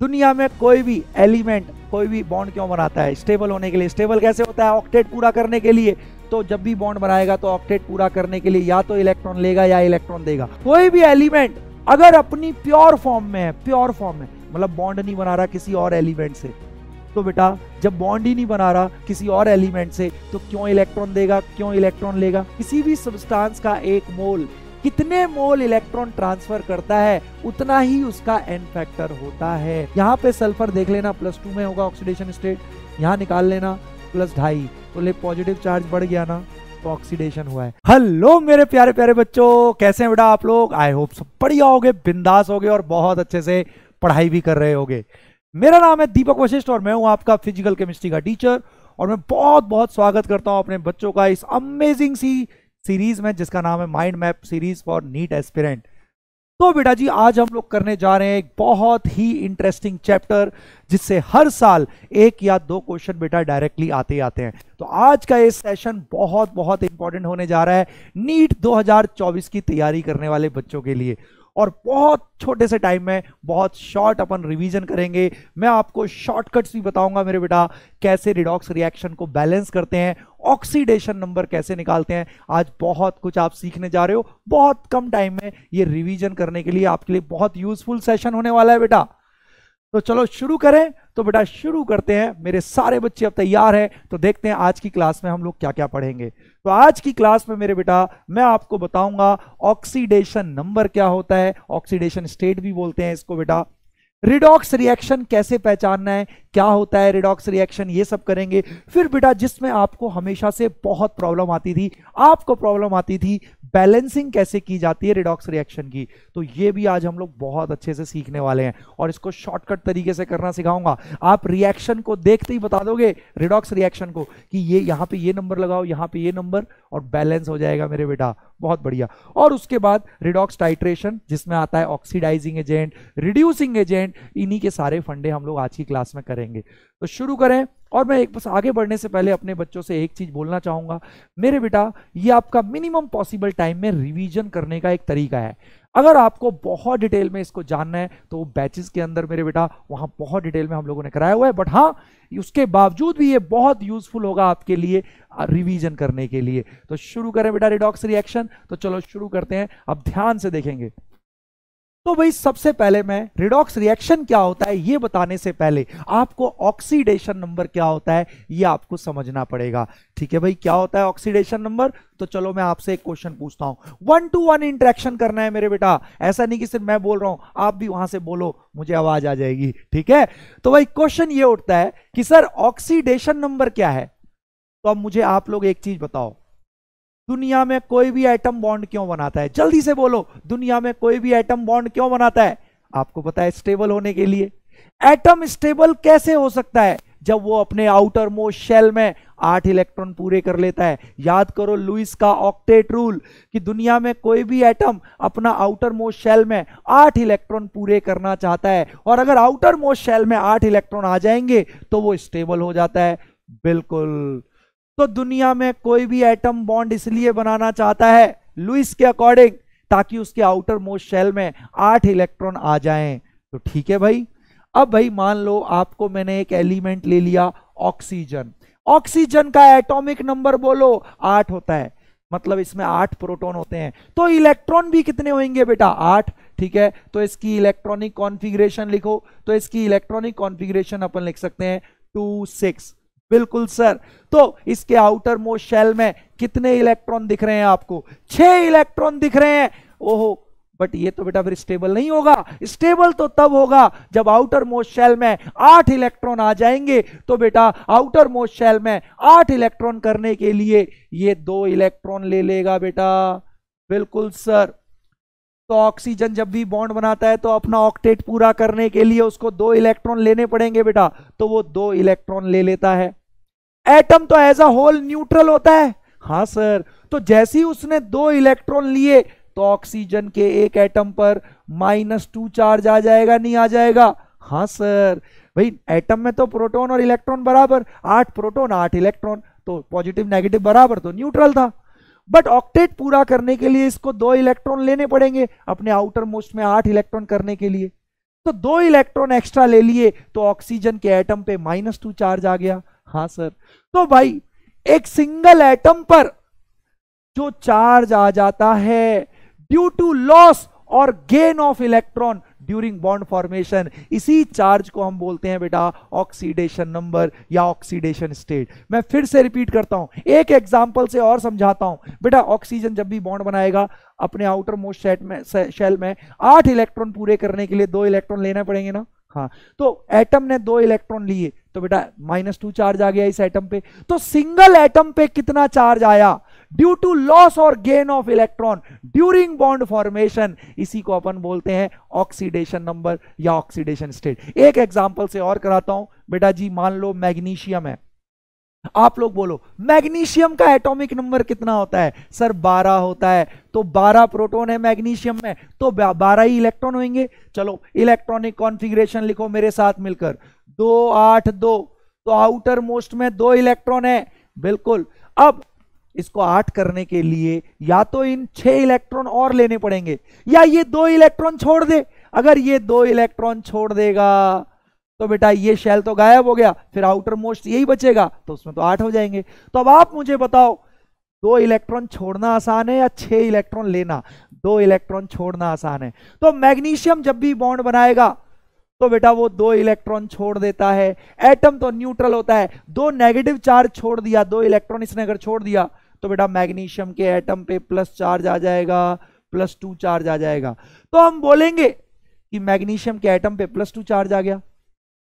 दुनिया में कोई भी एलिमेंट कोई भी बॉन्ड क्यों बनाता है स्टेबल होने के लिए स्टेबल कैसे होता है ऑक्टेट पूरा करने के लिए तो जब भी बॉन्ड बनाएगा तो ऑक्टेट पूरा करने के लिए या तो इलेक्ट्रॉन लेगा या इलेक्ट्रॉन देगा कोई भी एलिमेंट अगर अपनी प्योर फॉर्म में है प्योर फॉर्म में मतलब बॉन्ड नहीं बना रहा किसी और एलिमेंट से तो बेटा जब बॉन्ड ही नहीं बना रहा किसी और एलिमेंट से तो क्यों इलेक्ट्रॉन देगा क्यों इलेक्ट्रॉन लेगा किसी भी सब्सटेंस का एक मोल कितने मोल इलेक्ट्रॉन ट्रांसफर करता है उतना ही उसका एन फैक्टर होता है यहाँ पे सल्फर देख लेना प्लस टू में होगा ऑक्सीडेशन स्टेट यहाँ निकाल लेना प्लस ढाई तो ले पॉजिटिव चार्ज बढ़ गया ना ऑक्सीडेशन तो हुआ है हेलो मेरे प्यारे प्यारे बच्चों कैसे हैं बेटा आप लोग आई होप सब बढ़िया होगे बिंदास होगे और बहुत अच्छे से पढ़ाई भी कर रहे होगे मेरा नाम है दीपक वशिष्ठ और मैं हूं आपका फिजिकल केमिस्ट्री का टीचर और मैं बहुत बहुत स्वागत करता हूं अपने बच्चों का इस अमेजिंग सी सीरीज में जिसका नाम है mind map series for NEET aspirant तो बेटा जी आज हम लोग करने जा रहे हैं एक बहुत ही इंटरेस्टिंग चैप्टर जिससे हर साल एक या दो क्वेश्चन बेटा डायरेक्टली आते आते हैं तो आज का ये सेशन बहुत बहुत इंपॉर्टेंट होने जा रहा है नीट 2024 की तैयारी करने वाले बच्चों के लिए और बहुत छोटे से टाइम में बहुत शॉर्ट अपन रिवीजन करेंगे मैं आपको शॉर्टकट्स भी बताऊंगा मेरे बेटा कैसे रिडॉक्स रिएक्शन को बैलेंस करते हैं ऑक्सीडेशन नंबर कैसे निकालते हैं आज बहुत कुछ आप सीखने जा रहे हो बहुत कम टाइम में ये रिवीजन करने के लिए आपके लिए बहुत यूजफुल सेशन होने वाला है बेटा तो चलो शुरू करें तो बेटा शुरू करते हैं मेरे सारे बच्चे अब तैयार हैं तो देखते हैं आज की क्लास में हम लोग क्या क्या पढ़ेंगे तो आज की क्लास में मेरे बेटा मैं आपको बताऊंगा ऑक्सीडेशन नंबर क्या होता है ऑक्सीडेशन स्टेट भी बोलते हैं इसको बेटा रिडॉक्स रिएक्शन कैसे पहचानना है क्या होता है रिडॉक्स रिएक्शन ये सब करेंगे फिर बेटा जिसमें आपको हमेशा से बहुत प्रॉब्लम आती थी आपको प्रॉब्लम आती थी बैलेंसिंग कैसे की जाती है रिडॉक्स रिएक्शन की तो ये भी आज हम लोग बहुत अच्छे से सीखने वाले हैं और इसको शॉर्टकट तरीके से करना सिखाऊंगा आप रिएक्शन को देखते ही बता दोगे रिडॉक्स रिएक्शन को कि ये यहाँ पे ये नंबर लगाओ यहाँ पे ये नंबर और बैलेंस हो जाएगा मेरे बेटा बहुत बढ़िया और उसके बाद रिडॉक्स टाइट्रेशन जिसमें आता है ऑक्सीडाइजिंग एजेंट रिड्यूसिंग एजेंट इन्हीं के सारे फंडे हम लोग आज की क्लास में करेंगे तो शुरू करें और मैं एक बस आगे बढ़ने से पहले अपने बच्चों से एक चीज बोलना चाहूंगा मेरे बेटा ये आपका मिनिमम पॉसिबल टाइम में रिवीजन करने का एक तरीका है अगर आपको बहुत डिटेल में इसको जानना है तो बैचेस के अंदर मेरे बेटा वहां बहुत डिटेल में हम लोगों ने कराया हुआ है बट हाँ उसके बावजूद भी ये बहुत यूजफुल होगा आपके लिए रिवीजन करने के लिए तो शुरू करें बेटा रिडॉक्स रिएक्शन तो चलो शुरू करते हैं अब ध्यान से देखेंगे तो भाई सबसे पहले मैं रिडॉक्स रिएक्शन क्या होता है ये बताने से पहले आपको ऑक्सीडेशन नंबर क्या होता है ये आपको समझना पड़ेगा ठीक है भाई क्या होता है ऑक्सीडेशन नंबर तो चलो मैं आपसे एक क्वेश्चन पूछता हूं वन टू वन इंटरेक्शन करना है मेरे बेटा ऐसा नहीं कि सिर्फ मैं बोल रहा हूं आप भी वहां से बोलो मुझे आवाज आ जाएगी ठीक है तो भाई क्वेश्चन ये उठता है कि सर ऑक्सीडेशन नंबर क्या है तो अब मुझे आप लोग एक चीज बताओ दुनिया में कोई भी एटम बॉन्ड क्यों बनाता है जल्दी से बोलो दुनिया में कोई भी एटम बॉन्ड क्यों बनाता है आपको पता है स्टेबल होने के लिए एटम स्टेबल कैसे हो सकता है जब वो अपने आउटर मोस्ट शेल में आठ इलेक्ट्रॉन पूरे कर लेता है याद करो लुइस का ऑक्टेट रूल कि दुनिया में कोई भी एटम अपना आउटर मोस्ट शेल में आठ इलेक्ट्रॉन पूरे करना चाहता है और अगर आउटर मोस्ट शेल में आठ इलेक्ट्रॉन आ जाएंगे तो वो स्टेबल हो जाता है बिल्कुल तो दुनिया में कोई भी एटम बॉन्ड इसलिए बनाना चाहता है लुइस के अकॉर्डिंग ताकि उसके आउटर मोस्ट शेल में आठ इलेक्ट्रॉन आ जाएं तो ठीक है भाई अब भाई मान लो आपको मैंने एक एलिमेंट ले लिया ऑक्सीजन ऑक्सीजन का एटॉमिक नंबर बोलो आठ होता है मतलब इसमें आठ प्रोटॉन होते हैं तो इलेक्ट्रॉन भी कितने होंगे बेटा आठ ठीक है तो इसकी इलेक्ट्रॉनिक कॉन्फ़िगरेशन लिखो तो इसकी इलेक्ट्रॉनिक कॉन्फ़िगरेशन अपन लिख सकते हैं टू सिक्स बिल्कुल सर तो इसके आउटर मोस्ट शेल में कितने इलेक्ट्रॉन दिख रहे हैं आपको छह इलेक्ट्रॉन दिख रहे हैं ओहो बट ये तो बेटा फिर स्टेबल नहीं होगा स्टेबल तो तब होगा जब आउटर मोस्ट शेल में आठ इलेक्ट्रॉन आ जाएंगे तो बेटा आउटर मोस्ट शेल में आठ इलेक्ट्रॉन करने के लिए ये दो इलेक्ट्रॉन ले लेगा बेटा बिल्कुल सर तो ऑक्सीजन जब भी बॉन्ड बनाता है तो अपना ऑक्टेट पूरा करने के लिए उसको दो इलेक्ट्रॉन लेने पड़ेंगे बेटा तो वो दो इलेक्ट्रॉन ले लेता है एटम तो एज अ होल न्यूट्रल होता है हाँ सर तो जैसे ही उसने दो इलेक्ट्रॉन लिए तो ऑक्सीजन के एक एटम पर माइनस टू चार्ज आ जाएगा नहीं आ जाएगा हाँ सर भाई एटम में तो प्रोटॉन और इलेक्ट्रॉन बराबर आठ प्रोटॉन आठ इलेक्ट्रॉन तो पॉजिटिव नेगेटिव बराबर तो न्यूट्रल था बट ऑक्टेट पूरा करने के लिए इसको दो इलेक्ट्रॉन लेने पड़ेंगे अपने आउटर मोस्ट में आठ इलेक्ट्रॉन करने के लिए तो दो इलेक्ट्रॉन एक्स्ट्रा ले लिए तो ऑक्सीजन के एटम पे माइनस टू चार्ज आ गया हाँ सर तो भाई एक सिंगल एटम पर जो चार्ज आ जाता है ड्यू टू लॉस और gain of electron during bond formation इसी चार्ज को हम बोलते हैं बेटा ऑक्सीडेशन नंबर या ऑक्सीडेशन स्टेट मैं फिर से रिपीट करता हूं एक एग्जांपल से और समझाता हूं बेटा ऑक्सीजन जब भी बॉन्ड बनाएगा अपने आउटर मोस्ट शेल में आठ इलेक्ट्रॉन पूरे करने के लिए दो इलेक्ट्रॉन लेना पड़ेंगे ना हाँ तो एटम ने दो इलेक्ट्रॉन लिए तो बेटा माइनस टू चार्ज आ गया इस एटम पे तो सिंगल एटम पे कितना चार्ज आया ड्यू टू लॉस और gain of electron during bond formation इसी को अपन बोलते हैं ऑक्सीडेशन नंबर या ऑक्सीडेशन स्टेट एक एग्जांपल से और कराता हूं बेटा जी मान लो मैग्नीशियम है आप लोग बोलो मैग्नीशियम का एटॉमिक नंबर कितना होता है सर 12 होता है तो 12 प्रोटॉन है मैग्नीशियम में तो 12 ही इलेक्ट्रॉन होंगे चलो इलेक्ट्रॉनिक कॉन्फ़िगरेशन लिखो मेरे साथ मिलकर दो आठ दो तो आउटर मोस्ट में दो इलेक्ट्रॉन है बिल्कुल अब इसको आठ करने के लिए या तो इन छह इलेक्ट्रॉन और लेने पड़ेंगे या ये दो इलेक्ट्रॉन छोड़ दे अगर ये दो इलेक्ट्रॉन छोड़ देगा तो बेटा ये शेल तो गायब हो गया फिर आउटर मोस्ट यही बचेगा तो उसमें तो आठ हो जाएंगे तो अब आप मुझे बताओ दो इलेक्ट्रॉन छोड़ना आसान है या छह इलेक्ट्रॉन लेना दो इलेक्ट्रॉन छोड़ना आसान है तो मैग्नीशियम जब भी बॉन्ड बनाएगा तो बेटा वो दो इलेक्ट्रॉन छोड़ देता है एटम तो न्यूट्रल होता है दो नेगेटिव चार्ज छोड़ दिया दो इलेक्ट्रॉन इसने अगर छोड़ दिया तो बेटा मैग्नीशियम के एटम पे प्लस चार्ज आ जाएगा प्लस टू चार्ज आ जाएगा तो हम बोलेंगे कि मैग्नीशियम के एटम पे प्लस टू चार्ज आ गया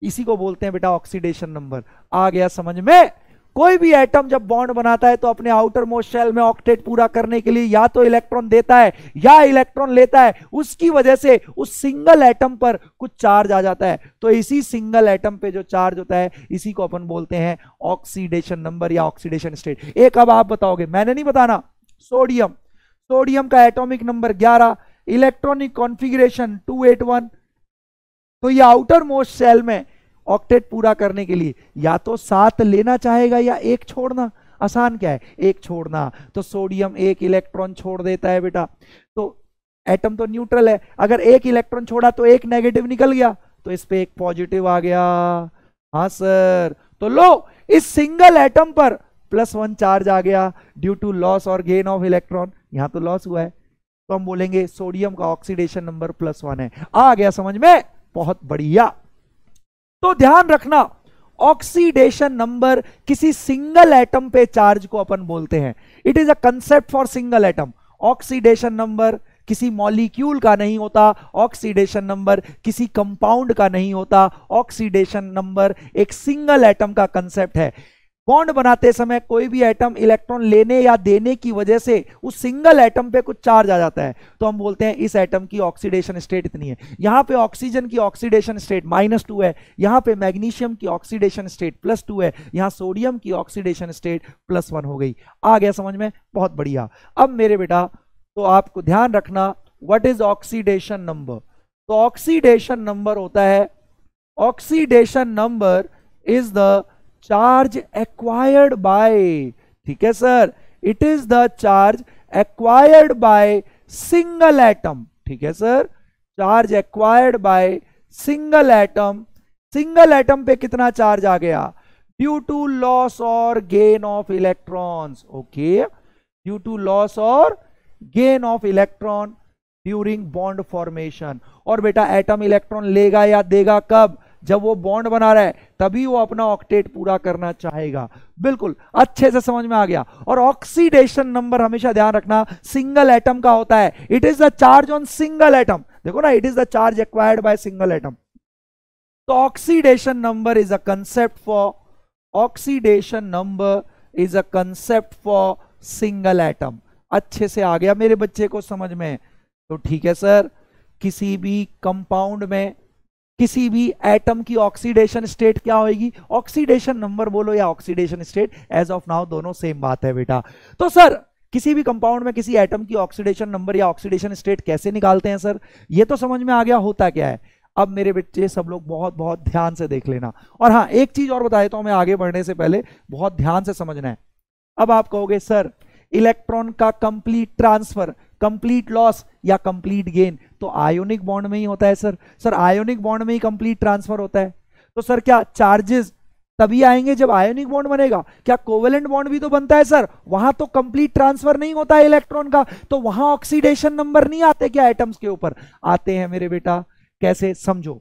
इसी को बोलते हैं बेटा ऑक्सीडेशन नंबर आ गया समझ में कोई भी एटम जब बॉन्ड बनाता है तो अपने आउटर मोस्ट शेल में ऑक्टेट पूरा करने के लिए या तो इलेक्ट्रॉन देता है या इलेक्ट्रॉन लेता है उसकी वजह से उस सिंगल एटम पर कुछ चार्ज आ जाता है तो इसी सिंगल एटम पे जो चार्ज होता है इसी को अपन बोलते हैं ऑक्सीडेशन नंबर या ऑक्सीडेशन स्टेट एक अब आप बताओगे मैंने नहीं बताना सोडियम सोडियम का एटोमिक नंबर ग्यारह electronic configuration two eight one तो ये आउटर मोस्ट सेल में ऑक्टेट पूरा करने के लिए या तो सात लेना चाहेगा या एक छोड़ना आसान क्या है एक छोड़ना तो सोडियम एक इलेक्ट्रॉन छोड़ देता है बेटा तो एटम तो न्यूट्रल है अगर एक इलेक्ट्रॉन छोड़ा तो एक नेगेटिव निकल गया तो इस पे एक पॉजिटिव आ गया हा सर तो लो इस सिंगल एटम पर प्लस वन चार्ज आ गया ड्यू टू लॉस और गेन ऑफ इलेक्ट्रॉन यहां तो लॉस हुआ है तो हम बोलेंगे सोडियम का ऑक्सीडेशन नंबर प्लस वन है आ गया समझ में बहुत बढ़िया तो ध्यान रखना ऑक्सीडेशन नंबर किसी सिंगल एटम पे चार्ज को अपन बोलते हैं it is a concept for single atom oxidation number किसी मॉलिक्यूल का नहीं होता ऑक्सीडेशन नंबर किसी कंपाउंड का नहीं होता ऑक्सीडेशन नंबर एक सिंगल एटम का कंसेप्ट है बॉन्ड बनाते समय कोई भी एटम इलेक्ट्रॉन लेने या देने की वजह से उस सिंगल एटम पे कुछ चार्ज आ जाता है तो हम बोलते हैं इस एटम की ऑक्सीडेशन स्टेट इतनी है यहां पे ऑक्सीजन की ऑक्सीडेशन स्टेट माइनस टू है यहां पे मैग्नीशियम की ऑक्सीडेशन स्टेट प्लस टू है यहां सोडियम की ऑक्सीडेशन स्टेट प्लस वन हो गई आ गया समझ में बहुत बढ़िया अब मेरे बेटा तो आपको ध्यान रखना वट इज ऑक्सीडेशन नंबर तो ऑक्सीडेशन नंबर होता है oxidation number is the charge acquired by ठीक है sir it is the charge acquired by single atom ठीक है sir charge acquired by single atom single atom पे कितना चार्ज आ गया ड्यू टू लॉस और gain of electrons okay due to loss और gain of electron during bond formation और बेटा एटम इलेक्ट्रॉन लेगा या देगा कब जब वो बॉन्ड बना रहा है तभी वो अपना ऑक्टेट पूरा करना चाहेगा बिल्कुल अच्छे से समझ में आ गया और ऑक्सीडेशन नंबर हमेशा ध्यान रखना सिंगल एटम का होता है it is the charge on single atom देखो ना it is the charge acquired by single atom तो oxidation number is a concept for oxidation number is a concept for single atom अच्छे से आ गया मेरे बच्चे को समझ में तो ठीक है सर किसी भी कंपाउंड में किसी भी एटम की ऑक्सीडेशन स्टेट क्या होगी ऑक्सीडेशन नंबर बोलो या oxidation state as of now दोनों सेम बात है बेटा तो सर किसी भी कंपाउंड में किसी एटम की ऑक्सीडेशन नंबर या ऑक्सीडेशन स्टेट कैसे निकालते हैं सर ये तो समझ में आ गया होता क्या है अब मेरे बच्चे सब लोग बहुत बहुत ध्यान से देख लेना और हाँ एक चीज और बता देता हूं मैं आगे बढ़ने से पहले बहुत ध्यान से समझना है अब आप कहोगे सर इलेक्ट्रॉन का कंप्लीट ट्रांसफर कंप्लीट लॉस या कंप्लीट गेन तो आयोनिक बॉन्ड में ही होता है सर सर आयोनिक बॉन्ड में ही कंप्लीट ट्रांसफर होता है तो सर क्या चार्जेस तभी आएंगे जब आयोनिक बॉन्ड बनेगा क्या कोवेलेंट बॉन्ड भी तो बनता है सर वहां तो कंप्लीट ट्रांसफर नहीं होता है इलेक्ट्रॉन का तो वहां ऑक्सीडेशन नंबर नहीं आते क्या एटम्स के ऊपर आते हैं मेरे बेटा कैसे समझो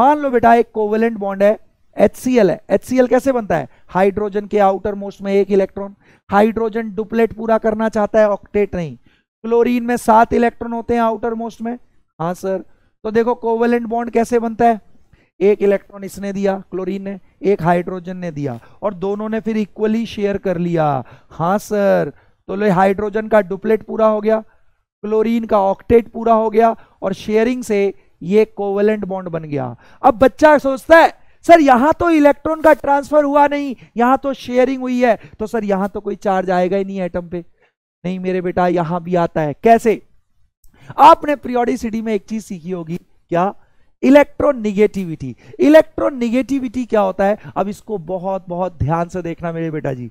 मान लो बेटा एक कोवेलेंट बॉन्ड है HCl है HCl कैसे बनता है हाइड्रोजन के आउटर मोस्ट में एक इलेक्ट्रॉन हाइड्रोजन डुप्लेट पूरा करना चाहता है ऑक्टेट नहीं क्लोरीन में सात इलेक्ट्रॉन होते हैं आउटर मोस्ट में हाँ सर तो देखो कोवेलेंट बॉन्ड कैसे बनता है एक इलेक्ट्रॉन इसने दिया क्लोरीन ने एक हाइड्रोजन ने दिया और दोनों ने फिर इक्वली शेयर कर लिया हाँ सर तो लो हाइड्रोजन का डुप्लेट पूरा हो गया क्लोरीन का ऑक्टेट पूरा हो गया और शेयरिंग से ये कोवेलेंट बॉन्ड बन गया अब बच्चा सोचता है सर यहां तो इलेक्ट्रॉन का ट्रांसफर हुआ नहीं यहां तो शेयरिंग हुई है तो सर यहां तो कोई चार्ज आएगा ही नहीं एटम पे नहीं मेरे बेटा यहां भी आता है कैसे आपने प्रियोडिसिटी में एक चीज सीखी होगी क्या इलेक्ट्रोनिगेटिविटी इलेक्ट्रोनिगेटिविटी क्या होता है अब इसको बहुत बहुत ध्यान से देखना मेरे बेटा जी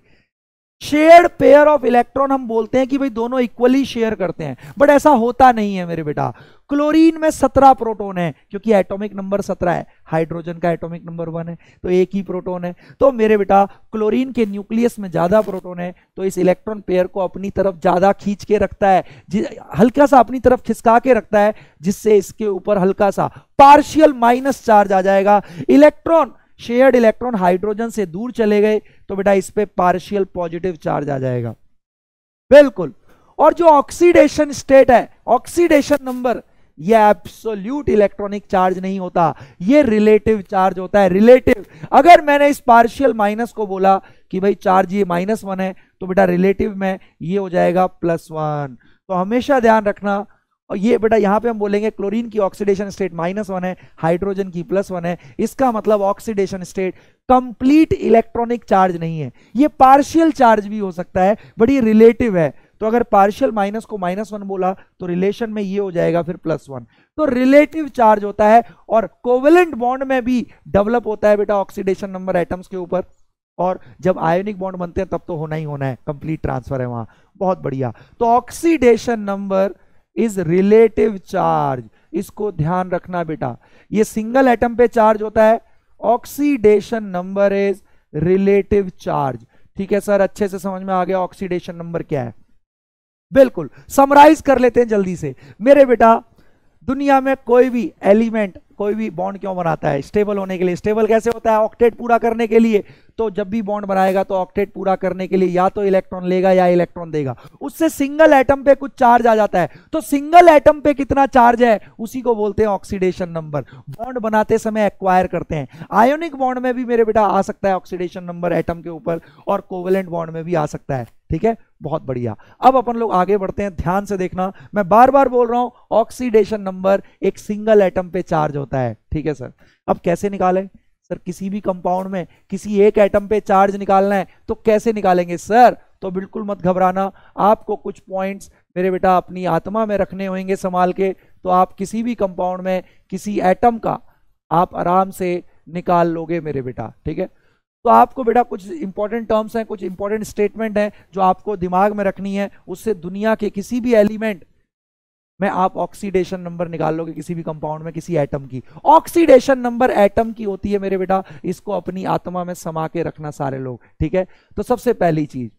शेयर पेयर ऑफ इलेक्ट्रॉन हम बोलते हैं कि भाई दोनों इक्वली शेयर करते हैं बट ऐसा होता नहीं है मेरे बेटा क्लोरीन में सत्रह प्रोटोन है क्योंकि एटॉमिक नंबर सत्रह है हाइड्रोजन का एटॉमिक नंबर वन है तो एक ही प्रोटोन है तो मेरे बेटा क्लोरीन के न्यूक्लियस में ज्यादा प्रोटोन है तो इस इलेक्ट्रॉन पेयर को अपनी तरफ ज्यादा खींच के रखता है हल्का सा अपनी तरफ खिसका के रखता है जिससे इसके ऊपर हल्का सा पार्शियल माइनस चार्ज आ जाएगा इलेक्ट्रॉन शेयर्ड इलेक्ट्रॉन हाइड्रोजन से दूर चले गए तो बेटा इस पर पार्शियल पॉजिटिव चार्ज आ जाएगा बिल्कुल और जो ऑक्सीडेशन स्टेट है ऑक्सीडेशन नंबर ये एब्सोल्यूट इलेक्ट्रॉनिक चार्ज नहीं होता ये रिलेटिव चार्ज होता है रिलेटिव अगर मैंने इस पार्शियल माइनस को बोला कि भाई चार्ज ये माइनस वन है तो बेटा रिलेटिव में ये हो जाएगा प्लस वन तो हमेशा ध्यान रखना और ये बेटा यहां पे हम बोलेंगे क्लोरीन की ऑक्सीडेशन स्टेट माइनस वन है हाइड्रोजन की प्लस वन है इसका मतलब oxidation state complete electronic charge नहीं है ये पार्शियल चार्ज भी हो सकता है बट ये रिलेटिव है तो अगर पार्शियल माइनस को माइनस वन बोला तो रिलेशन में ये हो जाएगा फिर प्लस वन तो रिलेटिव चार्ज होता है और कोवेलेंट बॉन्ड में भी डेवलप होता है बेटा ऑक्सीडेशन नंबर एटम्स के ऊपर और जब आयोनिक बॉन्ड बनते हैं तब तो होना ही होना है कंप्लीट ट्रांसफर है वहां बहुत बढ़िया तो oxidation number is relative charge इसको ध्यान रखना बेटा ये सिंगल एटम पे चार्ज होता है oxidation number is relative charge ठीक है सर अच्छे से समझ में आ गया ऑक्सीडेशन नंबर क्या है बिल्कुल समराइज कर लेते हैं जल्दी से मेरे बेटा दुनिया में कोई भी एलिमेंट कोई भी बॉन्ड क्यों बनाता है स्टेबल होने के लिए स्टेबल कैसे होता है ऑक्टेट पूरा करने के लिए तो जब भी बॉन्ड बनाएगा तो ऑक्टेट पूरा करने के लिए या तो इलेक्ट्रॉन लेगा या इलेक्ट्रॉन देगा उससे सिंगल एटम पे कुछ चार्ज आ जाता है तो सिंगल एटम पे कितना चार्ज है उसी को बोलते हैं ऑक्सीडेशन नंबर बॉन्ड बनाते समय एक्वायर करते हैं आयोनिक बॉन्ड में भी मेरे बेटा आ सकता है ऑक्सीडेशन नंबर एटम के ऊपर और कोवलेंट बॉन्ड में भी आ सकता है ठीक है बहुत बढ़िया अब अपन लोग आगे बढ़ते हैं ध्यान से देखना मैं बार बार बोल रहा हूं ऑक्सीडेशन नंबर एक सिंगल एटम पे चार्ज होता है ठीक है सर अब कैसे निकालें सर किसी भी कंपाउंड में किसी एक एटम पे चार्ज निकालना है तो कैसे निकालेंगे सर तो बिल्कुल मत घबराना आपको कुछ पॉइंट्स मेरे बेटा अपनी आत्मा में रखने होंगे संभाल के तो आप किसी भी कंपाउंड में किसी एटम का आप आराम से निकाल लोगे मेरे बेटा ठीक है तो आपको बेटा कुछ इंपॉर्टेंट टर्म्स हैं कुछ इंपॉर्टेंट स्टेटमेंट हैं जो आपको दिमाग में रखनी है उससे दुनिया के किसी भी एलिमेंट में आप ऑक्सीडेशन नंबर निकाल लोगे किसी भी कंपाउंड में किसी एटम की ऑक्सीडेशन नंबर एटम की होती है मेरे बेटा इसको अपनी आत्मा में समा के रखना सारे लोग ठीक है तो सबसे पहली चीज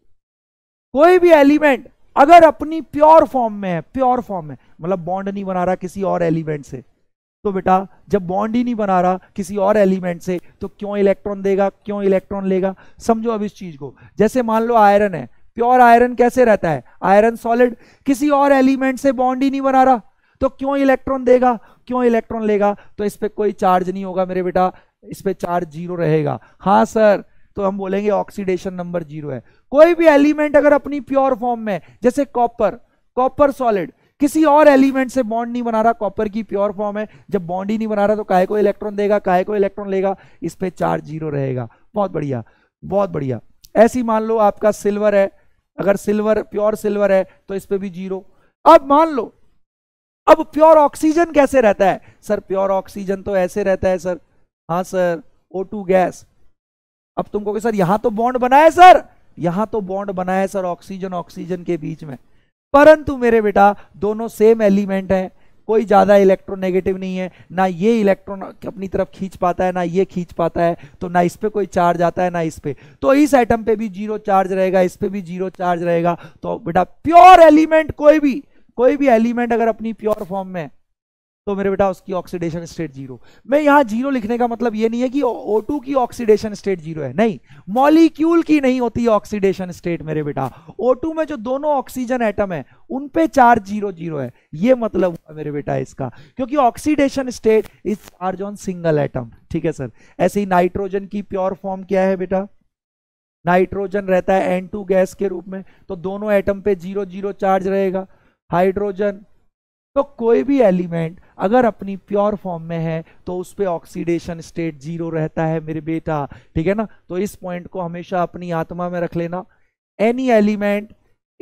कोई भी एलिमेंट अगर अपनी प्योर फॉर्म में है प्योर फॉर्म में मतलब बॉन्ड नहीं बना रहा किसी और एलिमेंट से तो बेटा जब बॉन्ड ही नहीं बना रहा किसी और एलिमेंट से तो क्यों इलेक्ट्रॉन देगा क्यों इलेक्ट्रॉन लेगा समझो अब इस चीज को जैसे मान लो आयरन है प्योर आयरन कैसे रहता है आयरन सॉलिड किसी और एलिमेंट से बॉन्ड ही नहीं बना रहा तो क्यों इलेक्ट्रॉन देगा क्यों इलेक्ट्रॉन लेगा तो इस पर कोई चार्ज नहीं होगा मेरे बेटा इस पर चार्ज जीरो रहेगा हाँ सर तो हम बोलेंगे ऑक्सीडेशन नंबर जीरो है कोई भी एलिमेंट अगर अपनी प्योर फॉर्म में जैसे कॉपर कॉपर सॉलिड किसी और एलिमेंट से बॉन्ड नहीं बना रहा कॉपर की प्योर फॉर्म है जब बॉन्ड ही नहीं बना रहा तो काय को इलेक्ट्रॉन देगा काय को इलेक्ट्रॉन लेगा इस पर चार्ज जीरो रहेगा बहुत बढ़िया बहुत बढ़िया ऐसी मान लो आपका सिल्वर है अगर सिल्वर प्योर सिल्वर है तो इस पर भी जीरो अब मान लो अब प्योर ऑक्सीजन कैसे रहता है सर प्योर ऑक्सीजन तो ऐसे रहता है सर हाँ सर टू गैस अब तुमको सर यहां तो बॉन्ड बना है सर यहां तो बॉन्ड बना है सर ऑक्सीजन ऑक्सीजन के बीच में परंतु मेरे बेटा दोनों सेम एलिमेंट हैं कोई ज़्यादा इलेक्ट्रोनेगेटिव नहीं है ना ये इलेक्ट्रॉन अपनी तरफ खींच पाता है ना ये खींच पाता है तो ना इस पर कोई चार्ज आता है ना इस पर तो इस आइटम पे भी जीरो चार्ज रहेगा इस पर भी जीरो चार्ज रहेगा तो बेटा प्योर एलिमेंट कोई भी कोई भी एलिमेंट अगर अपनी प्योर फॉर्म में तो मेरे बेटा उसकी ऑक्सीडेशन स्टेट जीरो मैं यहां जीरो लिखने का मतलब ये नहीं है कि O2 की ऑक्सीडेशन स्टेट जीरो है नहीं मॉलिक्यूल की नहीं होती है ऑक्सीडेशन स्टेट मेरे बेटा O2 में जो दोनों ऑक्सीजन एटम है उन पे चार्ज जीरो जीरो है ये मतलब हुआ मेरे बेटा इसका क्योंकि oxidation state is charge on single atom ठीक है सर ऐसे ही नाइट्रोजन की प्योर फॉर्म क्या है बेटा नाइट्रोजन रहता है एन गैस के रूप में तो दोनों एटम पे जीरो जीरो चार्ज रहेगा हाइड्रोजन तो कोई भी एलिमेंट अगर अपनी प्योर फॉर्म में है तो उस पर ऑक्सीडेशन स्टेट जीरो रहता है मेरे बेटा ठीक है ना तो इस पॉइंट को हमेशा अपनी आत्मा में रख लेना any element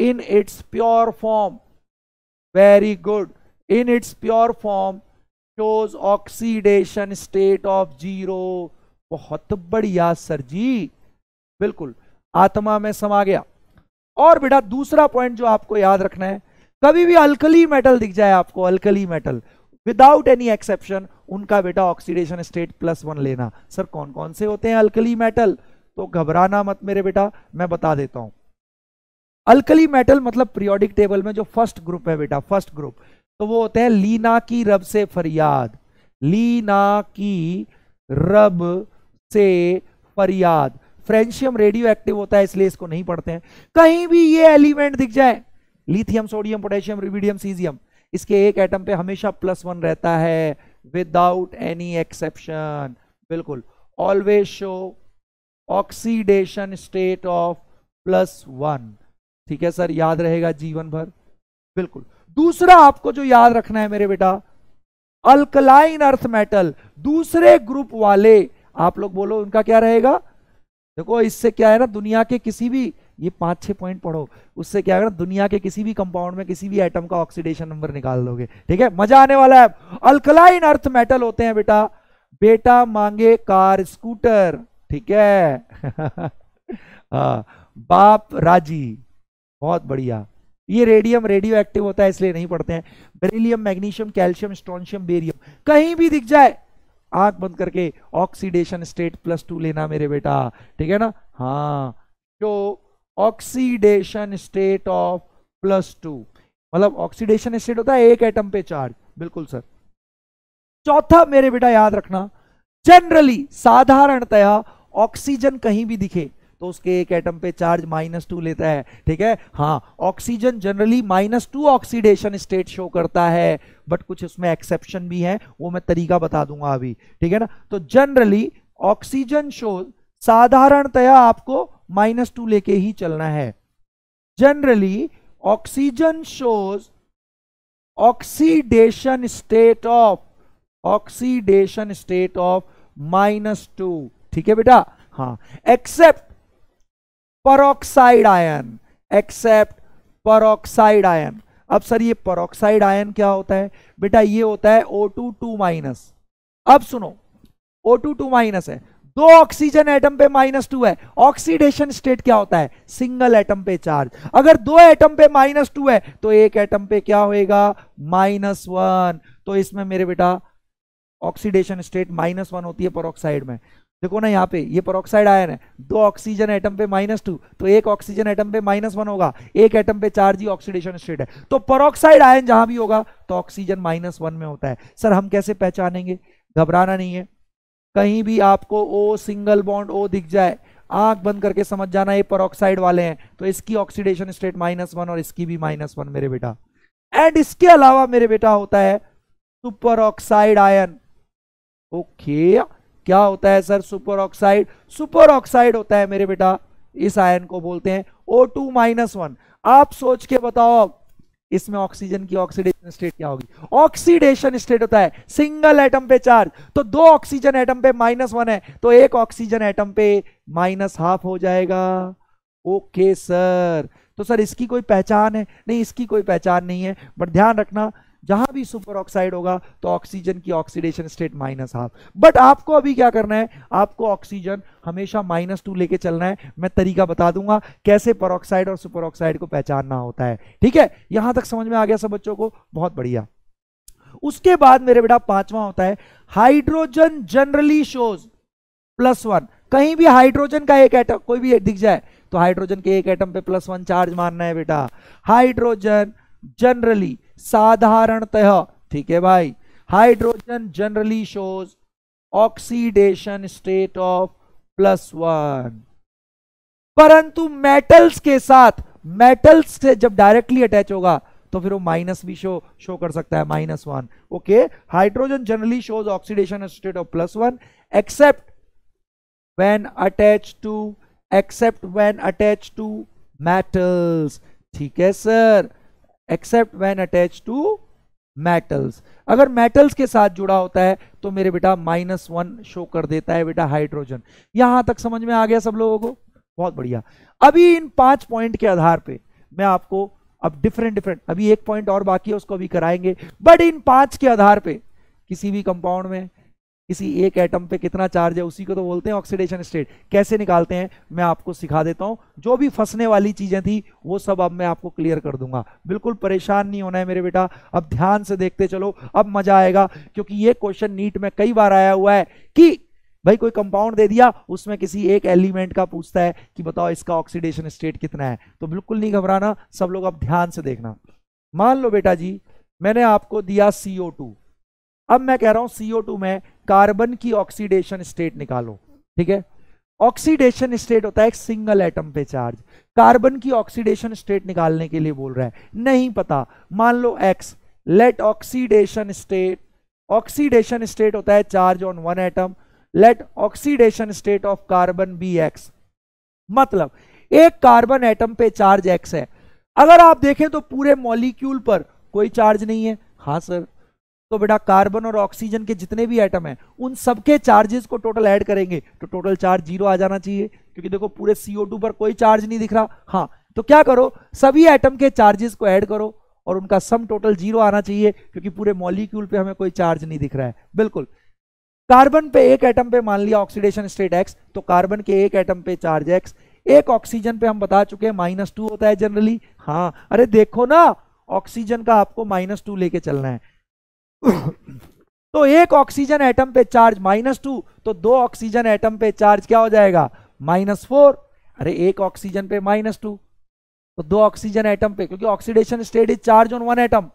in its pure form very good in its pure form shows oxidation state of zero बहुत बढ़िया सर जी बिल्कुल आत्मा में समा गया और बेटा दूसरा पॉइंट जो आपको याद रखना है कभी भी अल्कली मेटल दिख जाए आपको alkali metal without any exception उनका बेटा ऑक्सीडेशन स्टेट प्लस वन लेना सर कौन कौन से होते हैं अल्कली मेटल तो घबराना मत मेरे बेटा मैं बता देता हूं अल्कली मेटल मतलब पीरियोडिक टेबल में जो फर्स्ट ग्रुप है बेटा फर्स्ट ग्रुप तो वो होते हैं लीना की रब से फरियाद लीना की रब से फरियाद फ्रेंशियम रेडियो एक्टिव होता है इसलिए इसको नहीं पढ़ते हैं कहीं भी ये एलिमेंट दिख जाए lithium sodium potassium rubidium caesium इसके एक एटम पे हमेशा प्लस वन रहता है विदाउट एनी एक्सेप्शन बिल्कुल always show oxidation state of plus one ठीक है सर याद रहेगा जीवन भर बिल्कुल दूसरा आपको जो याद रखना है मेरे बेटा अल्कलाइन अर्थ मेटल दूसरे ग्रुप वाले आप लोग बोलो उनका क्या रहेगा देखो इससे क्या है ना दुनिया के किसी भी ये पांच छह पॉइंट पढ़ो उससे क्या करना दुनिया के किसी भी कंपाउंड में किसी भी एटम का ऑक्सीडेशन नंबर निकाल दोगे ठीक है मजा आने वाला है अल्कलाइन अर्थ मेटल होते हैं बेटा बेटा मांगे कार स्कूटर ठीक है आ, हाँ। बाप राजी बहुत बढ़िया ये रेडियम रेडियो एक्टिव होता है इसलिए नहीं पढ़ते हैं beryllium magnesium calcium strontium barium कहीं भी दिख जाए आंख बंद करके ऑक्सीडेशन स्टेट प्लस टू लेना मेरे बेटा ठीक है ना हाँ तो oxidation state of plus two मतलब ऑक्सीडेशन स्टेट होता है एक एटम पे चार्ज बिल्कुल सर चौथा मेरे बेटा याद रखना जनरली साधारणतया ऑक्सीजन कहीं भी दिखे तो उसके एक एटम पे चार्ज माइनस टू लेता है ठीक है हाँ oxygen generally minus two oxidation state show करता है बट कुछ उसमें एक्सेप्शन भी है वो मैं तरीका बता दूंगा अभी ठीक है ना तो जनरली ऑक्सीजन शो साधारणतया आपको माइनस टू लेके ही चलना है generally oxygen shows oxidation state of oxidation state of minus two ठीक है बेटा हाँ except peroxide ion except peroxide ion अब सर ये परोक्साइड आयन क्या होता है बेटा ये होता है ओ टू टू माइनस अब सुनो ओ टू टू माइनस है दो ऑक्सीजन एटम पे माइनस टू है ऑक्सीडेशन स्टेट क्या होता है सिंगल एटम पे चार्ज अगर दो एटम पे माइनस टू है तो एक एटम पे क्या होएगा माइनस वन तो इसमें मेरे बेटा ऑक्सीडेशन स्टेट माइनस वन होती है परोक्साइड में देखो ना यहाँ पे ये परोक्साइड आयन है दो ऑक्सीजन एटम पे माइनस टू तो एक ऑक्सीजन एटम पे माइनस वन होगा एक एटम पे चार्ज ही ऑक्सीडेशन स्टेट है तो परोक्साइड आयन जहां भी होगा तो ऑक्सीजन माइनस वन में होता है सर हम कैसे पहचानेंगे घबराना नहीं है कहीं भी आपको ओ सिंगल बॉन्ड ओ दिख जाए आंख बंद करके समझ जाना ये परोक्साइड वाले हैं तो इसकी ऑक्सीडेशन स्टेट माइनस वन और इसकी भी माइनस वन मेरे बेटा एंड इसके अलावा मेरे बेटा होता है सुपर ऑक्साइड आयन ओके क्या होता है sir superoxide superoxide होता है मेरे बेटा इस आयन को बोलते हैं ओ टू माइनस वन आप सोच के बताओ इसमें ऑक्सीजन की ऑक्सीडेशन स्टेट क्या होगी ऑक्सीडेशन स्टेट होता है सिंगल एटम पे चार्ज तो दो ऑक्सीजन एटम पे माइनस वन है तो एक ऑक्सीजन एटम पे माइनस हाफ हो जाएगा ओके सर तो सर इसकी कोई पहचान है नहीं इसकी कोई पहचान नहीं है बट ध्यान रखना जहां भी सुपर ऑक्साइड होगा तो ऑक्सीजन की oxidation state minus half but आपको अभी क्या करना है आपको ऑक्सीजन हमेशा माइनस टू लेके चलना है मैं तरीका बता दूंगा कैसे परऑक्साइड और सुपर ऑक्साइड को पहचानना होता है ठीक है यहां तक समझ में आ गया सब बच्चों को बहुत बढ़िया उसके बाद मेरे बेटा पांचवा होता है hydrogen generally shows plus one कहीं भी हाइड्रोजन का एक एटम कोई भी दिख जाए तो हाइड्रोजन के एक एटम पे प्लस वन चार्ज मानना है बेटा हाइड्रोजन जनरली साधारणतः ठीक है भाई hydrogen generally shows oxidation state of plus one परंतु मेटल्स के साथ मेटल्स से जब डायरेक्टली अटैच होगा तो फिर वो माइनस भी शो शो कर सकता है minus one okay hydrogen generally shows oxidation state of plus one except when attach to except when attach to metals ठीक है sir except when attach to metals अगर मेटल्स के साथ जुड़ा होता है तो मेरे बेटा माइनस वन शो कर देता है बेटा हाइड्रोजन यहां तक समझ में आ गया सब लोगों को बहुत बढ़िया अभी इन पांच पॉइंट के आधार पे मैं आपको अब डिफरेंट डिफरेंट अभी एक पॉइंट और बाकी है उसको भी कराएंगे बट इन पांच के आधार पे किसी भी कंपाउंड में किसी एक एटम पे कितना चार्ज है उसी को तो बोलते हैं ऑक्सीडेशन स्टेट कैसे निकालते हैं मैं आपको सिखा देता हूं जो भी फंसने वाली चीज़ें थी वो सब अब मैं आपको क्लियर कर दूंगा बिल्कुल परेशान नहीं होना है मेरे बेटा अब ध्यान से देखते चलो अब मज़ा आएगा क्योंकि ये क्वेश्चन नीट में कई बार आया हुआ है कि भाई कोई कंपाउंड दे दिया उसमें किसी एक एलिमेंट का पूछता है कि बताओ इसका ऑक्सीडेशन स्टेट कितना है तो बिल्कुल नहीं घबराना सब लोग अब ध्यान से देखना मान लो बेटा जी मैंने आपको दिया सीओ टू अब मैं कह रहा हूं CO2 में कार्बन की ऑक्सीडेशन स्टेट निकालो ठीक है ऑक्सीडेशन स्टेट होता है एक सिंगल एटम पे चार्ज कार्बन की ऑक्सीडेशन स्टेट निकालने के लिए बोल रहा है नहीं पता मान लो x let oxidation state oxidation state होता है charge on one atom let oxidation state of carbon be x मतलब एक कार्बन एटम पे चार्ज एक्स है अगर आप देखें तो पूरे मॉलिक्यूल पर कोई चार्ज नहीं है हाँ सर तो बेटा कार्बन और ऑक्सीजन के जितने भी आइटम हैं उन सबके चार्जेस को टोटल ऐड करेंगे तो टोटल चार्ज जीरो आ जाना चाहिए क्योंकि देखो पूरे सीओ पर कोई चार्ज नहीं दिख रहा हाँ तो क्या करो सभी आइटम के चार्जेस को ऐड करो और उनका सम टोटल जीरो आना चाहिए क्योंकि पूरे मॉलिक्यूल पे हमें कोई चार्ज नहीं दिख रहा है बिल्कुल कार्बन पे एक एटम पे मान लिया ऑक्सीडेशन स्टेट एक्स तो कार्बन के एक एटम पे चार्ज एक्स एक ऑक्सीजन पे हम बता चुके हैं माइनस टू होता है जनरली हाँ अरे देखो ना ऑक्सीजन का आपको माइनस टू लेके चलना है तो एक ऑक्सीजन एटम पे चार्ज माइनस टू तो दो ऑक्सीजन एटम पे चार्ज क्या हो जाएगा माइनस फोर अरे एक ऑक्सीजन पे माइनस टू तो दो ऑक्सीजन एटम पे क्योंकि oxidation state is charge on one atom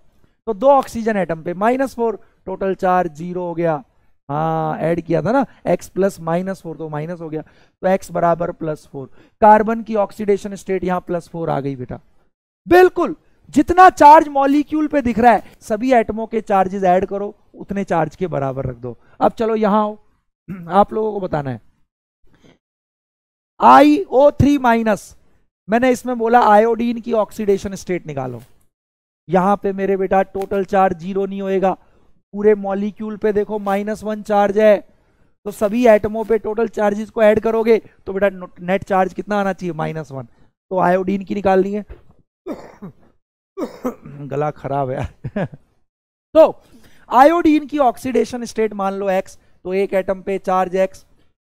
तो दो ऑक्सीजन एटम पे minus four total charge zero हो गया हाँ ऐड किया था ना एक्स प्लस माइनस फोर तो माइनस हो गया तो एक्स बराबर प्लस फोर कार्बन की ऑक्सीडेशन स्टेट यहाँ प्लस फोर आ गई बेटा बिल्कुल जितना चार्ज मॉलिक्यूल पे दिख रहा है सभी एटमों के चार्जेस ऐड करो उतने चार्ज के बराबर रख दो अब चलो यहां आओ आप लोगों को बताना है आई ओ थ्री माइनस मैंने इसमें बोला आयोडीन की ऑक्सीडेशन स्टेट निकालो यहां पे मेरे बेटा टोटल चार्ज जीरो नहीं होएगा पूरे मॉलिक्यूल पे देखो माइनस वन चार्ज है तो सभी एटमों पे टोटल चार्जेस को ऐड करोगे तो बेटा नेट चार्ज कितना आना चाहिए माइनस वन तो आयोडीन की निकालनी है गला खराब है तो आयोडीन की ऑक्सीडेशन स्टेट मान लो एक्स तो एक एटम पे चार्ज एक्स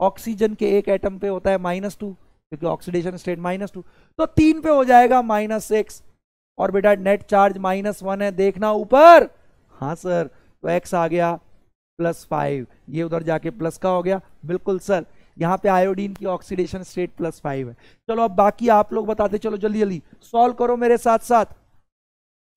ऑक्सीजन के एक एटम पे होता है माइनस टू क्योंकि ऑक्सीडेशन स्टेट माइनस टू तो तीन पे हो जाएगा माइनस एक्स और बेटा नेट चार्ज माइनस वन है देखना ऊपर हाँ सर तो एक्स आ गया प्लस फाइव ये उधर जाके प्लस का हो गया बिल्कुल सर यहाँ पे आयोडीन की ऑक्सीडेशन स्टेट प्लस फाइव है चलो अब बाकी आप लोग बताते चलो जल्दी जल्दी सॉल्व करो मेरे साथ साथ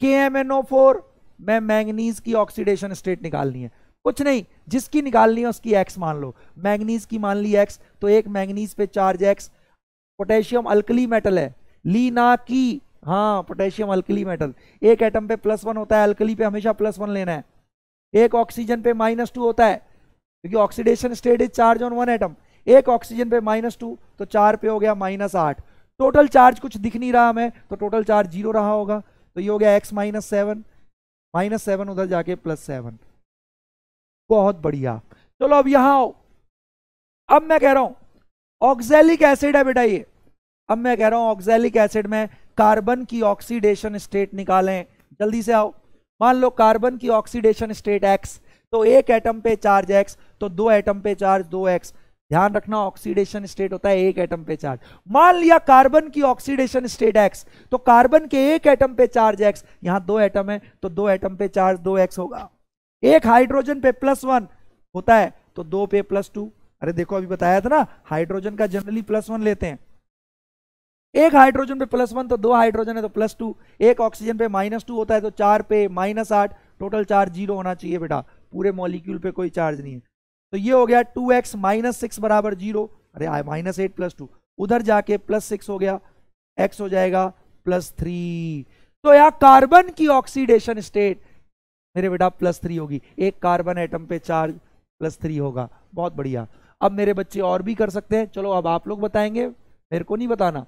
के एम एन ओ फोर मैं मैंगनीज की ऑक्सीडेशन स्टेट निकालनी है कुछ नहीं जिसकी निकालनी है उसकी एक्स मान लो मैंगनीज की मान ली एक्स तो एक मैंगनीज पे charge x potassium alkali metal है ली ना की हाँ पोटेशियम अल्कली मेटल एक एटम पे प्लस वन होता है अल्कली पे हमेशा प्लस वन लेना है एक ऑक्सीजन पे माइनस टू होता है क्योंकि oxidation state is charge on one atom एक ऑक्सीजन पे माइनस टू तो चार पे हो गया माइनस आठ टोटल चार्ज कुछ दिख नहीं रहा हमें तो टोटल चार्ज जीरो रहा होगा तो ये हो गया x minus seven minus seven उधर जाके प्लस सेवन बहुत बढ़िया चलो अब यहां आओ अब मैं कह रहा हूं ऑक्जेलिक एसिड है बेटा ये अब मैं कह रहा हूं ऑक्जेलिक एसिड में कार्बन की ऑक्सीडेशन स्टेट निकालें जल्दी से आओ मान लो कार्बन की ऑक्सीडेशन स्टेट एक्स तो एक एटम पे चार्ज एक्स तो दो एटम पे चार्ज दो एक्स ध्यान रखना ऑक्सीडेशन स्टेट होता है एक एटम पे चार्ज मान लिया कार्बन की ऑक्सीडेशन स्टेट एक्स तो कार्बन के एक एटम पे चार्ज एक्स यहां दो एटम है तो दो एटम पे चार्ज दो एक्स होगा एक हाइड्रोजन पे प्लस वन होता है तो दो पे प्लस टू अरे देखो अभी बताया था ना हाइड्रोजन का जनरली प्लस वन लेते हैं एक हाइड्रोजन पे प्लस वन तो दो हाइड्रोजन है तो प्लस टू एक ऑक्सीजन पे माइनस टू होता है तो चार पे माइनस आठ टोटल चार्ज जीरो होना चाहिए बेटा पूरे मॉलिक्यूल पे कोई चार्ज नहीं है तो ये हो गया टू एक्स माइनस सिक्स बराबर जीरो अरे आए माइनस एट प्लस टू उधर जाके प्लस सिक्स हो गया एक्स हो जाएगा प्लस थ्री तो यहां कार्बन की ऑक्सीडेशन स्टेट मेरे बेटा प्लस थ्री होगी एक कार्बन एटम पे चार्ज प्लस थ्री होगा बहुत बढ़िया अब मेरे बच्चे और भी कर सकते हैं चलो अब आप लोग बताएंगे मेरे को नहीं बताना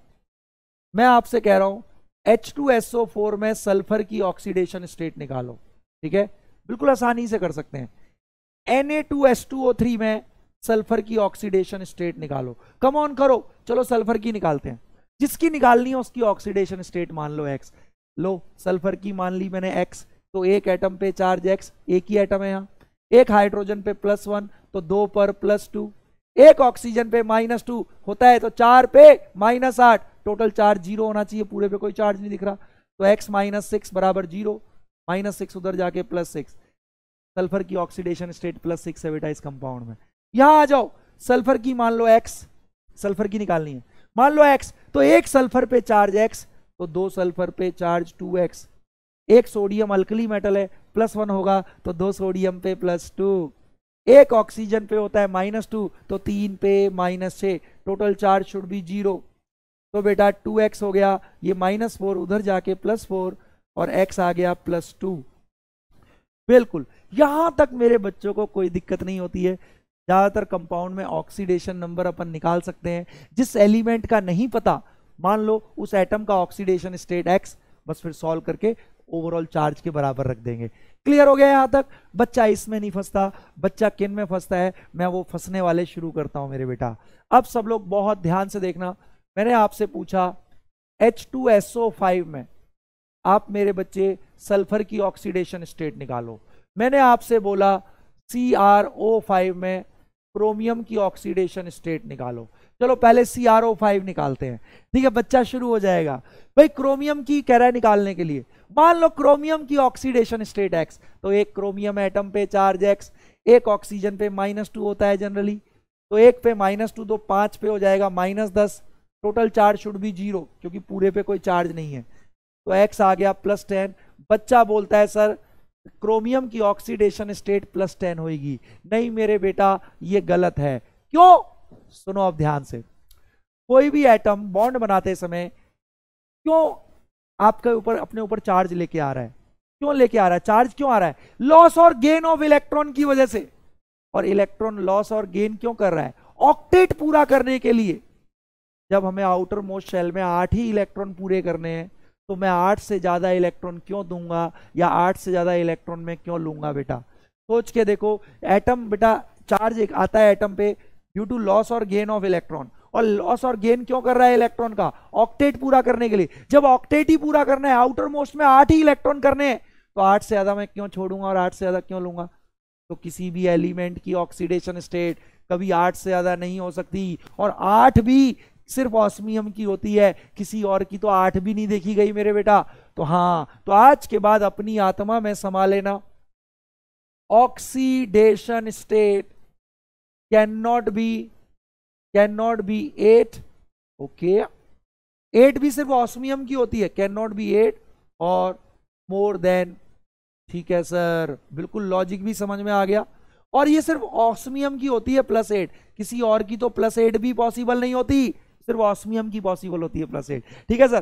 मैं आपसे कह रहा एसओ फोर में सल्फर की ऑक्सीडेशन स्टेट निकालो ठीक है बिल्कुल आसानी से कर सकते हैं Na2S2O3 में सल्फर की ऑक्सीडेशन स्टेट निकालो कम ऑन करो चलो सल्फर की निकालते हैं जिसकी निकालनी है उसकी ऑक्सीडेशन स्टेट मान लो एक्स लो सल्फर की मान ली मैंने एक्स तो एक एटम पे चार्ज एक्स एक ही एटम है यहाँ एक हाइड्रोजन पे प्लस वन तो दो पर प्लस टू एक ऑक्सीजन पे माइनस टू होता है तो चार पे माइनस आठ टोटल चार्ज जीरो होना चाहिए पूरे पे कोई चार्ज नहीं दिख रहा तो एक्स माइनस सिक्स बराबर जीरो माइनस सिक्स उधर जाके प्लस सिक्स सल्फर की ऑक्सीडेशन स्टेट प्लस सिक्स एविटाइज कंपाउंड में यहां आ जाओ सल्फर की मान लो एक्स सल्फर की निकालनी है मान लो एक्स तो एक सल्फर पे चार्ज एक्स तो दो सल्फर पे चार्ज टू एक्स एक सोडियम अल्कली मेटल है प्लस वन होगा तो दो सोडियम पे प्लस टू एक ऑक्सीजन पे होता है माइनस टू तो तीन पे माइनस छ total charge should be zero तो बेटा टू एक्स हो गया ये माइनस फोर उधर जाके प्लस फोर और एक्स आ गया प्लस टू बिल्कुल यहाँ तक मेरे बच्चों को कोई दिक्कत नहीं होती है ज़्यादातर कंपाउंड में ऑक्सीडेशन नंबर अपन निकाल सकते हैं जिस एलिमेंट का नहीं पता मान लो उस एटम का ऑक्सीडेशन स्टेट एक्स बस फिर सॉल्व करके ओवरऑल चार्ज के बराबर रख देंगे क्लियर हो गया यहाँ तक बच्चा इसमें नहीं फंसता बच्चा किन में फंसता है मैं वो फंसने वाले शुरू करता हूँ मेरे बेटा अब सब लोग बहुत ध्यान से देखना मैंने आपसे पूछा एच में आप मेरे बच्चे सल्फर की ऑक्सीडेशन स्टेट निकालो मैंने आपसे बोला सी आर ओ फाइव में क्रोमियम की ऑक्सीडेशन स्टेट निकालो चलो पहले सी आर ओ फाइव निकालते हैं ठीक है बच्चा शुरू हो जाएगा भाई क्रोमियम की कह रहा है निकालने के लिए मान लो क्रोमियम की ऑक्सीडेशन स्टेट एक्स तो एक क्रोमियम एटम पे चार्ज एक्स एक ऑक्सीजन पे माइनस टू होता है जनरली तो एक पे माइनस टू दो पांच पे हो जाएगा माइनस दस टोटल चार्ज शुड भी जीरो क्योंकि पूरे पे कोई चार्ज नहीं है तो एक्स आ गया प्लस टेन बच्चा बोलता है सर क्रोमियम की ऑक्सीडेशन स्टेट प्लस टेन होगी नहीं मेरे बेटा ये गलत है क्यों सुनो आप ध्यान से कोई भी एटम बॉन्ड बनाते समय क्यों आपके ऊपर अपने ऊपर चार्ज लेके आ रहा है क्यों लेके आ रहा है चार्ज क्यों आ रहा है लॉस और गेन ऑफ इलेक्ट्रॉन की वजह से और इलेक्ट्रॉन लॉस और गेन क्यों कर रहा है ऑक्टेट पूरा करने के लिए जब हमें आउटर मोस्ट शेल में आठ ही इलेक्ट्रॉन पूरे करने हैं तो मैं आठ से ज़्यादा इलेक्ट्रॉन क्यों दूंगा या आठ से ज़्यादा इलेक्ट्रॉन मैं क्यों लूंगा बेटा सोच के देखो एटम बेटा चार्ज एक आता है एटम पे ड्यू टू लॉस और गेन ऑफ इलेक्ट्रॉन और लॉस और गेन क्यों कर रहा है इलेक्ट्रॉन का ऑक्टेट पूरा करने के लिए जब ऑक्टेट ही पूरा करना है आउटर मोस्ट में आठ ही इलेक्ट्रॉन करने हैं तो आठ से ज़्यादा मैं क्यों छोड़ूंगा और आठ से ज़्यादा क्यों लूंगा तो किसी भी एलिमेंट की ऑक्सीडेशन स्टेट कभी आठ से ज़्यादा नहीं हो सकती और आठ भी सिर्फ ऑस्मियम की होती है किसी और की तो आठ भी नहीं देखी गई मेरे बेटा तो हाँ तो आज के बाद अपनी आत्मा में समा लेना oxidation state cannot be cannot be eight okay eight भी सिर्फ ऑस्मियम की होती है कैन नॉट बी एट और मोर देन ठीक है सर बिल्कुल लॉजिक भी समझ में आ गया और ये सिर्फ ऑस्मियम की होती है प्लस एट किसी और की तो प्लस एट भी पॉसिबल नहीं होती सिर्फ ऑस्मियम की पॉसिबल होती है प्लस एट ठीक है सर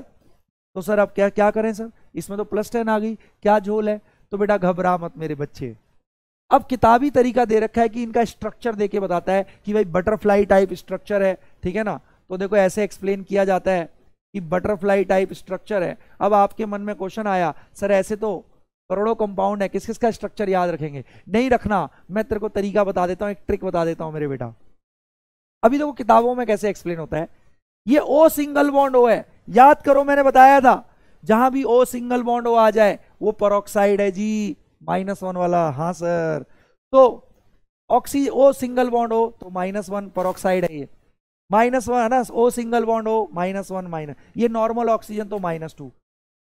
तो सर अब क्या क्या करें सर इसमें तो प्लस टेन आ गई क्या झोल है तो बेटा घबरा मत मेरे बच्चे अब किताबी तरीका दे रखा है कि इनका स्ट्रक्चर दे के बताता है कि भाई बटरफ्लाई टाइप स्ट्रक्चर है ठीक है ना तो देखो ऐसे एक्सप्लेन किया जाता है कि बटरफ्लाई टाइप स्ट्रक्चर है अब आपके मन में क्वेश्चन आया सर ऐसे तो करोड़ों कंपाउंड है किस किस का स्ट्रक्चर याद रखेंगे नहीं रखना मैं तेरे को तरीका बता देता हूँ एक ट्रिक बता देता हूँ मेरे बेटा अभी देखो किताबों में कैसे एक्सप्लेन होता है ये ओ सिंगल बॉन्ड ओ है याद करो मैंने बताया था जहां भी ओ सिंगल बॉन्ड ओ आ जाए वो परोक्साइड है जी माइनस वन वाला हाँ सर तो ऑक्सी ओ सिंगल बॉन्ड हो तो माइनस वन परोक्साइड है ये माइनस वन है ना ओ सिंगल बॉन्ड हो माइनस वन माइनस ये नॉर्मल ऑक्सीजन तो माइनस टू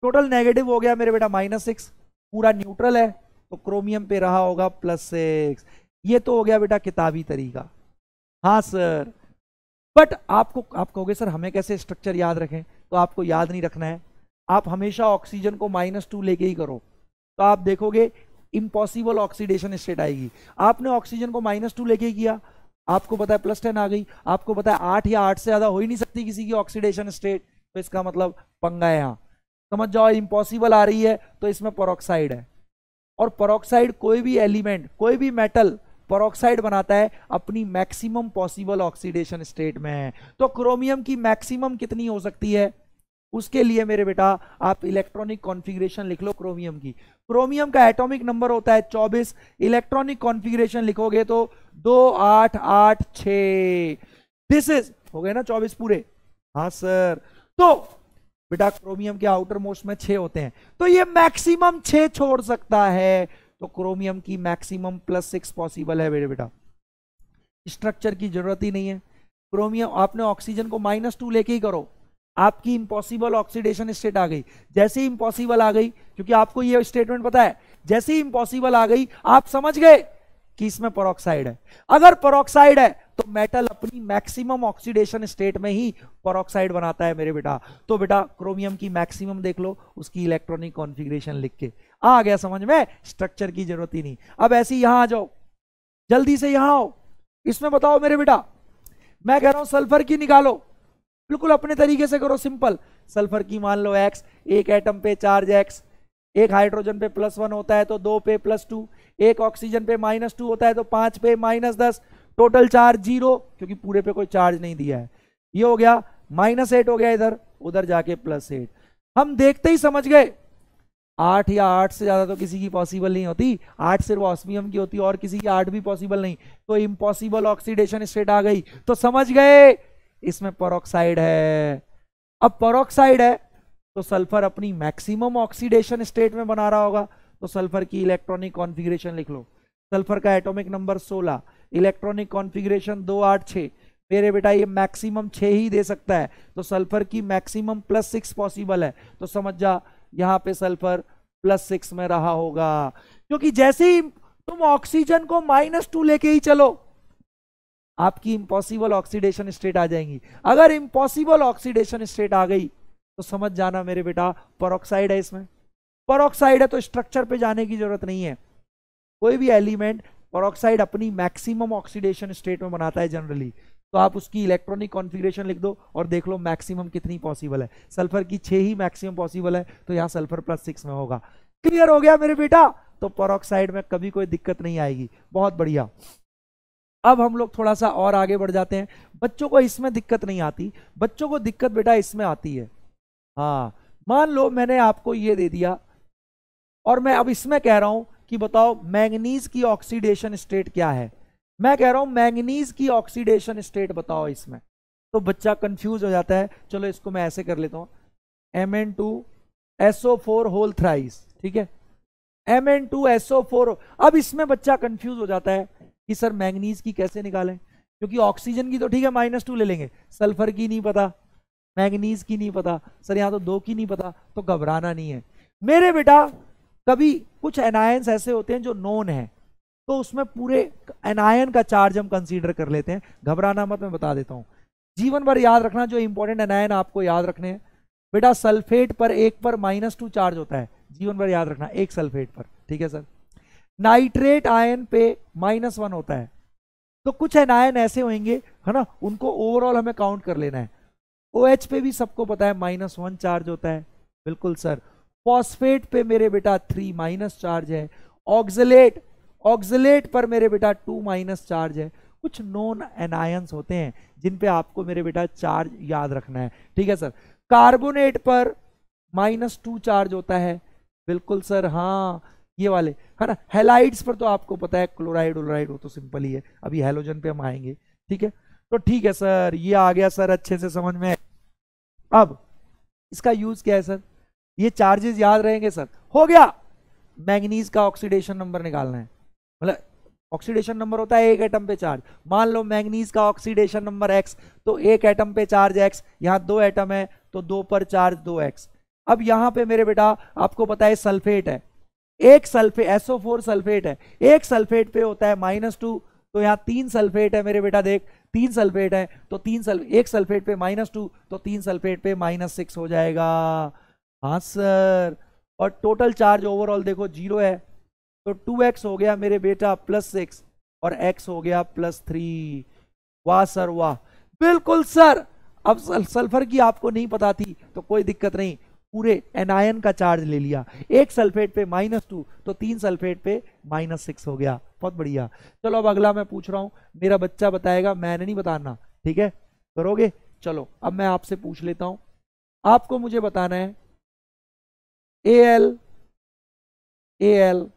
टोटल नेगेटिव हो गया मेरे बेटा माइनस सिक्स पूरा न्यूट्रल है तो क्रोमियम पे रहा होगा प्लस सिक्स ये तो हो गया बेटा किताबी तरीका हाँ सर बट आपको आप कहोगे सर हमें कैसे स्ट्रक्चर याद रखें तो आपको याद नहीं रखना है आप हमेशा ऑक्सीजन को माइनस टू लेके ही करो तो आप देखोगे इम्पॉसिबल ऑक्सीडेशन स्टेट आएगी आपने ऑक्सीजन को माइनस टू लेके किया आपको पता है प्लस टेन आ गई आपको पता है आठ या आठ से ज़्यादा हो ही नहीं सकती किसी की ऑक्सीडेशन स्टेट तो इसका मतलब पंगा है यहाँ समझ जाओ इम्पॉसिबल आ रही है तो इसमें परोक्साइड है और परोक्साइड कोई भी एलिमेंट कोई भी मेटल परोक्साइड बनाता है अपनी मैक्सिमम पॉसिबल ऑक्सीडेशन स्टेट में है तो क्रोमियम की मैक्सिमम कितनी हो सकती है उसके लिए मेरे बेटा आप इलेक्ट्रॉनिक कॉन्फ़िगरेशन लिख लो क्रोमियम की क्रोमियम का एटॉमिक नंबर होता है 24 इलेक्ट्रॉनिक कॉन्फ़िगरेशन लिखोगे तो दो आठ आठ छ दिस इज हो गए ना 24 पूरे हाँ सर तो बेटा क्रोमियम के आउटर मोस्ट में छः होते हैं तो ये मैक्सिमम छः छोड़ सकता है तो क्रोमियम की मैक्सिमम प्लस सिक्स पॉसिबल है बेटे बेटा स्ट्रक्चर की जरूरत ही नहीं है क्रोमियम आपने ऑक्सीजन को माइनस टू लेके ही करो आपकी इम्पॉसिबल ऑक्सीडेशन स्टेट आ गई जैसे ही इम्पॉसिबल आ गई क्योंकि आपको ये स्टेटमेंट पता है जैसे ही इम्पॉसिबल आ गई आप समझ गए कि इसमें परोक्साइड है अगर परोक्साइड है तो मेटल अपनी मैक्सिमम ऑक्सीडेशन स्टेट में ही परोक्साइड बनाता है मेरे बेटा तो बेटा क्रोमियम की मैक्सिमम देख लो उसकी इलेक्ट्रॉनिक कॉन्फिग्रेशन लिख के आ गया समझ में स्ट्रक्चर की जरूरत ही नहीं अब ऐसी यहां आ जाओ जल्दी से यहां आओ इसमें बताओ मेरे बेटा मैं कह रहा हूं सल्फर की निकालो बिल्कुल अपने तरीके से करो सिंपल सल्फर की मान लो एक्स एक एटम पे चार्ज एक्स एक हाइड्रोजन पे प्लस वन होता है तो दो पे प्लस टू एक ऑक्सीजन पे माइनस टू होता है तो पांच पे माइनस दस टोटल चार्ज जीरो क्योंकि पूरे पे कोई चार्ज नहीं दिया है ये हो गया माइनस एट हो गया इधर उधर जाके प्लस एट हम देखते ही समझ गए आठ या आठ से ज़्यादा तो किसी की पॉसिबल नहीं होती आठ सिर्फ ऑस्मियम की होती और किसी की आठ भी पॉसिबल नहीं तो इम्पॉसिबल ऑक्सीडेशन स्टेट आ गई तो समझ गए इसमें परोक्साइड है अब परोक्साइड है तो सल्फर अपनी मैक्सिमम ऑक्सीडेशन स्टेट में बना रहा होगा तो सल्फर की इलेक्ट्रॉनिक कॉन्फिग्रेशन लिख लो सल्फर का एटोमिक नंबर सोलह इलेक्ट्रॉनिक कॉन्फिग्रेशन दो आठ छे मेरे बेटा ये मैक्सिमम छ ही दे सकता है तो सल्फर की मैक्सिमम प्लस सिक्स पॉसिबल है तो समझ जा यहां पे सल्फर प्लस सिक्स में रहा होगा क्योंकि जैसे ही तुम ऑक्सीजन को माइनस टू लेके ही चलो आपकी इंपॉसिबल ऑक्सीडेशन स्टेट आ जाएंगी अगर इंपॉसिबल ऑक्सीडेशन स्टेट आ गई तो समझ जाना मेरे बेटा परोक्साइड है इसमें परोक्साइड है तो स्ट्रक्चर पे जाने की जरूरत नहीं है कोई भी एलिमेंट परोक्साइड अपनी मैक्सिमम ऑक्सीडेशन स्टेट में बनाता है जनरली तो आप उसकी इलेक्ट्रॉनिक कॉन्फ़िगरेशन लिख दो और देख लो मैक्सिमम कितनी पॉसिबल है सल्फर की छह ही मैक्सिमम पॉसिबल है तो यहाँ सल्फर प्लस सिक्स में होगा क्लियर हो गया मेरे बेटा तो परोक्साइड में कभी कोई दिक्कत नहीं आएगी बहुत बढ़िया अब हम लोग थोड़ा सा और आगे बढ़ जाते हैं बच्चों को इसमें दिक्कत नहीं आती बच्चों को दिक्कत बेटा इसमें आती है हाँ मान लो मैंने आपको ये दे दिया और मैं अब इसमें कह रहा हूं कि बताओ मैंगनीज की ऑक्सीडेशन स्टेट क्या है मैं कह रहा हूं मैंगनीज की ऑक्सीडेशन स्टेट बताओ इसमें तो बच्चा कंफ्यूज हो जाता है चलो इसको मैं ऐसे कर लेता हूं M N two S O four whole thrice ठीक है M N two S O four अब इसमें बच्चा कंफ्यूज हो जाता है कि सर मैंगनीज की कैसे निकालें क्योंकि ऑक्सीजन की तो ठीक है माइनस टू ले लेंगे सल्फर की नहीं पता मैंगनीज की नहीं पता सर यहां तो दो की नहीं पता तो घबराना नहीं है मेरे बेटा कभी कुछ एनायंस ऐसे होते हैं जो नोन है तो उसमें पूरे एनायन का चार्ज हम कंसीडर कर लेते हैं घबराना मत मैं बता देता हूँ जीवन भर याद रखना जो इंपॉर्टेंट एनायन आपको याद रखने हैं बेटा सल्फेट पर एक पर माइनस टू चार्ज होता है जीवन भर याद रखना एक सल्फेट पर ठीक है सर नाइट्रेट आयन पे माइनस वन होता है तो कुछ एनायन ऐसे होंगे है ना उनको ओवरऑल हमें काउंट कर लेना है ओ OH पे भी सबको पता है माइनस वन चार्ज होता है बिल्कुल सर फॉस्फेट पे मेरे बेटा थ्री माइनस चार्ज है ऑक्जलेट ऑक्जिलेट पर मेरे बेटा टू माइनस चार्ज है कुछ नॉन एनायंस होते हैं जिन पे आपको मेरे बेटा चार्ज याद रखना है ठीक है सर कार्बोनेट पर माइनस टू चार्ज होता है बिल्कुल सर हाँ ये वाले है ना हेलाइड्स पर तो आपको पता है क्लोराइड उलोराइड वो तो सिंपल ही है अभी हेलोजन पे हम आएंगे ठीक है तो ठीक है सर ये आ गया सर अच्छे से समझ में अब इसका यूज क्या है सर ये चार्जेस याद रहेंगे सर हो गया मैग्नीज का ऑक्सीडेशन नंबर निकालना है मतलब ऑक्सीडेशन नंबर होता है एक एटम पे चार्ज मान लो मैंगनीज का ऑक्सीडेशन नंबर एक्स तो एक एटम पे चार्ज एक्स यहाँ दो एटम है तो दो पर चार्ज दो एक्स अब यहाँ पे मेरे बेटा आपको पता है सल्फेट है एक सल्फेट एसओ फोर सल्फेट है एक सल्फेट पे होता है माइनस टू तो यहाँ तीन सल्फेट है मेरे बेटा देख तीन सल्फेट है तो तीन सल्फेट एक सल्फेट पे माइनस टू तो तीन सल्फेट पे माइनस सिक्स हो जाएगा हाँ सर और टोटल चार्ज ओवरऑल देखो जीरो है तो 2x हो गया मेरे बेटा प्लस सिक्स और x हो गया प्लस थ्री वाह सर वाह बिल्कुल सर अब सल्फर की आपको नहीं पता थी तो कोई दिक्कत नहीं पूरे एनायन का चार्ज ले लिया एक सल्फेट पे माइनस टू तो तीन सल्फेट पे माइनस सिक्स हो गया बहुत बढ़िया चलो अब अगला मैं पूछ रहा हूं मेरा बच्चा बताएगा मैंने नहीं बताना ठीक है करोगे चलो अब मैं आपसे पूछ लेता हूं आपको मुझे बताना है A L A L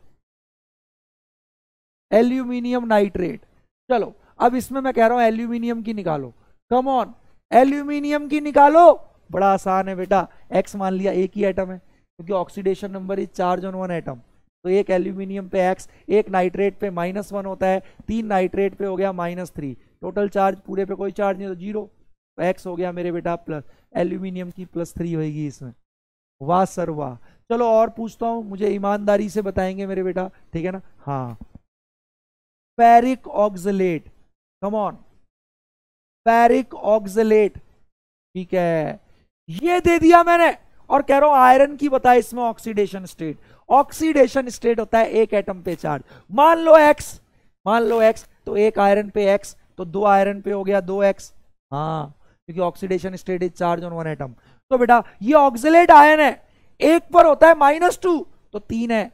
aluminium nitrate चलो अब इसमें मैं कह रहा हूं एल्यूमिनियम की निकालो कम ऑन एल्यूमिनियम की निकालो बड़ा आसान है बेटा एक्स मान लिया एक ही एटम है क्योंकि oxidation number is charge on one atom तो एक एल्यूमिनियम पे एक्स एक नाइट्रेट पे माइनस वन होता है तीन नाइट्रेट पे हो गया माइनस थ्री टोटल चार्ज पूरे पे कोई चार्ज नहीं तो जीरो तो एक्स हो गया मेरे बेटा प्लस एल्यूमिनियम की प्लस थ्री होगी इसमें वाह सर वाह चलो और पूछता हूँ मुझे ईमानदारी से बताएंगे मेरे बेटा ठीक है ना हाँ ferric oxalate come on ferric oxalate ठीक है ये दे दिया मैंने और कह रहा हूं आयरन की बताए इसमें ऑक्सीडेशन स्टेट ऑक्सीडेशन स्टेट होता है एक एटम पे चार्ज मान लो एक्स मान लो एक्स तो एक आयरन पे एक्स तो दो आयरन पे हो गया दो एक्स हाँ क्योंकि oxidation state is charge on one atom तो बेटा ये ऑक्सिलेट आयन है एक पर होता है माइनस टू तो तीन है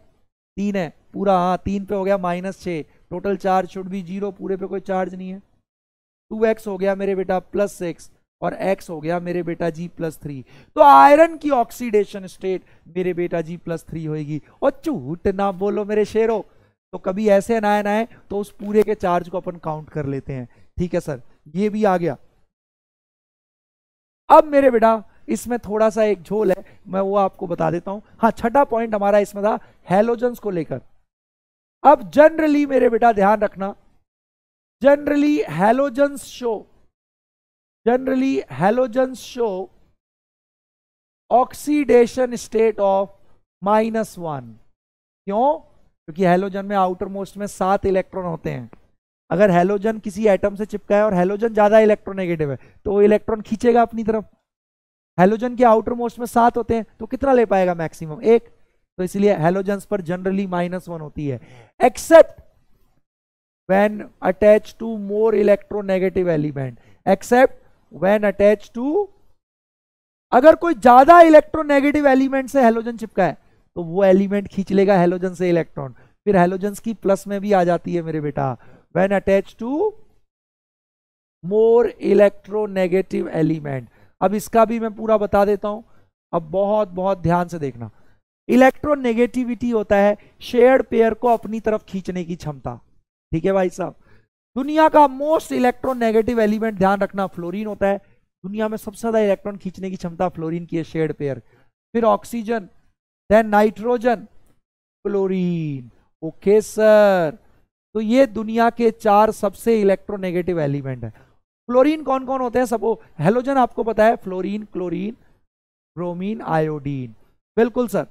तीन है पूरा हाँ तीन पे हो गया माइनस छ टोटल चार्ज शुड भी जीरो पूरे पे कोई चार्ज नहीं है टू एक्स हो गया मेरे बेटा प्लस सिक्स और एक्स हो गया मेरे बेटा जी प्लस थ्री तो आयरन की ऑक्सीडेशन स्टेट मेरे बेटा जी प्लस थ्री होगी और झूठ ना बोलो मेरे शेरो तो कभी ऐसे ना है तो उस पूरे के चार्ज को अपन काउंट कर लेते हैं ठीक है सर ये भी आ गया अब मेरे बेटा इसमें थोड़ा सा एक झोल है मैं वो आपको बता देता हूं हाँ छठा पॉइंट हमारा इसमें था हेलोजन को लेकर अब जनरली मेरे बेटा ध्यान रखना generally halogens show generally halogens show oxidation state of minus one क्यों क्योंकि हेलोजन में आउटर मोस्ट में सात इलेक्ट्रॉन होते हैं अगर हेलोजन किसी एटम से चिपका है और हेलोजन ज्यादा इलेक्ट्रोनेगेटिव है तो वो इलेक्ट्रॉन खींचेगा अपनी तरफ हेलोजन के आउटर मोस्ट में सात होते हैं तो कितना ले पाएगा मैक्सिमम एक तो इसलिए हेलोजेंस पर जनरली माइनस वन होती है except when attach to more electronegative element except when attach to अगर कोई ज्यादा इलेक्ट्रोनेगेटिव एलिमेंट से हेलोजन चिपका है तो वो एलिमेंट खींच लेगा हेलोजन से इलेक्ट्रॉन फिर हेलोजन की प्लस में भी आ जाती है मेरे बेटा when attach to more electronegative element अब इसका भी मैं पूरा बता देता हूं अब बहुत बहुत ध्यान से देखना इलेक्ट्रोनेगेटिविटी होता है शेयर पेयर को अपनी तरफ खींचने की क्षमता ठीक है भाई साहब दुनिया का मोस्ट इलेक्ट्रोनेगेटिव एलिमेंट ध्यान रखना फ्लोरीन होता है दुनिया में सबसे ज्यादा इलेक्ट्रॉन खींचने की क्षमता फ्लोरीन की है शेड पेयर फिर oxygen then nitrogen chlorine okay sir तो ये दुनिया के चार सबसे इलेक्ट्रोनेगेटिव एलिमेंट है फ्लोरीन कौन कौन होते हैं सब हेलोजन आपको पता है फ्लोरीन क्लोरीन ब्रोमीन आयोडीन बिल्कुल सर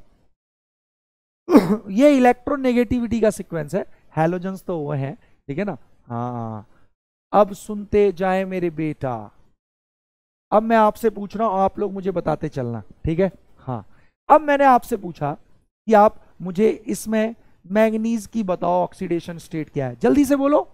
ये इलेक्ट्रोनेगेटिविटी का सिक्वेंस है हेलोजन्स तो वो है ठीक है ना हाँ अब सुनते जाए मेरे बेटा अब मैं आपसे पूछ रहा हूं आप लोग मुझे बताते चलना ठीक है हाँ अब मैंने आपसे पूछा कि आप मुझे इसमें मैंगनीज की बताओ ऑक्सीडेशन स्टेट क्या है जल्दी से बोलो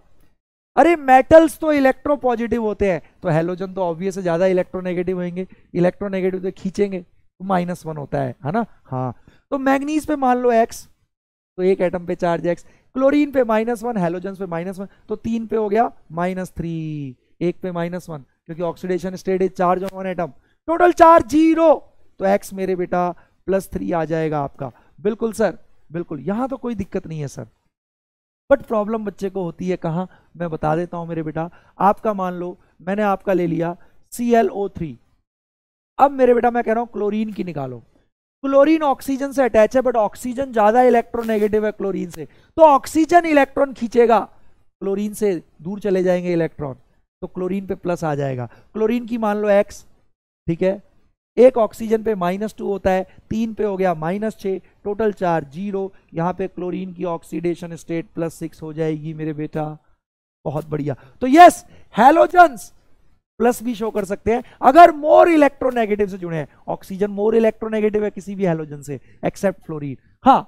अरे मेटल्स तो इलेक्ट्रो पॉजिटिव होते हैं तो हेलोजन तो ऑब्वियस ज्यादा इलेक्ट्रोनेगेटिव होंगे इलेक्ट्रोनेगेटिव तो खींचेंगे तो माइनस वन होता है है ना हाँ तो मैग्नीज पे मान लो एक्स तो एक एटम पे चार्ज एक्स क्लोरीन पे माइनस वन हेलोजन पे माइनस वन तो तीन पे हो गया माइनस थ्री एक पे माइनस वन क्योंकि oxidation state is charge on one atom total charge zero तो एक्स मेरे बेटा प्लस थ्री आ जाएगा आपका बिल्कुल सर बिल्कुल यहां तो कोई दिक्कत नहीं है सर बट प्रॉब्लम बच्चे को होती है कहां मैं बता देता हूं मेरे बेटा आपका मान लो मैंने आपका ले लिया सी एल ओ थ्री अब मेरे बेटा मैं कह रहा हूं क्लोरीन की निकालो क्लोरीन ऑक्सीजन से अटैच है बट ऑक्सीजन ज्यादा इलेक्ट्रोनेगेटिव है क्लोरीन से तो ऑक्सीजन इलेक्ट्रॉन खींचेगा क्लोरीन से दूर चले जाएंगे इलेक्ट्रॉन तो क्लोरीन पे प्लस आ जाएगा क्लोरीन की मान लो एक्स ठीक है एक ऑक्सीजन पे माइनस टू होता है तीन पे हो गया माइनस छः टोटल चार जीरो यहाँ पे क्लोरीन की ऑक्सीडेशन स्टेट प्लस सिक्स हो जाएगी मेरे बेटा बहुत बढ़िया तो यस हेलोजन प्लस भी शो कर सकते हैं अगर मोर इलेक्ट्रोनेगेटिव से जुड़े हैं ऑक्सीजन मोर इलेक्ट्रोनेगेटिव है किसी भी हेलोजन से एक्सेप्ट फ्लोरीन हाँ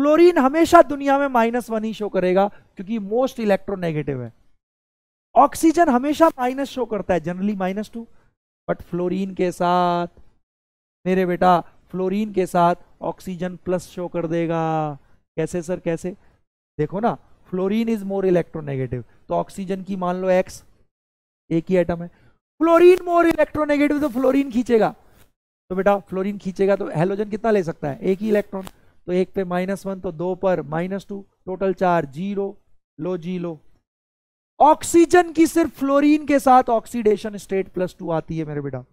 फ्लोरीन हमेशा दुनिया में माइनस वन ही शो करेगा क्योंकि मोस्ट इलेक्ट्रोनेगेटिव है ऑक्सीजन हमेशा माइनस शो करता है generally minus two but fluorine के साथ मेरे बेटा फ्लोरीन के साथ ऑक्सीजन प्लस शो कर देगा कैसे सर कैसे देखो ना फ्लोरीन इज मोर इलेक्ट्रोनेगेटिव तो ऑक्सीजन की मान लो एक्स एक ही आइटम है फ्लोरीन मोर इलेक्ट्रोनेगेटिव तो फ्लोरीन खींचेगा तो बेटा फ्लोरीन खींचेगा तो हेलोजन कितना ले सकता है एक ही इलेक्ट्रॉन तो एक पे माइनस वन तो दो पर माइनस टू टोटल चार जीरो लो जी लो ऑक्सीजन की सिर्फ फ्लोरीन के साथ ऑक्सीडेशन स्टेट प्लस टू आती है मेरे बेटा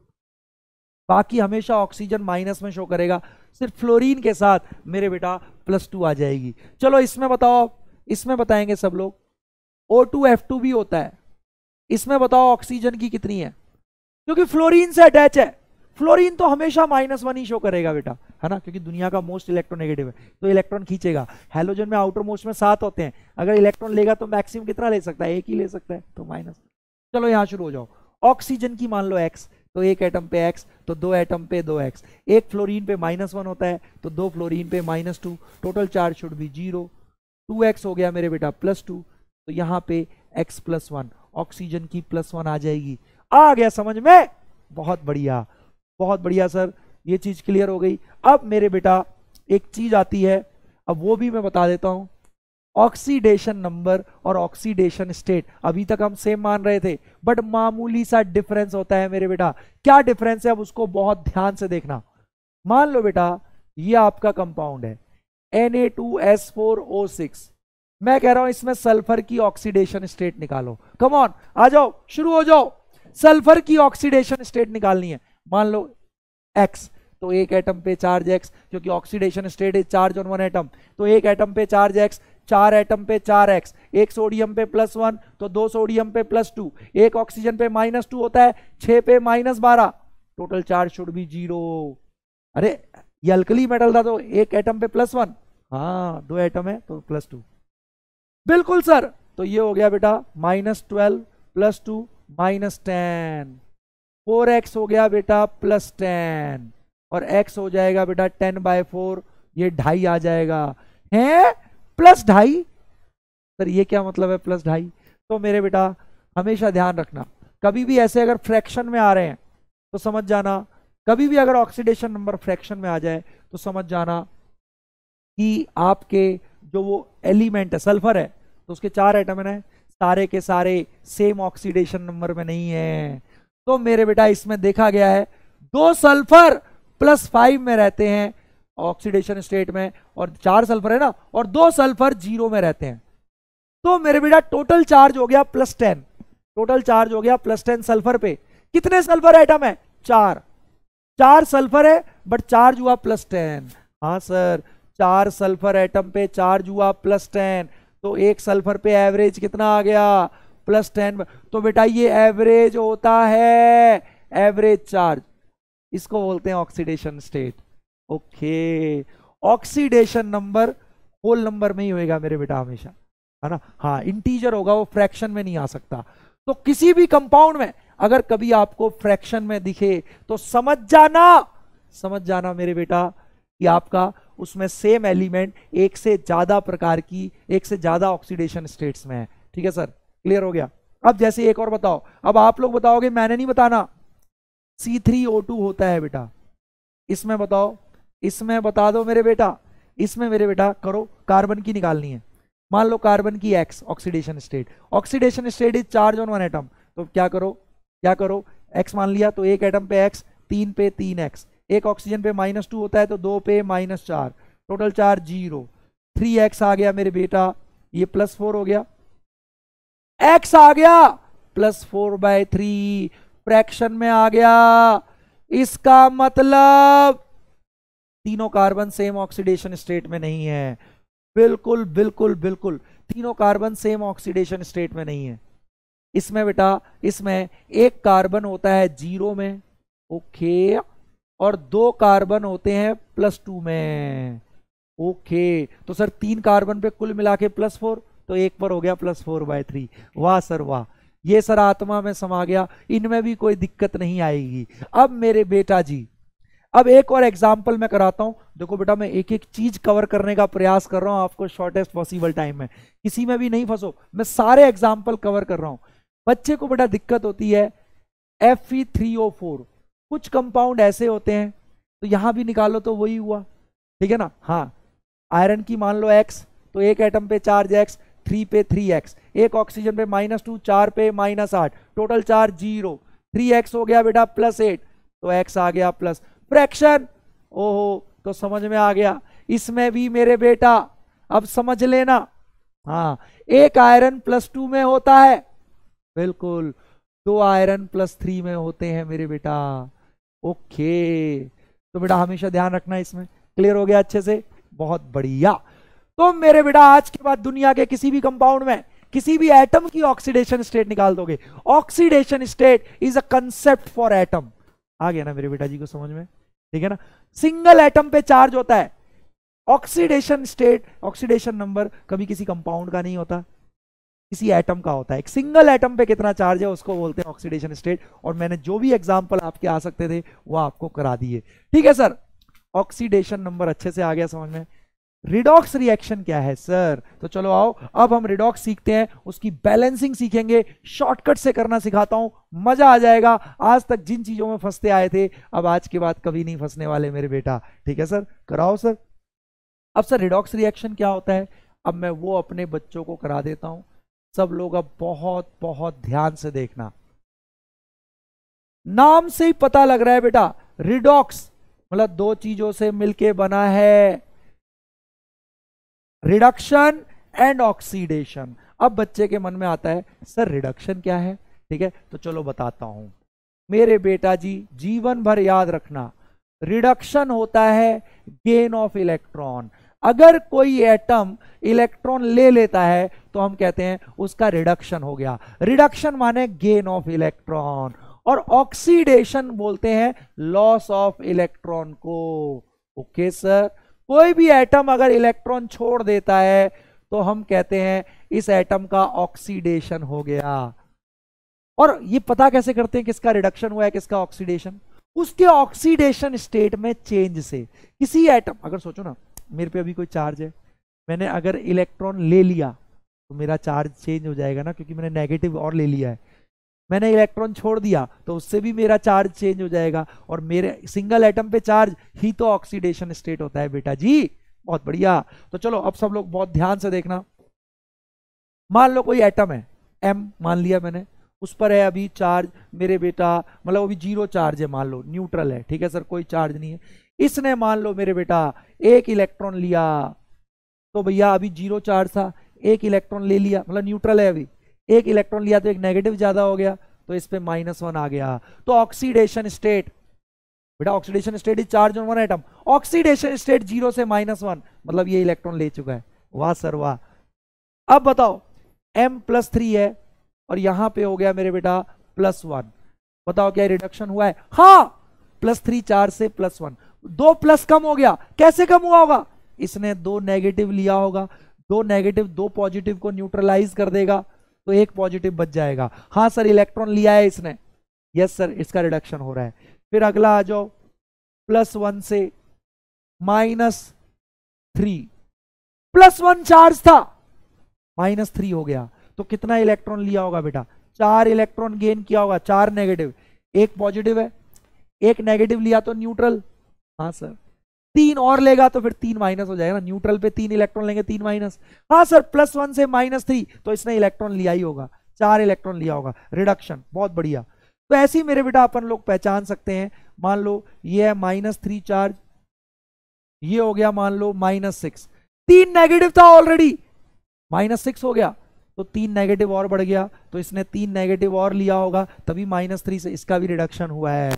बाकी हमेशा ऑक्सीजन माइनस में शो करेगा सिर्फ फ्लोरीन के साथ मेरे बेटा प्लस टू आ जाएगी चलो इसमें बताओ इसमें बताएंगे सब लोग ओ टू एफ टू भी होता है इसमें बताओ ऑक्सीजन की कितनी है क्योंकि फ्लोरीन से अटैच है फ्लोरीन तो हमेशा माइनस वन ही शो करेगा बेटा है ना क्योंकि दुनिया का मोस्ट इलेक्ट्रोनेगेटिव है तो इलेक्ट्रॉन खींचेगा हेलोजन में आउटर मोस्ट में सात होते हैं अगर इलेक्ट्रॉन लेगा तो मैक्सिमम कितना ले सकता है एक ही ले सकता है तो माइनस चलो यहां शुरू हो जाओ ऑक्सीजन की मान लो एक्स तो एक एटम पे एक्स तो दो एटम पे दो एक्स एक फ्लोरिन पे माइनस वन होता है तो दो फ्लोरिन पे minus two total charge should भी जीरो टू एक्स हो गया मेरे बेटा प्लस टू तो यहाँ पे एक्स प्लस वन ऑक्सीजन की प्लस वन आ जाएगी आ गया समझ में बहुत बढ़िया बहुत बढ़िया सर ये चीज क्लियर हो गई अब मेरे बेटा एक चीज आती है अब वो भी मैं बता देता हूं ऑक्सीडेशन नंबर और ऑक्सीडेशन स्टेट अभी तक हम सेम मान रहे थे बट मामूली सा डिफरेंस होता है मेरे बेटा क्या डिफरेंस है अब उसको बहुत ध्यान से देखना मान लो बेटा ये आपका कंपाउंड है Na2S4O6 मैं कह रहा हूं इसमें सल्फर की ऑक्सीडेशन स्टेट निकालो कम ऑन आ जाओ शुरू हो जाओ सल्फर की ऑक्सीडेशन स्टेट निकालनी है मान लो एक्स तो एक एटम पे चार्ज एक्स क्योंकि oxidation state is charge on one atom तो एक एटम पे चार्ज एक्स चार एटम पे चार एक्स एक सोडियम पे प्लस वन तो दो सोडियम पे प्लस टू एक ऑक्सीजन पे माइनस टू होता है छ पे माइनस बारह टोटल चार्ज शुड भी जीरो अरे ये अल्कली मेटल था तो एक एटम पे प्लस वन हाँ दो एटम है तो प्लस टू बिल्कुल सर तो ये हो गया बेटा minus twelve plus two minus ten four x हो गया बेटा प्लस टेन और एक्स हो जाएगा बेटा टेन बाय फोर ये ढाई आ जाएगा है प्लस ढाई सर ये क्या मतलब है प्लस ढाई तो मेरे बेटा हमेशा ध्यान रखना कभी भी ऐसे अगर फ्रैक्शन में आ रहे हैं तो समझ जाना कभी भी अगर ऑक्सीडेशन नंबर फ्रैक्शन में आ जाए तो समझ जाना कि आपके जो वो एलिमेंट है सल्फर है तो उसके चार आइटम है सारे के सारे सेम ऑक्सीडेशन नंबर में नहीं है तो मेरे बेटा इसमें देखा गया है दो सल्फर प्लस फाइव में रहते हैं ऑक्सीडेशन स्टेट में और चार सल्फर है ना और दो सल्फर जीरो में रहते हैं तो मेरे बेटा टोटल चार्ज हो गया प्लस टेन टोटल चार्ज हो गया प्लस टेन सल्फर पे कितने सल्फर आइटम है चार चार सल्फर है बट चार्ज हुआ प्लस टेन हाँ सर चार सल्फर एटम पे चार्ज हुआ प्लस टेन तो एक सल्फर पे एवरेज कितना आ गया प्लस टेन तो बेटा ये एवरेज होता है एवरेज चार्ज इसको बोलते हैं oxidation state okay oxidation number whole number में ही होएगा मेरे बेटा हमेशा है ना हाँ इंटीजर होगा वो फ्रैक्शन में नहीं आ सकता तो किसी भी कंपाउंड में अगर कभी आपको फ्रैक्शन में दिखे तो समझ जाना समझ जाना मेरे बेटा कि आपका उसमें सेम एलिमेंट एक से ज़्यादा प्रकार की एक से ज़्यादा ऑक्सीडेशन स्टेट्स में है ठीक है सर क्लियर हो गया अब जैसे एक और बताओ अब आप लोग बताओगे मैंने नहीं बताना C3O2 थ्री ओ टू होता है बेटा इसमें बताओ इसमें बता दो मेरे बेटा इसमें मेरे बेटा करो कार्बन की निकालनी है मान लो कार्बन की x oxidation state oxidation state is charge on one atom तो क्या करो क्या करो एक्स मान लिया तो एक एटम पे एक्स तीन पे तीन एक्स एक ऑक्सीजन पे माइनस टू होता है तो दो पे माइनस चार टोटल चार जीरो थ्री एक्स आ गया मेरे बेटा ये प्लस फोर हो गया एक्स आ गया plus four by three fraction में आ गया इसका मतलब तीनों कार्बन सेम ऑक्सीडेशन स्टेट में नहीं है बिल्कुल बिल्कुल बिल्कुल तीनों कार्बन सेम ऑक्सीडेशन स्टेट में नहीं है इसमें बेटा इसमें एक कार्बन होता है जीरो में ओके okay. और दो कार्बन होते हैं प्लस टू में ओके तो सर तीन कार्बन पे कुल मिला के प्लस फोर तो एक पर हो गया प्लस फोर बाय थ्री वाह सर वाह ये सर आत्मा में समा गया इनमें भी कोई दिक्कत नहीं आएगी अब मेरे बेटा जी अब एक और एग्जाम्पल मैं कराता हूं देखो बेटा मैं एक एक चीज कवर करने का प्रयास कर रहा हूं आपको शॉर्टेस्ट पॉसिबल टाइम में किसी में भी नहीं फंसो मैं सारे एग्जाम्पल कवर कर रहा हूं बच्चे को बेटा दिक्कत होती है F E three O four कुछ कंपाउंड ऐसे होते हैं तो यहां भी निकालो तो वही हुआ ठीक है ना हाँ आयरन की मान लो एक्स तो एक एटम पे चार्ज एक्स थ्री पे थ्री एक्स एक ऑक्सीजन पे माइनस टू चार पे माइनस आठ total charge zero three x हो गया बेटा प्लस एट तो एक्स आ गया प्लस फ्रैक्शन ओहो तो समझ में आ गया इसमें भी मेरे बेटा अब समझ लेना हाँ एक आयरन प्लस टू में होता है बिल्कुल दो आयरन प्लस थ्री में होते हैं मेरे बेटा ओके तो बेटा हमेशा ध्यान रखना इसमें क्लियर हो गया अच्छे से बहुत बढ़िया तो मेरे बेटा आज के बाद दुनिया के किसी भी कंपाउंड में किसी भी एटम की ऑक्सीडेशन स्टेट निकाल दोगे oxidation state is a concept for atom आ गया ना मेरे बेटा जी को समझ में ठीक है ना सिंगल एटम पे चार्ज होता है ऑक्सीडेशन स्टेट ऑक्सीडेशन नंबर कभी किसी कंपाउंड का नहीं होता किसी एटम का होता है एक सिंगल एटम पे कितना चार्ज है उसको बोलते हैं ऑक्सीडेशन स्टेट और मैंने जो भी एग्जाम्पल आपके आ सकते थे वो आपको करा दिए ठीक है सर ऑक्सीडेशन नंबर अच्छे से आ गया समझ में रिडॉक्स रिएक्शन क्या है सर तो चलो आओ अब हम रिडॉक्स सीखते हैं उसकी बैलेंसिंग सीखेंगे शॉर्टकट से करना सिखाता हूं मजा आ जाएगा आज तक जिन चीजों में फंसते आए थे अब आज के बाद कभी नहीं फंसने वाले मेरे बेटा ठीक है सर कराओ सर अब सर रिडॉक्स रिएक्शन क्या होता है अब मैं वो अपने बच्चों को करा देता हूं सब लोग अब बहुत बहुत ध्यान से देखना नाम से ही पता लग रहा है बेटा रिडॉक्स मतलब दो चीजों से मिलके बना है रिडक्शन एंड ऑक्सीडेशन अब बच्चे के मन में आता है सर रिडक्शन क्या है ठीक है तो चलो बताता हूं मेरे बेटा जी जीवन भर याद रखना रिडक्शन होता है गेन ऑफ इलेक्ट्रॉन अगर कोई एटम इलेक्ट्रॉन ले लेता है तो हम कहते हैं उसका रिडक्शन हो गया रिडक्शन माने गेन ऑफ इलेक्ट्रॉन और ऑक्सीडेशन बोलते हैं लॉस ऑफ इलेक्ट्रॉन को ओके सर कोई भी एटम अगर इलेक्ट्रॉन छोड़ देता है तो हम कहते हैं इस एटम का ऑक्सीडेशन हो गया और ये पता कैसे करते हैं किसका रिडक्शन हुआ है किसका ऑक्सीडेशन उसके ऑक्सीडेशन स्टेट में चेंज से किसी एटम अगर सोचो ना मेरे पे अभी कोई चार्ज है मैंने अगर इलेक्ट्रॉन ले लिया तो मेरा चार्ज चेंज हो जाएगा ना क्योंकि मैंने नेगेटिव और ले लिया है मैंने इलेक्ट्रॉन छोड़ दिया तो उससे भी मेरा चार्ज चेंज हो जाएगा और मेरे सिंगल एटम पे चार्ज ही तो ऑक्सीडेशन स्टेट होता है बेटा जी बहुत बढ़िया तो चलो अब सब लोग बहुत ध्यान से देखना मान लो कोई एटम है एम मान लिया मैंने उस पर है अभी चार्ज मेरे बेटा मतलब अभी जीरो चार्ज है मान लो न्यूट्रल है ठीक है सर कोई चार्ज नहीं है इसने मान लो मेरे बेटा एक इलेक्ट्रॉन लिया तो भैया अभी जीरो चार्ज था एक इलेक्ट्रॉन ले लिया मतलब न्यूट्रल है अभी एक इलेक्ट्रॉन लिया तो एक नेगेटिव ज्यादा हो गया तो इस पर माइनस वन आ गया तो ऑक्सीडेशन स्टेट बेटा oxidation state is charge on one atom oxidation state zero से माइनस वन मतलब ये इलेक्ट्रॉन ले चुका है वाह सर वाह अब बताओ एम प्लस थ्री है और यहां पे हो गया मेरे बेटा प्लस वन बताओ क्या रिडक्शन हुआ है हा प्लस थ्री चार से प्लस वन दो प्लस कम हो गया कैसे कम हुआ होगा इसने दो नेगेटिव लिया होगा दो नेगेटिव दो पॉजिटिव को न्यूट्रलाइज कर देगा तो एक पॉजिटिव बच जाएगा हाँ सर इलेक्ट्रॉन लिया है इसने यस सर इसका रिडक्शन हो रहा है फिर अगला आ जाओ प्लस वन से minus three plus one charge था माइनस थ्री हो गया तो कितना इलेक्ट्रॉन लिया होगा बेटा चार इलेक्ट्रॉन गेन किया होगा चार नेगेटिव एक पॉजिटिव है एक नेगेटिव लिया तो न्यूट्रल हाँ सर तीन और लेगा तो फिर तीन माइनस हो जाएगा ना न्यूट्रल पे तीन इलेक्ट्रॉन लेंगे तीन माइनस हाँ सर प्लस वन से माइनस थ्री तो इसने इलेक्ट्रॉन लिया ही होगा चार इलेक्ट्रॉन लिया होगा रिडक्शन बहुत बढ़िया तो ऐसे ही मेरे बेटा अपन लोग पहचान सकते हैं मान लो ये है माइनस थ्री चार्ज ये हो गया मान लो माइनस सिक्स तीन नेगेटिव था ऑलरेडी माइनस सिक्स हो गया तो तीन नेगेटिव और बढ़ गया तो इसने तीन नेगेटिव और लिया होगा तभी माइनस थ्री से इसका भी रिडक्शन हुआ है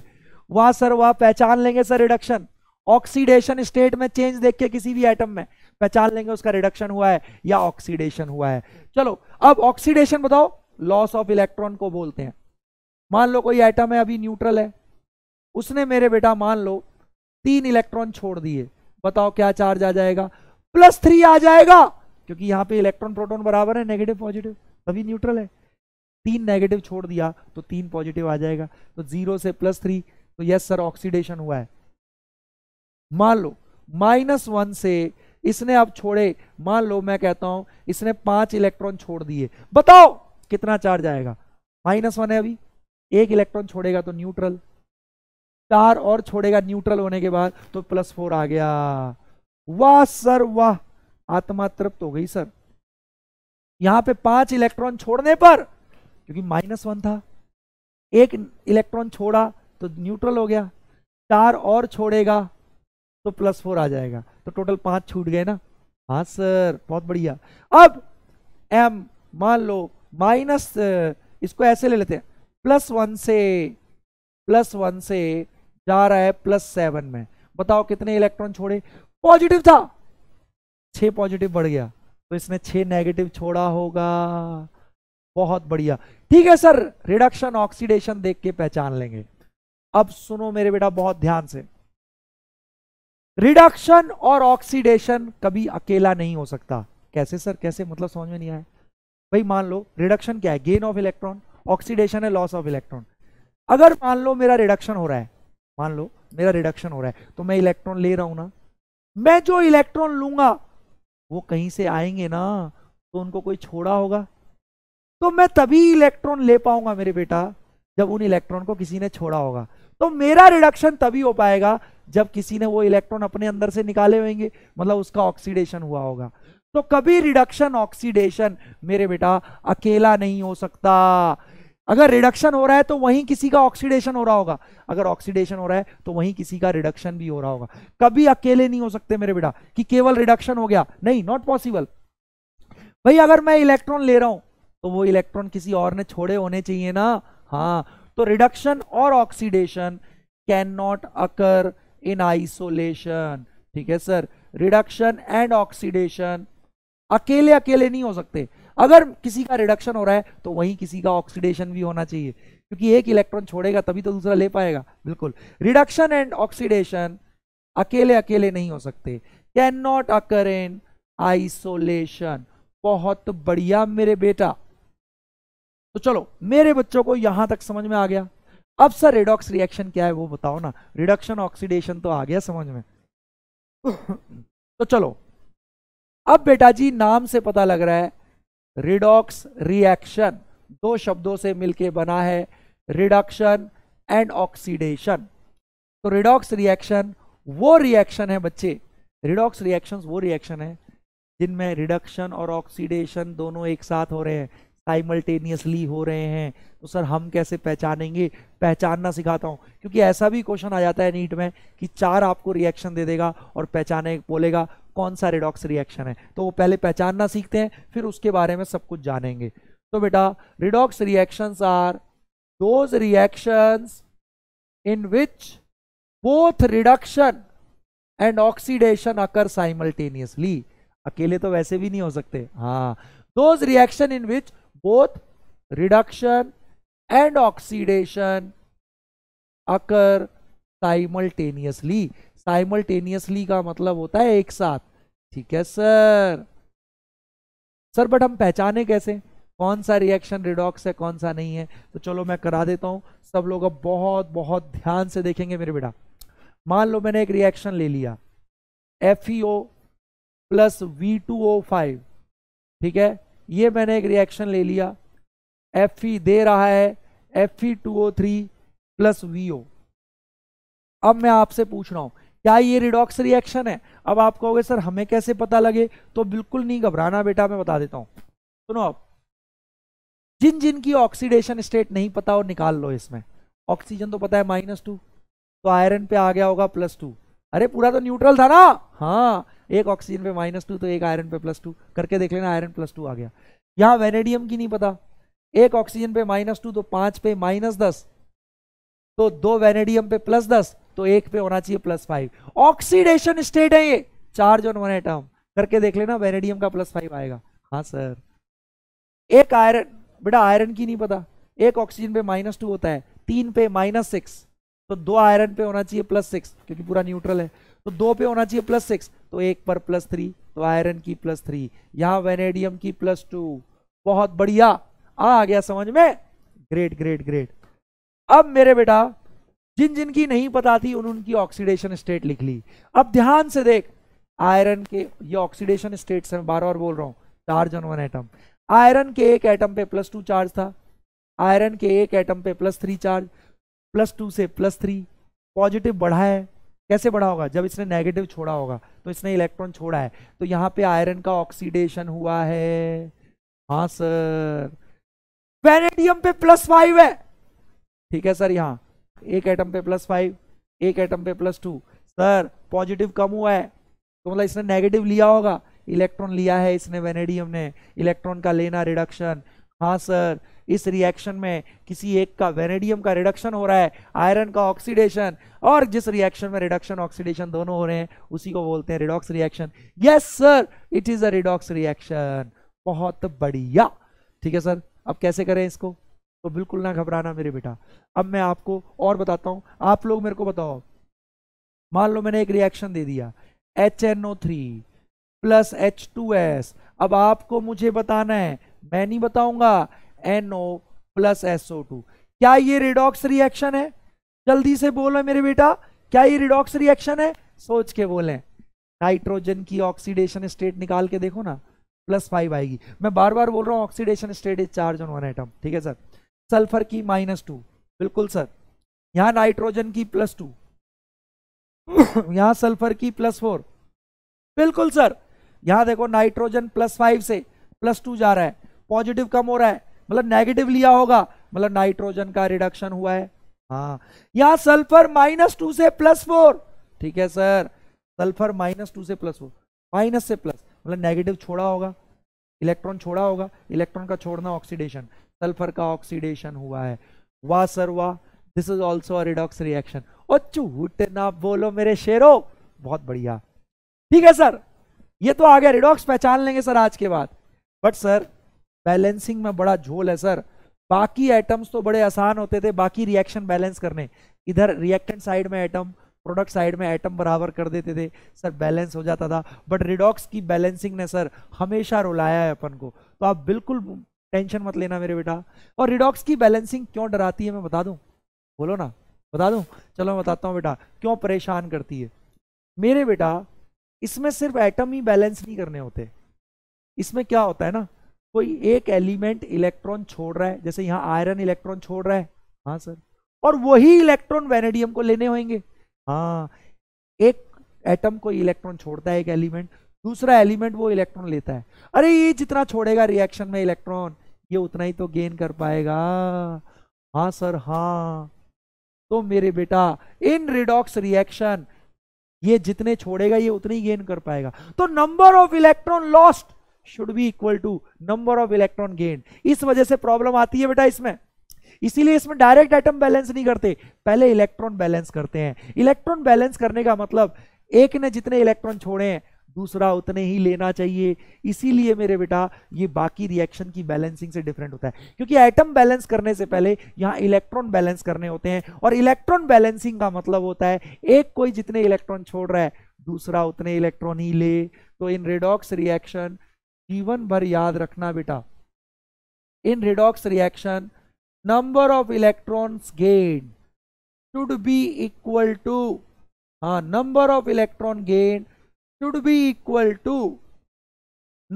वहां सर वह पहचान लेंगे सर रिडक्शन ऑक्सीडेशन स्टेट में चेंज देख के किसी भी आइटम में पहचान लेंगे उसका रिडक्शन हुआ है या ऑक्सीडेशन हुआ है चलो अब ऑक्सीडेशन बताओ लॉस ऑफ इलेक्ट्रॉन को बोलते हैं मान लो कोई आइटम है अभी न्यूट्रल है उसने मेरे बेटा मान लो तीन इलेक्ट्रॉन छोड़ दिए बताओ क्या चार्ज आ जाएगा प्लस थ्री आ जाएगा क्योंकि यहां पे इलेक्ट्रॉन प्रोटॉन बराबर है नेगेटिव पॉजिटिव तभी न्यूट्रल है तीन नेगेटिव छोड़ दिया तो तीन पॉजिटिव आ जाएगा तो जीरो से प्लस थ्री तो यस सर ऑक्सीडेशन हुआ है मान लो माइनस वन से इसने अब छोड़े मान लो मैं कहता हूं इसने पांच इलेक्ट्रॉन छोड़ दिए बताओ कितना चार्ज आएगा माइनस वन है अभी एक इलेक्ट्रॉन छोड़ेगा तो न्यूट्रल चार और छोड़ेगा न्यूट्रल होने के बाद तो प्लस फोर आ गया वाह सर वाह आत्मा तृप्त हो गई सर यहां पे पांच इलेक्ट्रॉन छोड़ने पर क्योंकि माइनस वन था एक इलेक्ट्रॉन छोड़ा तो न्यूट्रल हो गया चार और छोड़ेगा तो प्लस फोर आ जाएगा तो टोटल पांच छूट गए ना हाँ सर बहुत बढ़िया अब एम मान लो माइनस इसको ऐसे ले लेते हैं प्लस वन से प्लस वन से जा रहा है प्लस सेवन में बताओ कितने इलेक्ट्रॉन छोड़े पॉजिटिव था छ पॉजिटिव बढ़ गया तो इसने छ नेगेटिव छोड़ा होगा बहुत बढ़िया ठीक है सर रिडक्शन ऑक्सीडेशन देख के पहचान लेंगे अब सुनो मेरे बेटा बहुत ध्यान से रिडक्शन और ऑक्सीडेशन कभी अकेला नहीं हो सकता कैसे सर कैसे मतलब समझ में नहीं आया भाई मान लो रिडक्शन क्या है गेन ऑफ इलेक्ट्रॉन ऑक्सीडेशन है लॉस ऑफ इलेक्ट्रॉन अगर मान लो मेरा रिडक्शन हो रहा है मान लो मेरा रिडक्शन हो रहा है तो मैं इलेक्ट्रॉन ले रहा हूं ना मैं जो इलेक्ट्रॉन लूंगा वो कहीं से आएंगे ना तो उनको कोई छोड़ा होगा तो मैं तभी इलेक्ट्रॉन ले पाऊंगा मेरे बेटा जब उन इलेक्ट्रॉन को किसी ने छोड़ा होगा तो मेरा रिडक्शन तभी हो पाएगा जब किसी ने वो इलेक्ट्रॉन अपने अंदर से निकाले होंगे मतलब उसका ऑक्सीडेशन हुआ होगा तो कभी रिडक्शन ऑक्सीडेशन मेरे बेटा अकेला नहीं हो सकता अगर रिडक्शन हो रहा है तो वहीं किसी का ऑक्सीडेशन हो रहा होगा अगर ऑक्सीडेशन हो रहा है तो वहीं किसी का रिडक्शन भी हो रहा होगा कभी अकेले नहीं हो सकते मेरे बेटा कि केवल रिडक्शन हो गया नहीं नॉट पॉसिबल भाई अगर मैं इलेक्ट्रॉन ले रहा हूं तो वो इलेक्ट्रॉन किसी और ने छोड़े होने चाहिए ना हाँ तो रिडक्शन और oxidation cannot occur in isolation ठीक है सर रिडक्शन एंड ऑक्सीडेशन अकेले अकेले नहीं हो सकते अगर किसी का रिडक्शन हो रहा है तो वहीं किसी का ऑक्सीडेशन भी होना चाहिए क्योंकि एक इलेक्ट्रॉन छोड़ेगा तभी तो दूसरा ले पाएगा बिल्कुल रिडक्शन एंड ऑक्सीडेशन अकेले अकेले नहीं हो सकते cannot occur in isolation बहुत बढ़िया मेरे बेटा तो चलो मेरे बच्चों को यहां तक समझ में आ गया अब सर रिडॉक्स रिएक्शन क्या है वो बताओ ना रिडक्शन ऑक्सीडेशन तो आ गया समझ में तो चलो अब बेटा जी नाम से पता लग रहा है रिडॉक्स रिएक्शन दो शब्दों से मिलके बना है रिडक्शन एंड ऑक्सीडेशन तो रिडॉक्स रिएक्शन वो रिएक्शन है बच्चे रिडॉक्स रिएक्शन वो रिएक्शन है जिनमें रिडक्शन और ऑक्सीडेशन दोनों एक साथ हो रहे हैं साइमल्टेनियसली हो रहे हैं तो सर हम कैसे पहचानेंगे पहचानना सिखाता हूँ क्योंकि ऐसा भी क्वेश्चन आ जाता है नीट में कि चार आपको रिएक्शन दे देगा और पहचाने बोलेगा कौन सा रिडॉक्स रिएक्शन है तो वो पहले पहचानना सीखते हैं फिर उसके बारे में सब कुछ जानेंगे तो बेटा redox reactions are those reactions in which both reduction and oxidation occur simultaneously अकेले तो वैसे भी नहीं हो सकते हाँ those reaction in which both reduction and oxidation occur simultaneously simultaneously का मतलब होता है एक साथ ठीक है सर सर बट हम पहचाने कैसे कौन सा रिएक्शन रिडॉक्स है कौन सा नहीं है तो चलो मैं करा देता हूं सब लोग अब बहुत बहुत ध्यान से देखेंगे मेरे बेटा मान लो मैंने एक रिएक्शन ले लिया F E O plus V two O five ठीक है ये मैंने एक रिएक्शन ले लिया एफ e दे रहा है F E two O three plus V O अब मैं आपसे पूछ रहा हूं क्या ये रिडॉक्स रिएक्शन है अब आप कहोगे सर हमें कैसे पता लगे तो बिल्कुल नहीं घबराना बेटा मैं बता देता हूं सुनो आप जिन जिन की ऑक्सीडेशन स्टेट नहीं पता और निकाल लो इसमें ऑक्सीजन तो पता है माइनस टू तो आयरन पे आ गया होगा प्लस टू अरे पूरा तो न्यूट्रल था ना हाँ एक ऑक्सीजन पे माइनस टू तो एक आयरन पे प्लस टू करके देख लेना आयरन प्लस टू आ गया यहाँ वेनेडियम की नहीं पता एक ऑक्सीजन पे माइनस टू तो पांच पे माइनस दस तो दो वेनेडियम पे प्लस दस तो एक पे होना चाहिए प्लस फाइव ऑक्सीडेशन स्टेट है ये चार ऑन वन एटम करके देख लेना वेनेडियम का प्लस फाइव आएगा हाँ सर एक आयरन बेटा आयरन की नहीं पता एक ऑक्सीजन पे माइनस टू होता है तीन पे माइनस सिक्स तो दो आयरन पे होना चाहिए प्लस सिक्स क्योंकि पूरा न्यूट्रल है तो दो पे होना चाहिए प्लस सिक्स तो एक पर प्लस थ्री तो आयरन की प्लस थ्री यहां वेनेडियम की प्लस टू बहुत बढ़िया आ गया समझ में ग्रेट ग्रेट ग्रेट अब मेरे बेटा जिन जिनकी नहीं पता थी उन उनकी ऑक्सीडेशन स्टेट लिख ली अब ध्यान से देख आयरन के ये ऑक्सीडेशन स्टेट से मैं बार बार बोल रहा हूं charge on one atom iron के एक एटम पे प्लस टू चार्ज था आयरन के एक एटम पे plus three charge plus two से प्लस थ्री पॉजिटिव बढ़ा है कैसे बढ़ा होगा जब इसने नेगेटिव छोड़ा होगा तो इसने इलेक्ट्रॉन छोड़ा है तो यहाँ पे आयरन का ऑक्सीडेशन हुआ है हाँ सर वेनेडियम पे प्लस फाइव है ठीक है सर यहाँ एक एटम पे प्लस फाइव एक एटम पे प्लस टू सर पॉजिटिव कम हुआ है तो मतलब इसने नेगेटिव लिया होगा इलेक्ट्रॉन लिया है इसने वेनेडियम ने इलेक्ट्रॉन का लेना रिडक्शन हाँ सर इस रिएक्शन में किसी एक का वेनेडियम का रिडक्शन हो रहा है आयरन का ऑक्सीडेशन और जिस रिएक्शन में रिडक्शन ऑक्सीडेशन दोनों हो रहे हैं उसी को बोलते हैं redox reaction yes sir it is a redox reaction बहुत बढ़िया ठीक है सर अब कैसे करें इसको तो बिल्कुल ना घबराना मेरे बेटा अब मैं आपको और बताता हूँ आप लोग मेरे को बताओ मान लो मैंने एक रिएक्शन दे दिया H N O three plus H two S अब आपको मुझे बताना है मैं नहीं बताऊंगा NO प्लस SO2 क्या ये रिडॉक्स रिएक्शन है जल्दी से बोलो मेरे बेटा क्या ये रिडॉक्स रिएक्शन है सोच के बोले नाइट्रोजन की ऑक्सीडेशन स्टेट निकाल के देखो ना प्लस फाइव आएगी मैं बार बार बोल रहा हूँ oxidation state is charge on one atom ठीक है सर सल्फर की माइनस टू बिल्कुल सर यहाँ नाइट्रोजन की प्लस टू यहाँ सल्फर की प्लस फोर बिल्कुल सर यहाँ देखो नाइट्रोजन प्लस फाइव से प्लस टू जा रहा है पॉजिटिव कम हो रहा है मतलब नेगेटिव लिया होगा मतलब नाइट्रोजन का रिडक्शन हुआ है हाँ यहां सल्फर माइनस टू से प्लस फोर ठीक है सर सल्फर माइनस टू से प्लस फोर माइनस से प्लस मतलब नेगेटिव छोड़ा होगा इलेक्ट्रॉन छोड़ा होगा इलेक्ट्रॉन का छोड़ना ऑक्सीडेशन सल्फर का ऑक्सीडेशन हुआ है वाह सर वाह this is also redox reaction और झूठ ना बोलो मेरे शेरो बहुत बढ़िया ठीक है सर ये तो आ गया रिडॉक्स पहचान लेंगे सर आज के बाद बट सर बैलेंसिंग में बड़ा झोल है सर बाकी एटम्स तो बड़े आसान होते थे बाकी रिएक्शन बैलेंस करने इधर रिएक्टेंट साइड में एटम प्रोडक्ट साइड में एटम बराबर कर देते थे सर बैलेंस हो जाता था बट रिडॉक्स की बैलेंसिंग ने सर हमेशा रुलाया है अपन को तो आप बिल्कुल टेंशन मत लेना मेरे बेटा और रिडॉक्स की बैलेंसिंग क्यों डराती है मैं बता दूं बोलो ना बता दूं चलो मैं बताता हूँ बेटा क्यों परेशान करती है मेरे बेटा इसमें सिर्फ एटम ही बैलेंस नहीं करने होते इसमें क्या होता है ना कोई एक एलिमेंट इलेक्ट्रॉन छोड़ रहा है जैसे यहां आयरन इलेक्ट्रॉन छोड़ रहा है हाँ सर और वही इलेक्ट्रॉन वेनेडियम को लेने होंगे हाँ एक एटम को इलेक्ट्रॉन छोड़ता है एक एलिमेंट दूसरा एलिमेंट वो इलेक्ट्रॉन लेता है अरे ये जितना छोड़ेगा रिएक्शन में इलेक्ट्रॉन ये उतना ही तो गेन कर पाएगा हाँ सर हाँ तो मेरे बेटा इन रिडॉक्स रिएक्शन ये जितने छोड़ेगा ये उतनी गेन कर पाएगा तो number of electron lost should be equal to number of electron gain इस वजह से प्रॉब्लम आती है बेटा इसमें इसीलिए इसमें डायरेक्ट आइटम बैलेंस नहीं करते पहले इलेक्ट्रॉन बैलेंस करते हैं इलेक्ट्रॉन बैलेंस करने का मतलब एक ने जितने इलेक्ट्रॉन छोड़े हैं दूसरा उतने ही लेना चाहिए इसीलिए मेरे बेटा ये बाकी रिएक्शन की बैलेंसिंग से डिफरेंट होता है क्योंकि आइटम बैलेंस करने से पहले यहाँ इलेक्ट्रॉन बैलेंस करने होते हैं और इलेक्ट्रॉन बैलेंसिंग का मतलब होता है एक कोई जितने इलेक्ट्रॉन छोड़ रहा है दूसरा उतने इलेक्ट्रॉन ही ले तो इन रेडॉक्स रिएक्शन जीवन भर याद रखना बेटा in redox reaction number of electrons gain should be equal to हा number of electron gain should be equal to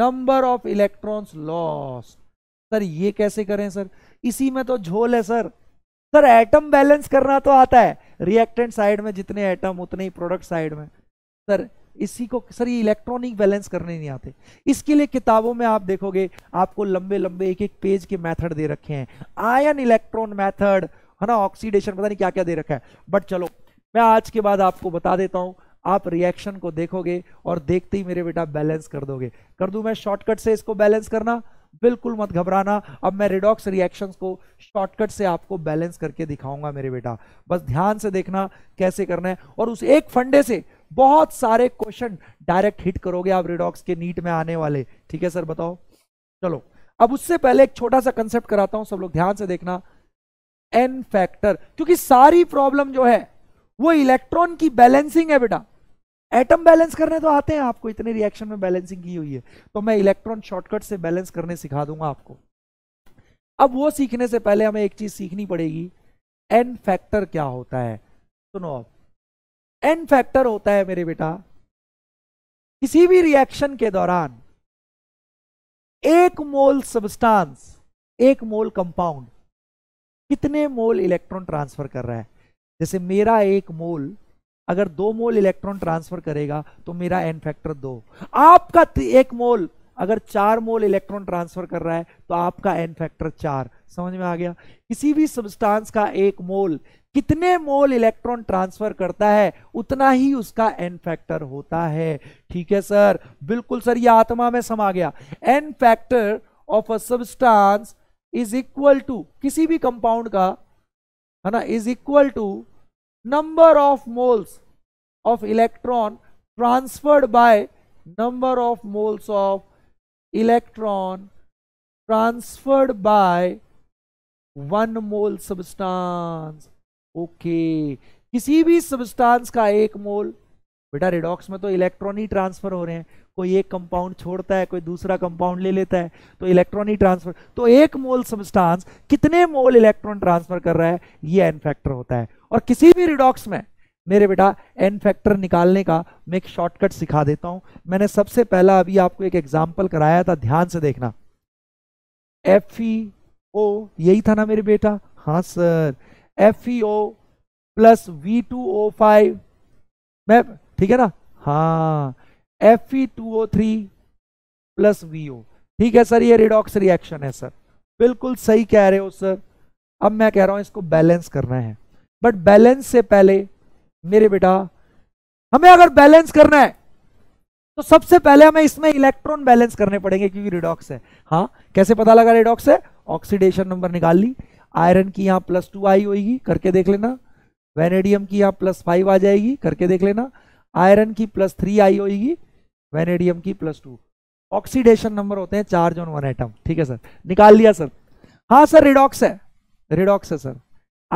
number of electrons loss sir ये कैसे करें सर इसी में तो झोल है सर सर एटम बैलेंस करना तो आता है रिएक्टेंट साइड में जितने एटम उतने ही प्रोडक्ट साइड में सर इसी को सर ये इलेक्ट्रॉनिक बैलेंस करने नहीं आते इसके लिए किताबों में आप देखोगे आपको लंबे लंबे एक एक पेज के मैथड दे रखे हैं आयन इलेक्ट्रॉन मैथड है ना ऑक्सीडेशन पता नहीं क्या क्या दे रखा है बट चलो मैं आज के बाद आपको बता देता हूँ आप रिएक्शन को देखोगे और देखते ही मेरे बेटा बैलेंस कर दोगे कर दूं मैं शॉर्टकट से इसको बैलेंस करना बिल्कुल मत घबराना अब मैं रिडॉक्स रिएक्शंस को शॉर्टकट से आपको बैलेंस करके दिखाऊंगा मेरे बेटा बस ध्यान से देखना कैसे करना है और उस एक फंडे से बहुत सारे क्वेश्चन डायरेक्ट हिट करोगे आप रिडॉक्स के नीट में आने वाले ठीक है सर बताओ चलो अब उससे पहले एक छोटा सा कंसेप्ट कराता हूं सब लोग ध्यान से देखना एन फैक्टर क्योंकि सारी प्रॉब्लम जो है वो इलेक्ट्रॉन की बैलेंसिंग है बेटा एटम बैलेंस करने तो आते हैं आपको इतने रिएक्शन में बैलेंसिंग की हुई है तो मैं इलेक्ट्रॉन शॉर्टकट से बैलेंस करने सिखा दूंगा आपको अब वो सीखने से पहले हमें एक चीज सीखनी पड़ेगी एन फैक्टर क्या होता है सुनो अब एन फैक्टर होता है मेरे बेटा किसी भी रिएक्शन के दौरान एक मोल सब्सटेंस एक मोल कंपाउंड कितने मोल इलेक्ट्रॉन ट्रांसफर कर रहा है जैसे मेरा एक मोल अगर दो मोल इलेक्ट्रॉन ट्रांसफर करेगा तो मेरा एन फैक्टर दो आपका एक मोल अगर चार मोल इलेक्ट्रॉन ट्रांसफर कर रहा है तो आपका एन फैक्टर चार समझ में आ गया किसी भी सब्सटेंस का एक मोल कितने मोल इलेक्ट्रॉन ट्रांसफर करता है उतना ही उसका एन फैक्टर होता है ठीक है सर बिल्कुल सर ये आत्मा में समा गया N factor of a substance is equal to किसी भी कंपाउंड का है ना is equal to number of moles of electron transferred by number of moles of electron transferred by one mole substance okay किसी भी सब्सटेंस का एक मोल बेटा रिडॉक्स में तो इलेक्ट्रॉन ही ट्रांसफर हो रहे हैं कोई एक कंपाउंड छोड़ता है कोई दूसरा कंपाउंड ले लेता है तो इलेक्ट्रॉन ही ट्रांसफर तो एक मोल सब्सटेंस कितने मोल इलेक्ट्रॉन ट्रांसफर कर रहा है ये एन फैक्टर होता है और किसी भी रिडॉक्स में मेरे बेटा एन फैक्टर निकालने का मैं एक शॉर्टकट सिखा देता हूं मैंने सबसे पहला अभी आपको एक एग्जाम्पल कराया था ध्यान से देखना एफ ओ e यही था ना मेरे बेटा हाँ सर FeO प्लस V2O5 मैं ठीक है ना हाँ Fe2O3 प्लस VO ठीक है सर ये रिडॉक्स रिएक्शन है सर बिल्कुल सही कह रहे हो सर अब मैं कह रहा हूं इसको बैलेंस करना है बट बैलेंस से पहले मेरे बेटा हमें अगर बैलेंस करना है तो सबसे पहले हमें इसमें इलेक्ट्रॉन बैलेंस करने पड़ेंगे क्योंकि रिडॉक्स है हाँ कैसे पता लगा रिडॉक्स है ऑक्सीडेशन नंबर निकाल ली आयरन की यहाँ प्लस टू आई होगी करके देख लेना वेनेडियम की यहाँ प्लस फाइव आ जाएगी करके देख लेना आयरन की प्लस थ्री आई होगी वेनेडियम की प्लस टू ऑक्सीडेशन नंबर होते हैं चार्ज ऑन वन एटम ठीक है सर निकाल लिया सर हाँ सर रिडॉक्स है रिडॉक्स है सर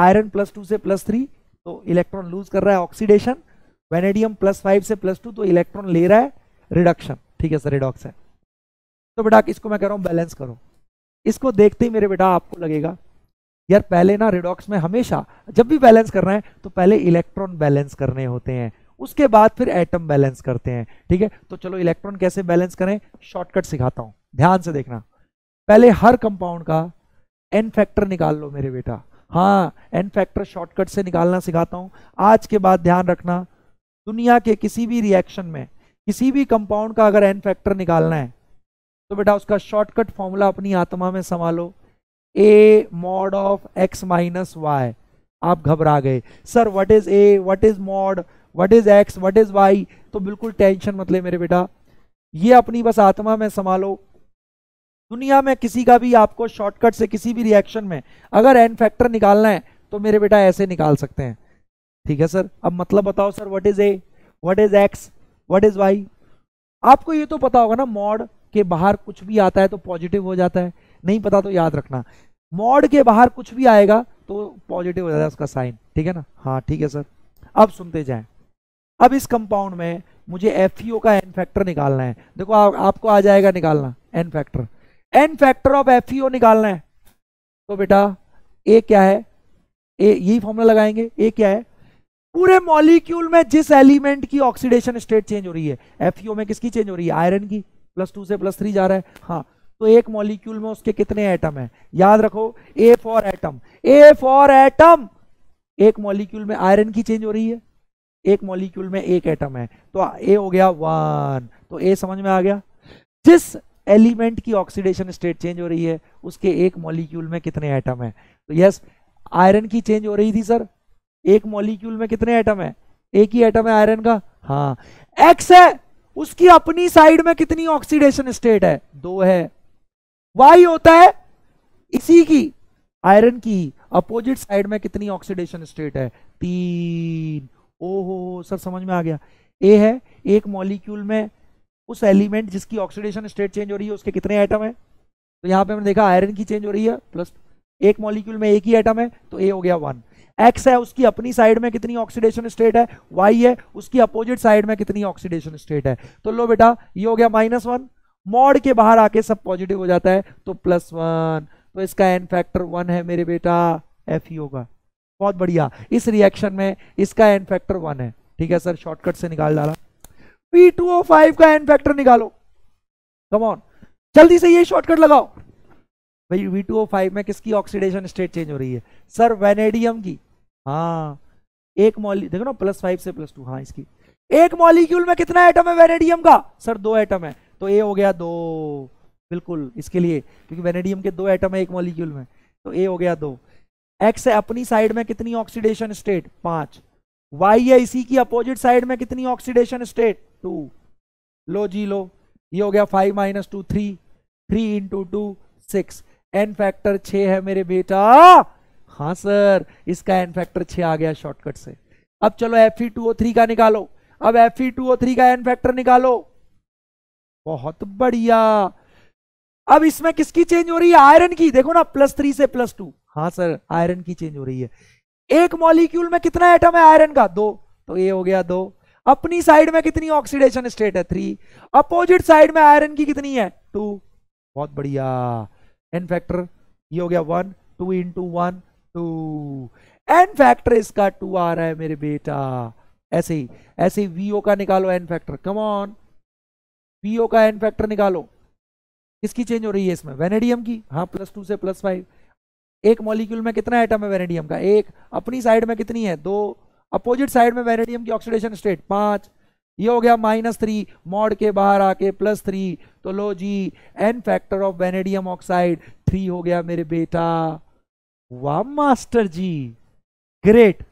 आयरन प्लस टू से प्लस थ्री तो इलेक्ट्रॉन लूज कर रहा है ऑक्सीडेशन वेनेडियम प्लस फाइव से प्लस टू तो इलेक्ट्रॉन ले रहा है रिडक्शन ठीक है सर रिडॉक्स है तो बेटा इसको मैं कह रहा हूँ बैलेंस करो इसको देखते ही मेरे बेटा आपको लगेगा यार पहले ना रिडॉक्स में हमेशा जब भी बैलेंस करना है तो पहले इलेक्ट्रॉन बैलेंस करने होते हैं उसके बाद फिर एटम बैलेंस करते हैं ठीक है तो चलो इलेक्ट्रॉन कैसे बैलेंस करें शॉर्टकट सिखाता हूं ध्यान से देखना पहले हर कंपाउंड का एन फैक्टर निकाल लो मेरे बेटा हाँ एन फैक्टर शॉर्टकट से निकालना सिखाता हूं आज के बाद ध्यान रखना दुनिया के किसी भी रिएक्शन में किसी भी कंपाउंड का अगर एन फैक्टर निकालना है तो बेटा उसका शॉर्टकट फॉर्मूला अपनी आत्मा में संभालो A mod of X minus Y आप घबरा गए sir what is A what is mod what is X what is Y तो बिल्कुल टेंशन मत ले मेरे बेटा ये अपनी बस आत्मा में संभालो दुनिया में किसी का भी आपको शॉर्टकट से किसी भी रिएक्शन में अगर एन फैक्टर निकालना है तो मेरे बेटा ऐसे निकाल सकते हैं ठीक है सर अब मतलब बताओ sir what is A what is X what is Y आपको ये तो पता होगा ना मॉड के बाहर कुछ भी आता है तो पॉजिटिव हो जाता है नहीं पता तो याद रखना मॉड के बाहर कुछ भी आएगा तो पॉजिटिव हो जाता है उसका साइन ठीक है ना हाँ ठीक है सर अब सुनते जाएं अब इस कंपाउंड में मुझे एफ e का एन फैक्टर निकालना है देखो आ, आपको आ जाएगा निकालना N factor N factor of F निकालना है तो बेटा ए क्या है ए यही फॉर्मूला लगाएंगे ए क्या है पूरे मॉलिक्यूल में जिस एलिमेंट की ऑक्सीडेशन स्टेट चेंज हो रही है एफ e में किसकी चेंज हो रही है आयरन की प्लस टू से प्लस थ्री जा रहा है हाँ तो एक मॉलिक्यूल में उसके कितने एटम हैं याद रखो A for atom A for atom एक मॉलिक्यूल में आयरन की चेंज हो रही है एक मॉलिक्यूल में एक एटम है तो ए हो गया वन तो ए समझ में आ गया जिस एलिमेंट की ऑक्सीडेशन स्टेट चेंज हो रही है उसके एक मॉलिक्यूल में कितने एटम है तो यस आयरन की चेंज हो रही थी सर एक मॉलिक्यूल में कितने एटम है एक ही एटम है आयरन का हाँ एक्स है उसकी अपनी साइड में कितनी ऑक्सीडेशन स्टेट है दो है वाई होता है इसी की आयरन की अपोजिट साइड में कितनी ऑक्सीडेशन स्टेट है तीन ओहो सर समझ में आ गया ए है एक मॉलिक्यूल में उस एलिमेंट जिसकी ऑक्सीडेशन स्टेट चेंज हो रही है उसके कितने आइटम है तो यहां पे हमने देखा आयरन की चेंज हो रही है प्लस एक मॉलिक्यूल में एक ही आइटम है तो ए हो गया वन एक्स है उसकी अपनी साइड में कितनी ऑक्सीडेशन स्टेट है वाई है उसकी अपोजिट साइड में कितनी ऑक्सीडेशन स्टेट है तो लो बेटा ये हो गया माइनस वन मॉड के बाहर आके सब पॉजिटिव हो जाता है तो प्लस वन तो इसका एन फैक्टर वन है मेरे बेटा एफ ही होगा बहुत बढ़िया इस रिएक्शन में इसका एन फैक्टर वन है ठीक है सर शॉर्टकट से निकाल डाला पी टू ओ फाइव का एन फैक्टर निकालो कमॉन जल्दी से ये शॉर्टकट लगाओ भाई वी टू ओ फाइव में किसकी ऑक्सीडेशन स्टेट चेंज हो रही है सर वेनेडियम की हाँ एक मॉली देखो ना प्लस फाइव से प्लस टू हाँ इसकी एक मॉलिक्यूल में कितना एटम है वेनेडियम का सर दो एटम है तो ए हो गया दो बिल्कुल इसके लिए क्योंकि वेनेडियम के दो एटम है एक मॉलिक्यूल में तो ए हो गया दो एक्स है अपनी साइड में कितनी ऑक्सीडेशन स्टेट पांच वाई है इसी की अपोजिट साइड में कितनी ऑक्सीडेशन स्टेट टू लो जी लो ये हो गया five minus two three three into two six N factor छ है मेरे बेटा हाँ सर इसका एन फैक्टर छ आ गया शॉर्टकट से अब चलो F E two O three का निकालो अब F E two O three का एन फैक्टर निकालो बहुत बढ़िया अब इसमें किसकी चेंज हो रही है आयरन की देखो ना प्लस थ्री से प्लस टू हाँ सर आयरन की चेंज हो रही है एक मॉलिक्यूल में कितना एटम है आयरन का दो तो ये हो गया दो अपनी साइड में कितनी ऑक्सीडेशन स्टेट है थ्री अपोजिट साइड में आयरन की कितनी है टू बहुत बढ़िया एन फैक्टर ये हो गया one two in two one two N factor इसका टू आ रहा है मेरे बेटा ऐसे ही ऐसे ही वीओ का निकालो N factor come on PO का एन फैक्टर निकालो किसकी चेंज हो रही है इसमें वेनेडियम की हाँ प्लस टू से प्लस फाइव एक मॉलिक्यूल में कितना आइटम है वेनेडियम का एक अपनी साइड में कितनी है दो अपोजिट साइड में वेनेडियम की ऑक्सीडेशन स्टेट पांच ये हो गया माइनस थ्री मॉड के बाहर आके प्लस थ्री तो लो जी N factor of vanadium oxide three हो गया मेरे बेटा वाह मास्टर जी ग्रेट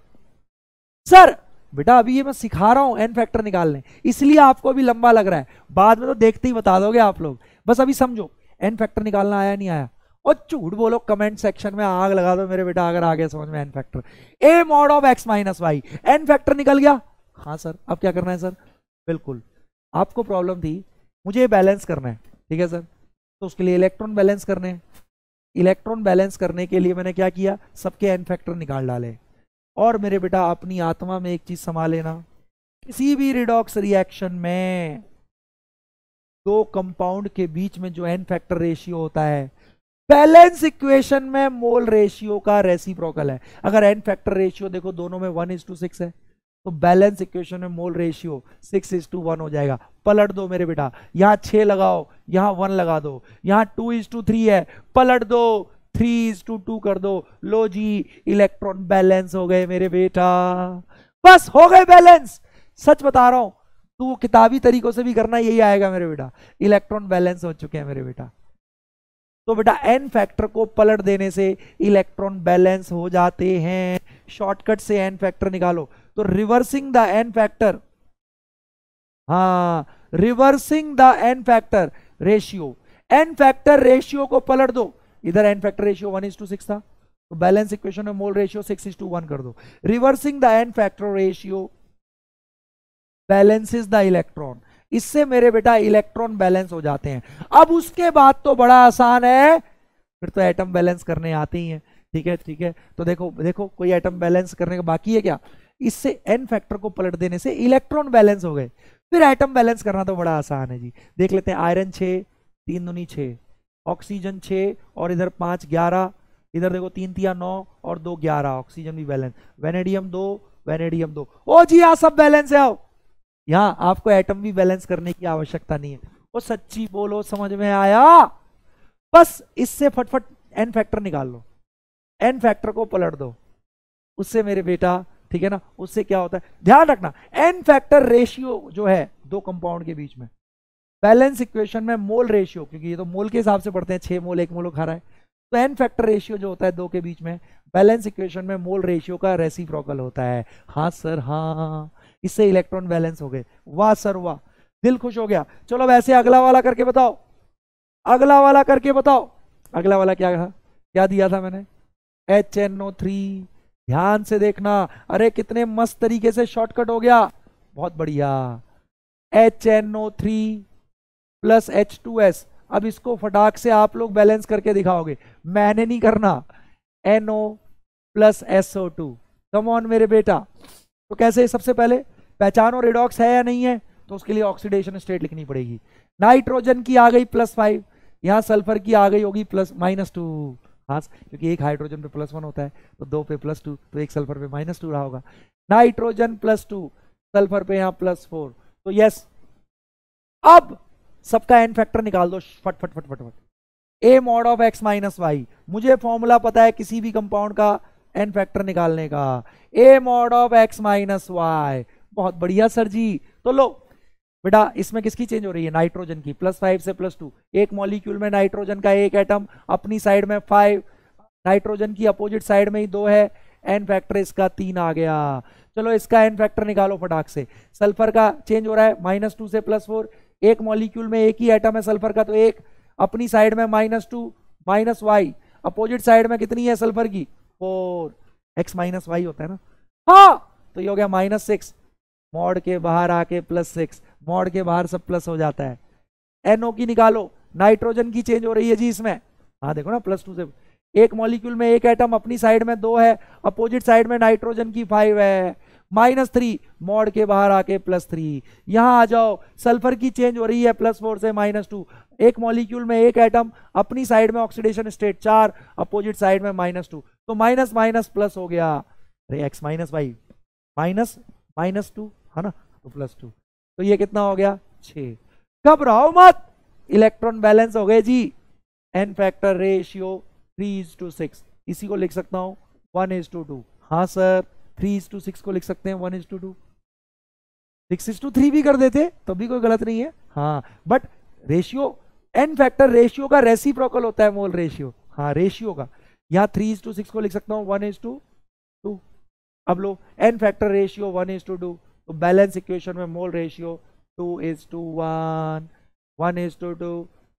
सर बेटा अभी ये मैं सिखा रहा हूँ एन फैक्टर निकालने इसलिए आपको अभी लंबा लग रहा है बाद में तो देखते ही बता दोगे आप लोग बस अभी समझो एन फैक्टर निकालना आया नहीं आया और झूठ बोलो कमेंट सेक्शन में आग लगा दो मेरे बेटा अगर आगे समझ में N factor A mod of X minus Y N factor निकल गया हाँ सर अब क्या करना है सर बिल्कुल आपको प्रॉब्लम थी मुझे बैलेंस करना है ठीक है सर तो उसके लिए इलेक्ट्रॉन बैलेंस करने इलेक्ट्रॉन बैलेंस करने के लिए मैंने क्या किया सबके एन फैक्टर निकाल डाले और मेरे बेटा अपनी आत्मा में एक चीज समा लेना किसी भी रिडॉक्स रिएक्शन में दो कंपाउंड के बीच में जो एन फैक्टर रेशियो होता है बैलेंस इक्वेशन में मोल रेशियो का रेसिप्रोकल है अगर एन फैक्टर रेशियो देखो दोनों में वन इज टू सिक्स है तो बैलेंस इक्वेशन में mole ratio six is to one हो जाएगा पलट दो मेरे बेटा यहां छह लगाओ यहां वन लगा दो यहां टू इज टू थ्री है पलट दो थ्री इज टू टू कर दो लो जी इलेक्ट्रॉन बैलेंस हो गए मेरे बेटा बस हो गए बैलेंस सच बता रहा हूं तू वो किताबी तरीकों से भी करना यही आएगा मेरे बेटा इलेक्ट्रॉन बैलेंस हो चुके हैं मेरे बेटा तो बेटा एन फैक्टर को पलट देने से इलेक्ट्रॉन बैलेंस हो जाते हैं शॉर्टकट से एन फैक्टर निकालो तो रिवर्सिंग द एन फैक्टर हाँ reversing the N factor ratio N factor ratio को पलट दो इधर N factor ratio one is to six था तो बैलेंस इक्वेशन में mole ratio six is to one कर दो reversing the N factor ratio balance is the electron इससे मेरे बेटा इलेक्ट्रॉन बैलेंस हो जाते हैं अब उसके बाद तो बड़ा आसान है फिर तो एटम बैलेंस करने आते ही हैं ठीक है ठीक है तो देखो देखो कोई एटम बैलेंस करने का बाकी है क्या इससे एन फैक्टर को पलट देने से इलेक्ट्रॉन बैलेंस हो गए फिर एटम बैलेंस करना तो बड़ा आसान है जी देख लेते हैं आयरन छे तीन दुनी छः ऑक्सीजन छः और इधर पाँच ग्यारह इधर देखो तीन तिया नौ और दो ग्यारह ऑक्सीजन भी बैलेंस वेनेडियम दो वेनेडियम दो ओ जी यहाँ सब बैलेंस है आओ यहाँ आपको एटम भी बैलेंस करने की आवश्यकता नहीं है वो सच्ची बोलो समझ में आया बस इससे फटफट एन फैक्टर निकाल लो एन फैक्टर को पलट दो उससे मेरे बेटा ठीक है ना उससे क्या होता है ध्यान रखना एन फैक्टर रेशियो जो है दो कंपाउंड के बीच में बैलेंस इक्वेशन में मोल रेशियो क्योंकि ये तो मोल के हिसाब से पढ़ते हैं छह मोल एक मोल खा रहा है तो एन फैक्टर रेशियो जो होता है दो के बीच में बैलेंस इक्वेशन में मोल रेशियो का रेसी होता है हाँ सर हाँ इससे इलेक्ट्रॉन बैलेंस हो गए वाह सर वाह दिल खुश हो गया चलो वैसे अगला वाला करके बताओ अगला वाला करके बताओ अगला वाला क्या कहा क्या दिया था मैंने एच एन ओ थ्री ध्यान से देखना अरे कितने मस्त तरीके से शॉर्टकट हो गया बहुत बढ़िया H N O three plus H two S अब इसको फटाक से आप लोग बैलेंस करके दिखाओगे मैंने नहीं करना NO plus S O two come on मेरे बेटा तो कैसे सबसे पहले पहचानो रेडॉक्स है या नहीं है तो उसके लिए ऑक्सीडेशन स्टेट लिखनी पड़ेगी नाइट्रोजन की आ गई प्लस फाइव यहां सल्फर की आ गई होगी प्लस माइनस टू हाँ क्योंकि एक हाइड्रोजन पे प्लस वन होता है तो दो पे प्लस टू तो एक सल्फर पे माइनस टू रहा होगा नाइट्रोजन प्लस टू सल्फर पे यहां प्लस फोर तो यस अब सबका एन फैक्टर निकाल दो फट फट फट फट फट A mod of X minus Y मुझे फॉर्मूला पता है किसी भी कंपाउंड का एन फैक्टर निकालने का A mod of X minus Y बहुत बढ़िया सर जी तो लो बेटा इसमें किसकी चेंज हो रही है नाइट्रोजन की प्लस फाइव से प्लस टू एक मॉलिक्यूल में नाइट्रोजन का एक एटम अपनी साइड में फाइव नाइट्रोजन की अपोजिट साइड में ही दो है एन फैक्टर इसका तीन आ गया चलो इसका एन फैक्टर निकालो फटाक से सल्फर का चेंज हो रहा है माइनस टू से प्लस फोर एक मॉलिक्यूल में एक ही आइटम है सल्फर का तो एक अपनी साइड में minus two minus Y opposite side में कितनी है सल्फर की फोर एक्स माइनस वाई होता है ना हा तो ये हो गया माइनस सिक्स मॉड के बाहर आके प्लस सिक्स मॉड के बाहर सब प्लस हो जाता है एनओ की निकालो नाइट्रोजन की चेंज हो रही है जी इसमें हाँ देखो ना प्लस टू से एक मॉलिक्यूल में एक एटम अपनी साइड में दो है अपोजिट साइड में नाइट्रोजन की फाइव है माइनस थ्री मॉड के बाहर आके प्लस थ्री यहां आ जाओ सल्फर की चेंज हो रही है प्लस फोर से माइनस टू एक मॉलिक्यूल में एक एटम अपनी साइड में ऑक्सीडेशन स्टेट चार अपोजिट साइड में माइनस टू तो माइनस माइनस प्लस हो गया अरे X minus Y minus minus two है ना तो प्लस टू तो ये कितना हो गया छ घबराओ मत इलेक्ट्रॉन बैलेंस हो गए जी N factor ratio three is to six इसी को लिख सकता हूं वन इज टू टू हाँ sir three is to six को लिख सकते हैं one is to two six is to three भी कर देते तो भी कोई गलत नहीं है हाँ but ratio N factor ratio का रेसिप्रोकल होता है मोल रेशियो हाँ रेशियो का यहाँ थ्री इज टू सिक्स को लिख सकता हूँ वन इज टू टू अब लो N factor ratio one is to two तो बैलेंस इक्वेशन में mole ratio two is to one one is to two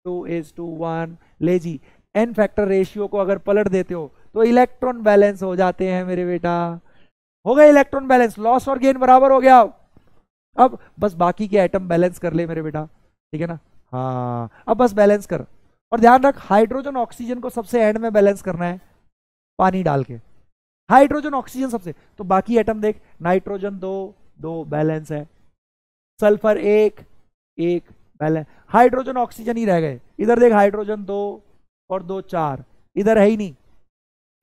two is to one ले जी एन फैक्टर रेशियो को अगर पलट देते हो तो इलेक्ट्रॉन बैलेंस हो जाते हैं मेरे बेटा हो गया इलेक्ट्रॉन बैलेंस लॉस और गेन बराबर हो गया अब बस बाकी के आइटम बैलेंस कर ले मेरे बेटा ठीक है ना हाँ अब बस बैलेंस कर और ध्यान रख हाइड्रोजन ऑक्सीजन को सबसे एंड में बैलेंस करना है पानी डाल के हाइड्रोजन ऑक्सीजन सबसे तो बाकी आइटम देख नाइट्रोजन दो दो बैलेंस है सल्फर एक एक बैलेंस हाइड्रोजन ऑक्सीजन ही रह गए इधर देख हाइड्रोजन दो और दो चार इधर है ही नहीं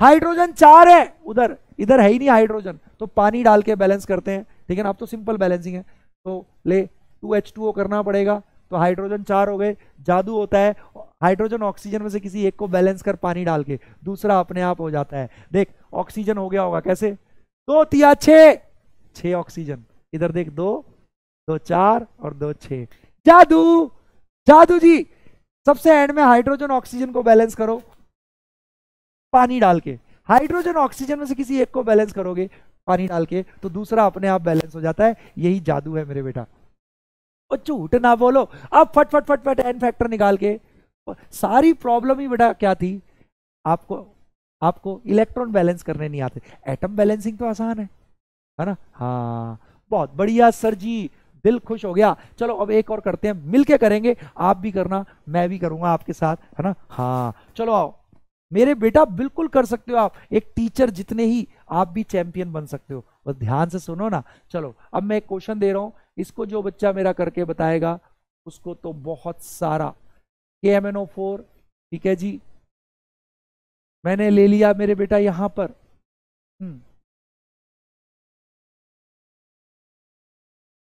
हाइड्रोजन चार है उधर इधर है ही नहीं हाइड्रोजन तो पानी डाल के बैलेंस करते हैं ठीक है ना आप तो सिंपल बैलेंसिंग है तो ले टू एच टू ओ करना पड़ेगा तो हाइड्रोजन चार हो गए जादू होता है हाइड्रोजन ऑक्सीजन में से किसी एक को बैलेंस कर पानी डाल के दूसरा अपने आप हो जाता है देख ऑक्सीजन हो गया होगा कैसे दो तिया छे छे ऑक्सीजन इधर देख दो दो चार और दो छे जादू जादू जी सबसे एंड में हाइड्रोजन ऑक्सीजन को बैलेंस करो पानी डाल के हाइड्रोजन ऑक्सीजन में से किसी एक को बैलेंस करोगे पानी डाल के तो दूसरा अपने आप बैलेंस हो जाता है यही जादू है मेरे बेटा और झूठ ना बोलो अब फट फट फट फट एन फैक्टर निकाल के सारी प्रॉब्लम ही बेटा क्या थी आपको आपको इलेक्ट्रॉन बैलेंस करने नहीं आते एटम बैलेंसिंग तो आसान है है ना हाँ बहुत बढ़िया सर जी दिल खुश हो गया चलो अब एक और करते हैं मिलके करेंगे आप भी करना मैं भी करूंगा आपके साथ है ना हाँ चलो आओ मेरे बेटा बिल्कुल कर सकते हो आप एक टीचर जितने ही आप भी चैंपियन बन सकते हो बस ध्यान से सुनो ना चलो अब मैं एक क्वेश्चन दे रहा हूँ इसको जो बच्चा मेरा करके बताएगा उसको तो बहुत सारा के एम एन ओ फोर ठीक है जी मैंने ले लिया मेरे बेटा यहां पर हम्म।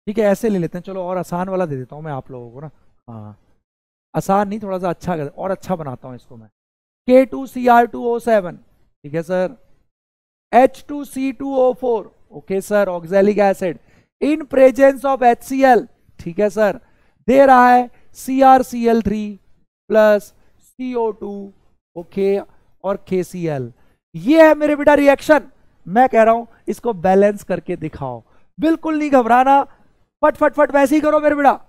ठीक है ऐसे ले लेते हैं चलो और आसान वाला दे देता हूँ मैं आप लोगों को ना हाँ आसान नहीं थोड़ा सा अच्छा कर और अच्छा बनाता हूँ इसको मैं K two C R two O seven ठीक है sir H two C two O four okay sir oxalic acid in presence of H C L ठीक है सर दे रहा है C R C L three plus C O two okay और K C L ये है मेरे बेटा रिएक्शन मैं कह रहा हूं इसको बैलेंस करके दिखाओ बिल्कुल नहीं घबराना फट फट फट वैसे ही करो मेरे बेटा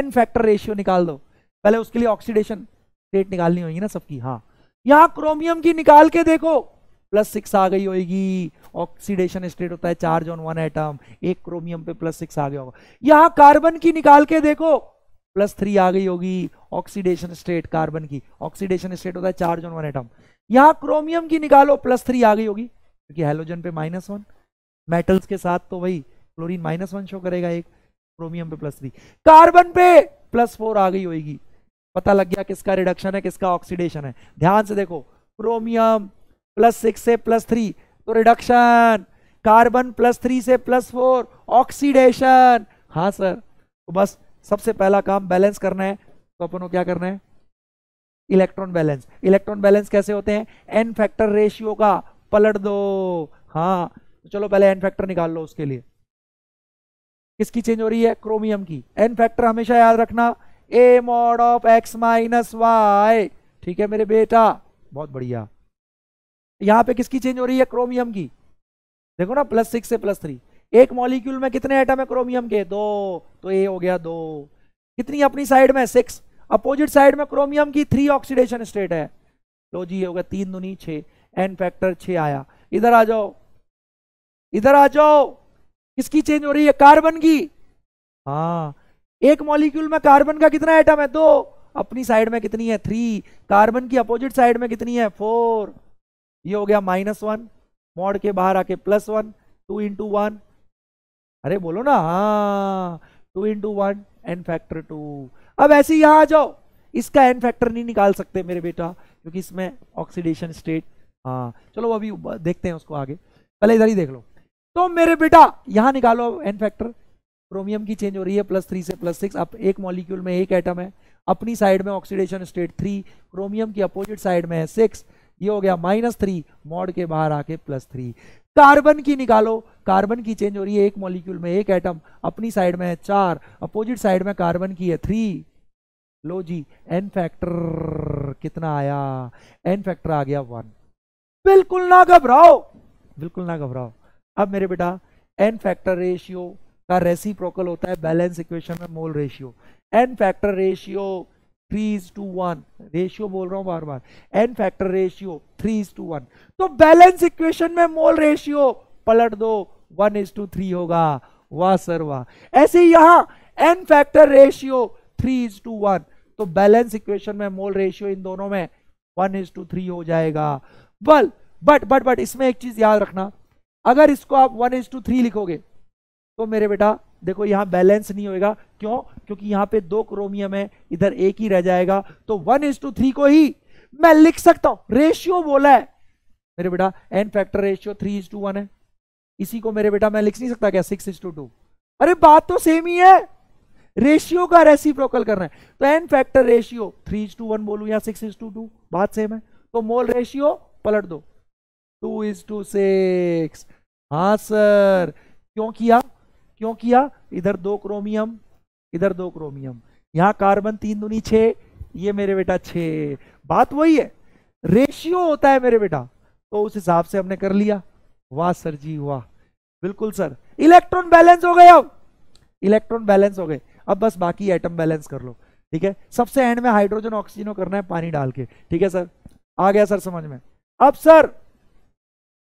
एन फैक्टर रेशियो निकाल दो पहले उसके लिए ऑक्सीडेशन डेट निकालनी होगी ना सबकी हाँ यहाँ क्रोमियम की निकाल के देखो प्लस सिक्स आ गई होगी ऑक्सीडेशन स्टेट होता है चार्ज ऑन वन एटम एक क्रोमियम पे प्लस सिक्स आ गया होगा यहाँ कार्बन की निकाल के देखो प्लस थ्री आ गई होगी ऑक्सीडेशन स्टेट कार्बन की ऑक्सीडेशन स्टेट होता है चार्ज ऑन वन एटम यहाँ क्रोमियम की निकालो प्लस थ्री आ गई होगी क्योंकि हेलोजन पे माइनस वन मेटल्स के साथ तो भाई क्लोरीन माइनस वन शो करेगा एक क्रोमियम पे प्लस थ्री कार्बन पे प्लस फोर आ गई होगी पता लग गया किसका रिडक्शन है किसका ऑक्सीडेशन है ध्यान से देखो क्रोमियम प्लस सिक्स से प्लस थ्री तो रिडक्शन कार्बन प्लस थ्री से प्लस फोर ऑक्सीडेशन हाँ सर तो बस सबसे पहला काम बैलेंस करना है तो अपन को क्या करना है इलेक्ट्रॉन बैलेंस इलेक्ट्रॉन बैलेंस कैसे होते हैं एन फैक्टर रेशियो का पलट दो हाँ तो चलो पहले एन फैक्टर निकाल लो उसके लिए किसकी चेंज हो रही है क्रोमियम की एन फैक्टर हमेशा याद रखना A mod of X minus Y ठीक है मेरे बेटा बहुत बढ़िया यहां पे किसकी चेंज हो रही है क्रोमियम की देखो ना प्लस सिक्स से प्लस थ्री एक मॉलिक्यूल में कितने आइटम है क्रोमियम के दो तो ए हो गया दो कितनी अपनी साइड में सिक्स अपोजिट साइड में क्रोमियम की थ्री ऑक्सीडेशन स्टेट है लो तो जी गया तीन दुनी छे एन फैक्टर छः आया इधर आ जाओ इधर आ जाओ किसकी चेंज हो रही है कार्बन की हाँ एक मॉलिक्यूल में कार्बन का कितना एटम है दो अपनी साइड में कितनी है थ्री कार्बन की अपोजिट साइड में कितनी है फोर ये हो गया माइनस वन मॉड के बाहर आके plus one two into one अरे बोलो ना हाँ two into one N factor two अब ऐसे यहाँ आ जाओ इसका एन फैक्टर नहीं निकाल सकते मेरे बेटा क्योंकि इसमें ऑक्सीडेशन स्टेट हाँ चलो अभी देखते हैं उसको आगे पहले इधर ही देख लो तो मेरे बेटा यहाँ निकालो एन फैक्टर क्रोमियम की चेंज हो रही है प्लस थ्री से प्लस सिक्स अब एक मॉलिक्यूल में एक एटम है अपनी साइड में ऑक्सीडेशन स्टेट थ्री क्रोमियम की अपोजिट साइड में है सिक्स ये हो गया माइनस थ्री मॉड के बाहर आके प्लस थ्री कार्बन की निकालो कार्बन की चेंज हो रही है एक मॉलिक्यूल में एक एटम अपनी साइड में है चार अपोजिट साइड में कार्बन की है थ्री लो जी एन फैक्टर कितना आया एन फैक्टर आ गया वन बिल्कुल ना घबराओ बिल्कुल ना घबराओ अब मेरे बेटा एन फैक्टर रेशियो का रेसिप्रोकल होता है बैलेंस इक्वेशन में mole ratio N factor ratio three is to one ratio बोल रहा हूं बार बार N factor ratio three is to one तो बैलेंस इक्वेशन में मोल रेशियो पलट दो वन इज टू थ्री होगा वाह सर वाह ऐसे यहां N factor ratio three is to one तो बैलेंस इक्वेशन में मोल रेशियो इन दोनों में वन इज टू थ्री हो जाएगा बल बट बट बट इसमें एक चीज याद रखना अगर इसको आप वन इज टू थ्री लिखोगे तो मेरे बेटा देखो यहां बैलेंस नहीं होएगा क्यों क्योंकि यहां पे दो क्रोमियम है इधर एक ही रह जाएगा तो वन इज टू थ्री को ही मैं लिख सकता हूं रेशियो बोला है मेरे बेटा N factor ratio three is to one है इसी को मेरे बेटा मैं लिख नहीं सकता क्या सिक्स इज टू टू अरे बात तो सेम ही है रेशियो का रेसी प्रोकल करना है तो N factor ratio three is to one बोलू या सिक्स इज टू टू बात सेम है तो मोल रेशियो पलट दो टू इज टू सिक्स हाँ सर क्यों किया क्यों किया इधर दो क्रोमियम इधर दो क्रोमियम यहां कार्बन तीन दुनी छे ये मेरे बेटा छे बात वही है रेशियो होता है मेरे बेटा तो उस हिसाब से हमने कर लिया वाह सर जी वाह बिल्कुल सर इलेक्ट्रॉन बैलेंस हो गए अब इलेक्ट्रॉन बैलेंस हो गए अब बस बाकी एटम बैलेंस कर लो ठीक है सबसे एंड में हाइड्रोजन ऑक्सीजन करना है पानी डाल के ठीक है सर आ गया सर समझ में अब सर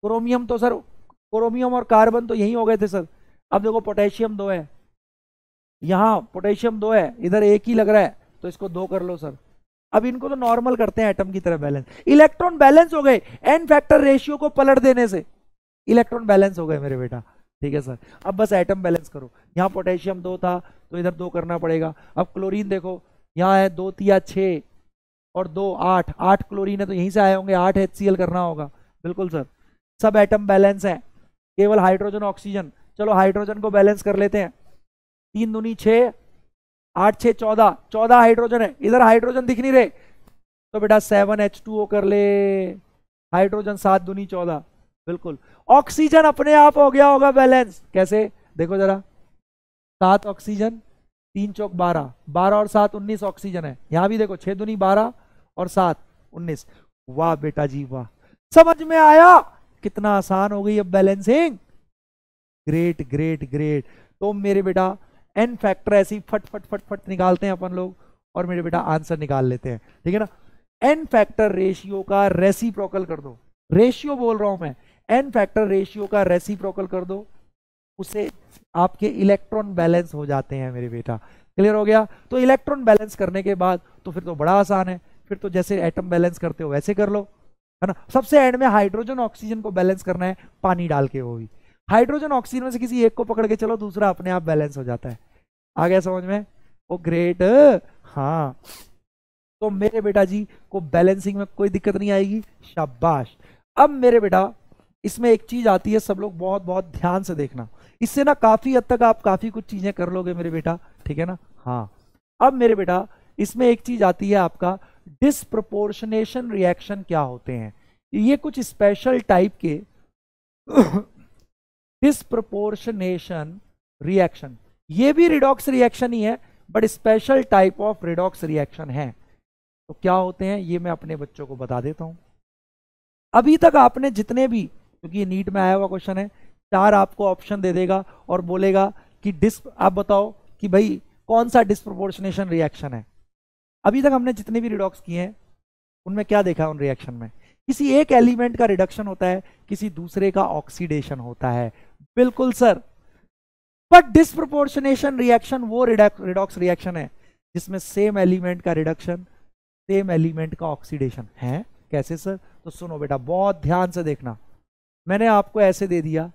क्रोमियम तो सर क्रोमियम और कार्बन तो यही हो गए थे सर अब देखो पोटेशियम दो है यहाँ पोटेशियम दो है इधर एक ही लग रहा है तो इसको दो कर लो सर अब इनको तो नॉर्मल करते हैं एटम की तरह बैलेंस इलेक्ट्रॉन बैलेंस हो गए एन फैक्टर रेशियो को पलट देने से इलेक्ट्रॉन बैलेंस हो गए मेरे बेटा ठीक है सर अब बस एटम बैलेंस करो यहां पोटेशियम दो था तो इधर दो करना पड़ेगा अब क्लोरीन देखो यहां है दो तिया छ और दो आठ आठ क्लोरीन है तो यहीं से आए होंगे आठ एच करना होगा बिल्कुल सर सब एटम बैलेंस है केवल हाइड्रोजन ऑक्सीजन चलो हाइड्रोजन को बैलेंस कर लेते हैं तीन दुनी छ आठ छ चौदह चौदह हाइड्रोजन है इधर हाइड्रोजन दिख नहीं रहे तो बेटा सेवन एच टू ओ कर ले हाइड्रोजन सात दुनी चौदह बिल्कुल ऑक्सीजन अपने आप हो गया होगा बैलेंस कैसे देखो जरा सात ऑक्सीजन तीन चौक बारह बारह और सात उन्नीस ऑक्सीजन है यहां भी देखो छह दुनी बारह और सात उन्नीस वाह बेटा जी वाह समझ में आया कितना आसान हो गई अब बैलेंसिंग ग्रेट ग्रेट ग्रेट तो मेरे बेटा एन फैक्टर ऐसी फट फट फट फट निकालते हैं अपन लोग और मेरे बेटा आंसर निकाल लेते हैं ठीक है ना एन फैक्टर रेशियो का प्रोकल कर दो रेशियो बोल रहा हूं मैं एन फैक्टर रेशियो का प्रोकल कर दो उसे आपके इलेक्ट्रॉन बैलेंस हो जाते हैं मेरे बेटा क्लियर हो गया तो इलेक्ट्रॉन बैलेंस करने के बाद तो फिर तो बड़ा आसान है फिर तो जैसे एटम बैलेंस करते हो वैसे कर लो है ना सबसे एंड में हाइड्रोजन ऑक्सीजन को बैलेंस करना है पानी डाल के वो भी हाइड्रोजन ऑक्सीजन में से किसी एक को पकड़ के चलो दूसरा अपने आप बैलेंस हो जाता है आ गया समझ में ओ ग्रेट हाँ तो मेरे बेटा जी को बैलेंसिंग में कोई दिक्कत नहीं आएगी शाबाश अब मेरे बेटा इसमें एक चीज आती है सब लोग बहुत बहुत ध्यान से देखना इससे ना काफी हद तक आप काफी कुछ चीजें कर लोगे मेरे बेटा ठीक है ना हाँ अब मेरे बेटा इसमें एक चीज आती है आपका डिस्प्रपोर्शनेशन रिएक्शन क्या होते हैं ये कुछ स्पेशल टाइप के डिस्प्रपोर्शनेशन रिएक्शन ये भी रिडॉक्स रिएक्शन ही है but special type of redox reaction है तो क्या होते हैं ये मैं अपने बच्चों को बता देता हूं अभी तक आपने जितने भी क्योंकि नीट में आया हुआ क्वेश्चन है चार आपको ऑप्शन दे देगा और बोलेगा कि डिस आप बताओ कि भाई कौन सा डिस्प्रोपोर्शनेशन रिएक्शन है अभी तक हमने जितने भी रिडॉक्स किए हैं उनमें क्या देखा उन रिएक्शन में किसी एक एलिमेंट का रिडक्शन होता है किसी दूसरे का ऑक्सीडेशन होता है बिल्कुल सर बट डिस्प्रोपोर्शनेशन रिएक्शन वो रिडॉक्स रिएक्शन है जिसमें सेम एलिमेंट का रिडक्शन सेम एलिमेंट का ऑक्सीडेशन है कैसे सर तो सुनो बेटा बहुत ध्यान से देखना मैंने आपको ऐसे दे दिया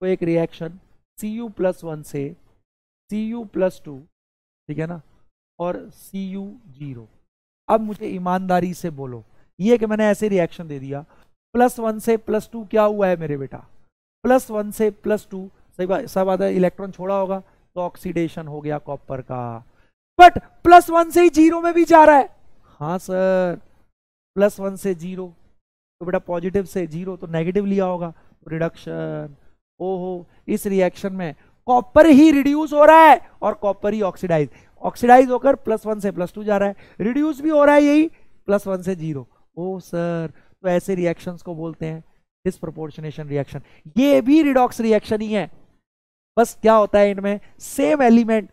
तो एक reaction C U plus one से सी यू प्लस टू ठीक है ना और सी यू जीरो अब मुझे ईमानदारी से बोलो ये कि मैंने ऐसे रिएक्शन दे दिया प्लस वन से प्लस टू क्या हुआ है मेरे बेटा प्लस वन से प्लस टू सही बात सब आता है इलेक्ट्रॉन छोड़ा होगा तो ऑक्सीडेशन हो गया कॉपर का बट प्लस वन से ही जीरो में भी जा रहा है हाँ सर प्लस वन से जीरो तो बेटा पॉजिटिव से जीरो तो नेगेटिव लिया होगा तो रिडक्शन ओहो इस रिएक्शन में कॉपर ही रिड्यूस हो रहा है और कॉपर ही ऑक्सीडाइज ऑक्सीडाइज होकर प्लस वन से प्लस टू जा रहा है रिड्यूस भी हो रहा है यही प्लस वन से जीरो ओ सर तो ऐसे रिएक्शंस को बोलते हैं डिस्प्रोपोर्शनेशन रिएक्शन ये भी रिडॉक्स रिएक्शन ही है बस क्या होता है इनमें सेम एलिमेंट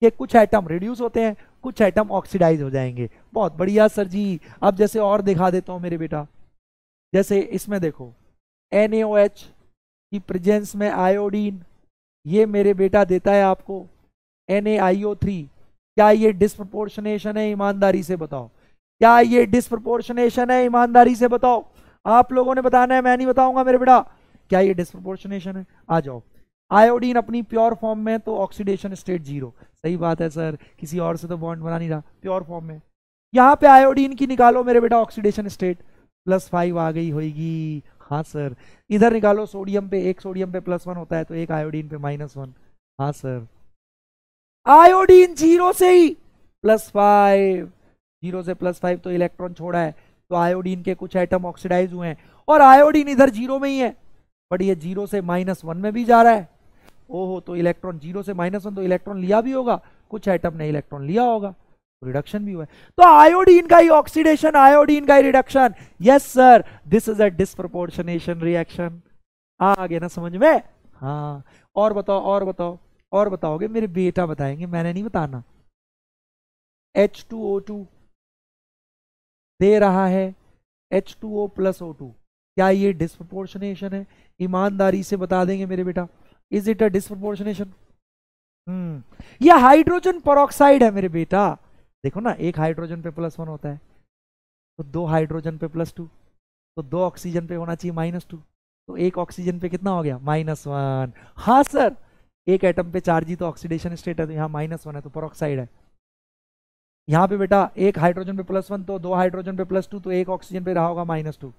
के कुछ आइटम रिड्यूस होते हैं कुछ आइटम ऑक्सीडाइज हो जाएंगे बहुत बढ़िया सर जी अब जैसे और दिखा देता हूं मेरे बेटा जैसे इसमें देखो एन की प्रेजेंस में आयोडीन ये मेरे बेटा देता है आपको एन क्या ये डिस्प्रपोर्शनेशन है ईमानदारी से बताओ क्या ये डिस्प्रपोर्शनेशन है ईमानदारी से बताओ आप लोगों ने बताना है मैं नहीं बताऊंगा मेरे बेटा क्या ये डिस्प्रोपोर्शनेशन है आ जाओ आयोडीन अपनी प्योर फॉर्म में तो ऑक्सीडेशन स्टेट जीरो सही बात है सर किसी और से तो बॉन्ड बना नहीं रहा प्योर फॉर्म में यहाँ पे आयोडीन की निकालो मेरे बेटा ऑक्सीडेशन स्टेट प्लस फाइव आ गई होगी हाँ सर इधर निकालो सोडियम पे एक सोडियम पे प्लस वन होता है तो एक आयोडीन पे माइनस वन हाँ सर आयोडीन जीरो से ही प्लस फाइव जीरो से प्लस फाइव तो इलेक्ट्रॉन छोड़ा है तो आयोडीन के कुछ आइटम ऑक्सीडाइज हुए हैं और आयोडीन इधर जीरो में ही है बट ये जीरो से माइनस वन में भी जा रहा है ओहो तो इलेक्ट्रॉन जीरो से माइनस वन तो इलेक्ट्रॉन लिया भी होगा कुछ आइटम ने इलेक्ट्रॉन लिया होगा रिडक्शन तो भी हुआ तो आयोडीन का ही ऑक्सीडेशन आयोडीन का ही reduction yes sir this is a disproportionation reaction आ गया ना समझ में हाँ और बताओ और बताओ और बताओगे मेरे बेटा बताएंगे मैंने नहीं बताना H2O2 दे रहा है H two O plus O two क्या ये डिस्प्रपोर्शनेशन है ईमानदारी से बता देंगे मेरे बेटा is it a disproportionation hmm ये हाइड्रोजन परोक्साइड है मेरे बेटा देखो ना एक हाइड्रोजन पे प्लस वन होता है तो दो हाइड्रोजन पे प्लस टू तो दो ऑक्सीजन पे होना चाहिए माइनस टू तो एक ऑक्सीजन पे कितना हो गया माइनस वन हाँ सर एक एटम पे चार्ज ही तो ऑक्सीडेशन स्टेट है तो यहाँ माइनस वन है तो परोक्साइड है यहाँ पे बेटा एक हाइड्रोजन पे प्लस वन तो दो हाइड्रोजन पे प्लस टू तो एक ऑक्सीजन पे रहा होगा माइनस टू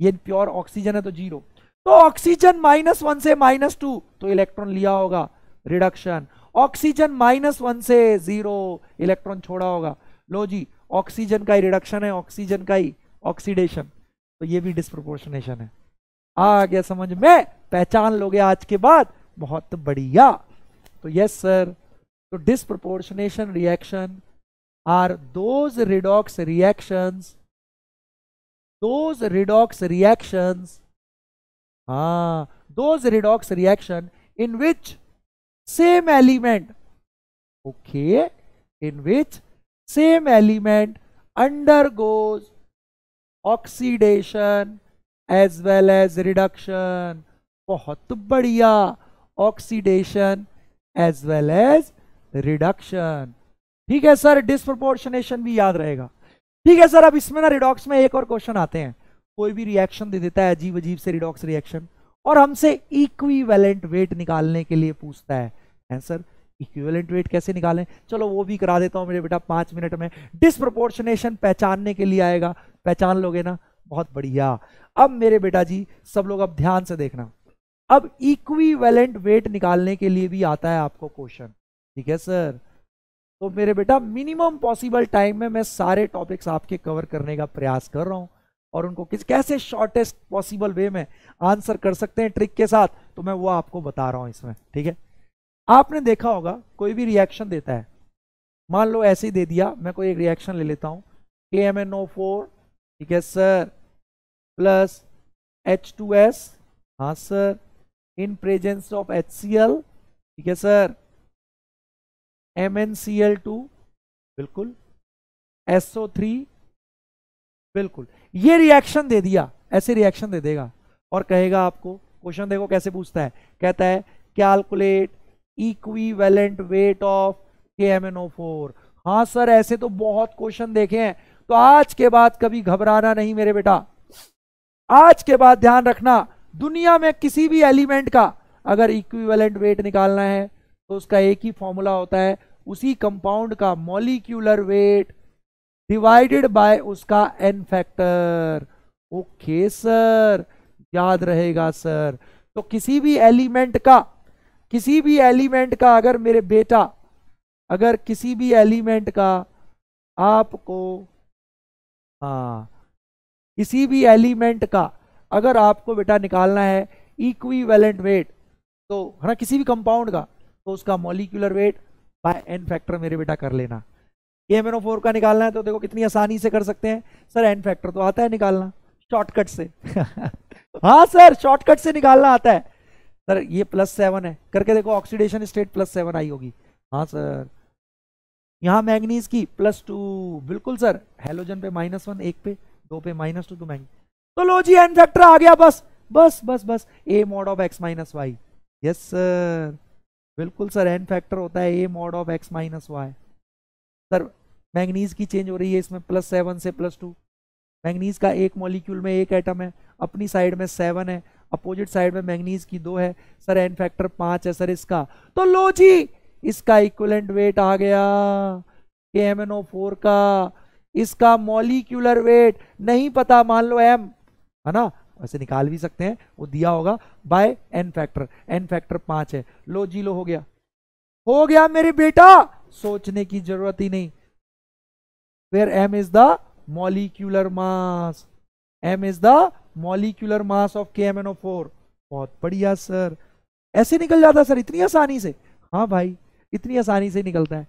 ये प्योर ऑक्सीजन है तो जीरो तो ऑक्सीजन माइनस वन से माइनस टू तो इलेक्ट्रॉन लिया होगा रिडक्शन ऑक्सीजन माइनस वन से जीरो इलेक्ट्रॉन छोड़ा होगा लो जी ऑक्सीजन का ही रिडक्शन है ऑक्सीजन का ही ऑक्सीडेशन तो ये भी डिस्प्रोपोर्शनेशन है आ गया समझ में पहचान लोगे आज के बाद बहुत बढ़िया तो यस सर तो disproportionation reaction are those redox reactions those redox reactions ah those redox reaction in which same element okay in which same element undergoes oxidation as well as reduction बहुत बढ़िया oxidation as well as reduction. ठीक है sir disproportionation भी याद रहेगा ठीक है sir अब इसमें ना रिडॉक्स में एक और क्वेश्चन आते हैं कोई भी रिएक्शन दे देता है अजीब अजीब से रिडॉक्स रिएक्शन और हमसे इक्विवेलेंट वेट निकालने के लिए पूछता है आंसर इक्विवेलेंट वेट कैसे निकालें चलो वो भी करा देता हूं मेरे बेटा पांच मिनट में डिस्प्रोपोर्शनेशन पहचानने के लिए आएगा पहचान लोगे ना बहुत बढ़िया अब मेरे बेटा जी सब लोग अब ध्यान से देखना अब इक्विवेलेंट वेट निकालने के लिए भी आता है आपको क्वेश्चन ठीक है सर तो मेरे बेटा मिनिमम पॉसिबल टाइम में मैं सारे टॉपिक्स आपके कवर करने का प्रयास कर रहा हूँ और उनको किस कैसे शॉर्टेस्ट पॉसिबल वे में आंसर कर सकते हैं ट्रिक के साथ तो मैं वो आपको बता रहा हूँ इसमें ठीक है आपने देखा होगा कोई भी रिएक्शन देता है मान लो ऐसे ही दे दिया मैं कोई एक रिएक्शन ले लेता हूँ के एम एन ओ फोर ठीक है sir plus H two S हाँ sir in presence of H C L ठीक है sir M N C L two बिल्कुल एसओ थ्री बिल्कुल ये रिएक्शन दे दिया ऐसे रिएक्शन दे देगा और कहेगा आपको क्वेश्चन देखो कैसे पूछता है कहता है calculate equivalent weight of K M N O four हाँ सर ऐसे तो बहुत क्वेश्चन देखे हैं तो आज के बाद कभी घबराना नहीं मेरे बेटा आज के बाद ध्यान रखना दुनिया में किसी भी एलिमेंट का अगर इक्विवेलेंट वेट निकालना है तो उसका एक ही फॉर्मूला होता है उसी कंपाउंड का मॉलिक्यूलर वेट डिवाइडेड बाय उसका एन फैक्टर ओके सर याद रहेगा सर तो किसी भी एलिमेंट का किसी भी एलिमेंट का अगर मेरे बेटा अगर किसी भी एलिमेंट का आपको हाँ किसी भी एलिमेंट का अगर आपको बेटा निकालना है इक्वी वेट तो है ना किसी भी कंपाउंड का तो उसका molecular weight by N factor मेरे बेटा कर लेना ये एम फोर का निकालना है तो देखो कितनी आसानी से कर सकते हैं सर एन फैक्टर तो आता है निकालना शॉर्टकट से हाँ सर शॉर्टकट से निकालना आता है सर ये प्लस सेवन है करके देखो ऑक्सीडेशन स्टेट प्लस सेवन आई होगी हाँ सर यहाँ मैग्नीज की प्लस टू बिल्कुल सर हेलोजन पे माइनस वन एक पे दो पे माइनस टू तो मैग्नी तो लो जी एन फैक्टर आ गया बस बस बस बस A mod of X minus Y yes sir बिल्कुल सर एन फैक्टर होता है A mod of X minus Y sir manganese की चेंज हो रही है इसमें प्लस सेवन से प्लस टू मैंगनीज का एक मॉलिक्यूल में एक एटम है अपनी साइड में सेवन है अपोजिट साइड में मैंगनीज की दो है सर एन फैक्टर पाँच है सर इसका तो लो जी इसका इक्वलेंट वेट आ गया के एम एन ओ फोर का इसका मॉलिक्यूलर वेट नहीं पता मान लो एम है ना वैसे निकाल भी सकते हैं वो दिया होगा by N factor N factor पांच है लो जी लो हो गया हो गया मेरे बेटा सोचने की जरूरत ही नहीं फिर M is the molecular mass M is the molecular mass of K M N O four बहुत बढ़िया सर ऐसे निकल जाता सर इतनी आसानी से हाँ भाई इतनी आसानी से निकलता है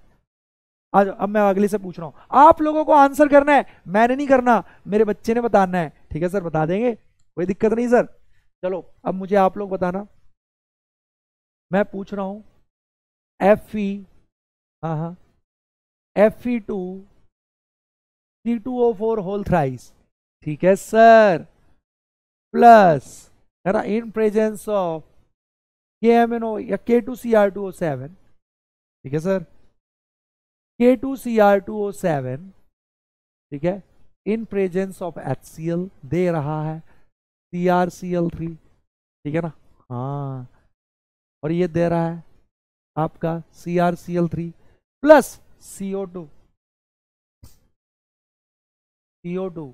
आज अब मैं अगले से पूछ रहा हूं आप लोगों को आंसर करना है मैंने नहीं करना मेरे बच्चे ने बताना है ठीक है सर बता देंगे कोई दिक्कत नहीं सर चलो अब मुझे आप लोग बताना मैं पूछ रहा हूं एफ ई हाँ हाँ F E two C two O four whole thrice ठीक है सर प्लस है ना in presence of K M N O या K two C R two O seven ठीक है sir K two C R two O seven ठीक है in presence of H C L दे रहा है C R C L three ठीक है ना हाँ और ये दे रहा है आपका C R C L three plus O two O two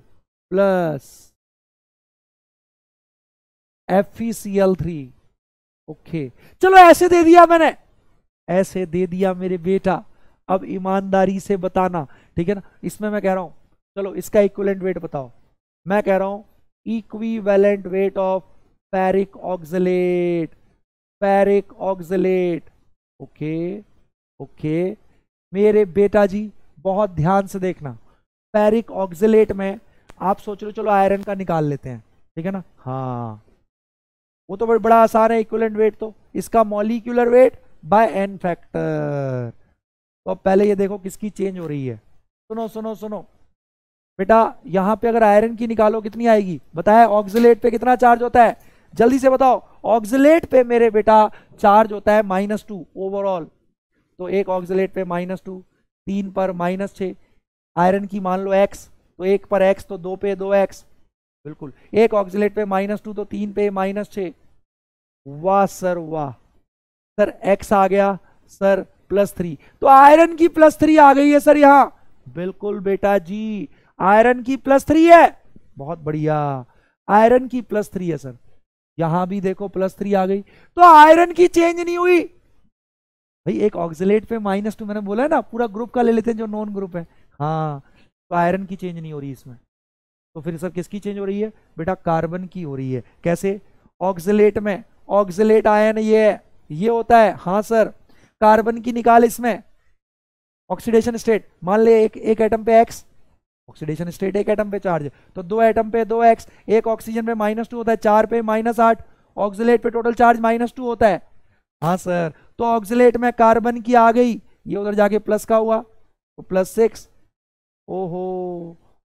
plus F E C L three okay चलो ऐसे दे दिया मैंने ऐसे दे दिया मेरे बेटा अब ईमानदारी से बताना ठीक है ना इसमें मैं कह रहा हूं चलो इसका इक्वलेंट वेट बताओ मैं कह रहा हूं equivalent weight of ferric oxalate ferric oxalate okay okay मेरे बेटा जी बहुत ध्यान से देखना फेरिक ऑक्सलेट में आप सोच रहे हो चलो आयरन का निकाल लेते हैं ठीक है ना हाँ वो तो बड़ा आसान है इक्वलेंट वेट तो इसका molecular weight by N factor तो अब पहले ये देखो किसकी चेंज हो रही है सुनो सुनो सुनो बेटा यहां पे अगर आयरन की निकालो कितनी आएगी बताया ऑक्जिलेट पे कितना चार्ज होता है जल्दी से बताओ ऑक्सिलेट पे मेरे बेटा चार्ज होता है माइनस टू ओवरऑल तो एक ऑक्जिलेट पे माइनस टू तीन पर माइनस छ आयरन की मान लो एक्स तो एक पर एक्स तो दो पे दो एक्स बिल्कुल एक ऑक्जिलेट पे माइनस टू तो तीन पे माइनस छ वाह सर वाह सर एक्स आ गया सर प्लस थ्री तो आयरन की प्लस थ्री आ गई है सर यहां बिल्कुल बेटा जी आयरन की प्लस थ्री है बहुत बढ़िया आयरन की प्लस थ्री है सर यहां भी देखो प्लस थ्री आ गई तो आयरन की चेंज नहीं हुई भाई एक ऑक्सीट पे माइनस टू मैंने बोला है ना पूरा ग्रुप का ले लेते हैं जो नॉन ग्रुप है हाँ तो आयरन की चेंज नहीं हो रही इसमें तो फिर सर किसकी चेंज हो रही है बेटा कार्बन की हो रही है कैसे ऑक्सीट में ऑक्सीट आयन ये ये होता है हाँ सर कार्बन की निकाल इसमें ऑक्सीडेशन स्टेट मान ले एक एक एटम पे एक्स ऑक्सीडेशन स्टेट एक एटम पे चार्ज तो दो एटम पे दो एक्स एक ऑक्सीजन पे माइनस टू होता है चार पे माइनस आठ ऑक्सीट पे टोटल चार्ज माइनस टू होता है हाँ सर तो ऑक्सीट में कार्बन की आ गई ये उधर जाके प्लस का हुआ तो प्लस सिक्स ओहो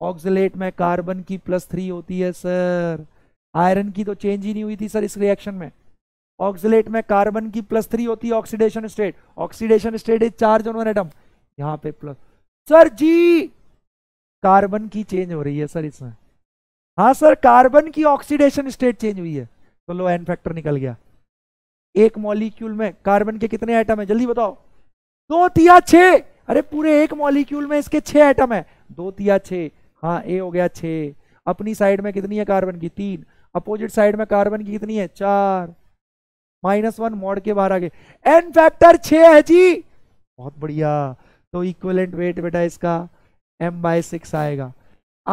ऑक्सीट में कार्बन की प्लस थ्री होती है सर आयरन की तो चेंज ही नहीं हुई थी सर इस रिएक्शन में ऑक्सीट में कार्बन की प्लस थ्री होती है oxidation state oxidation state is charge on atom यहाँ पे प्लस सर जी कार्बन की चेंज हो रही है सर इसमें हाँ सर कार्बन की ऑक्सीडेशन स्टेट चेंज हुई है तो लो एन फैक्टर निकल गया एक मॉलिक्यूल में कार्बन के कितने आइटम है जल्दी बताओ दो तिया छे अरे पूरे एक मॉलिक्यूल में इसके छह आइटम है दो तिया छे हाँ ए हो गया छे अपनी साइड में कितनी है कार्बन की तीन अपोजिट साइड में कार्बन की कितनी है चार माइनस वन मोड के बाहर आगे एन फैक्टर छे है जी बहुत बढ़िया तो इक्वलेंट वेट बेटा इसका एम बाय सिक्स आएगा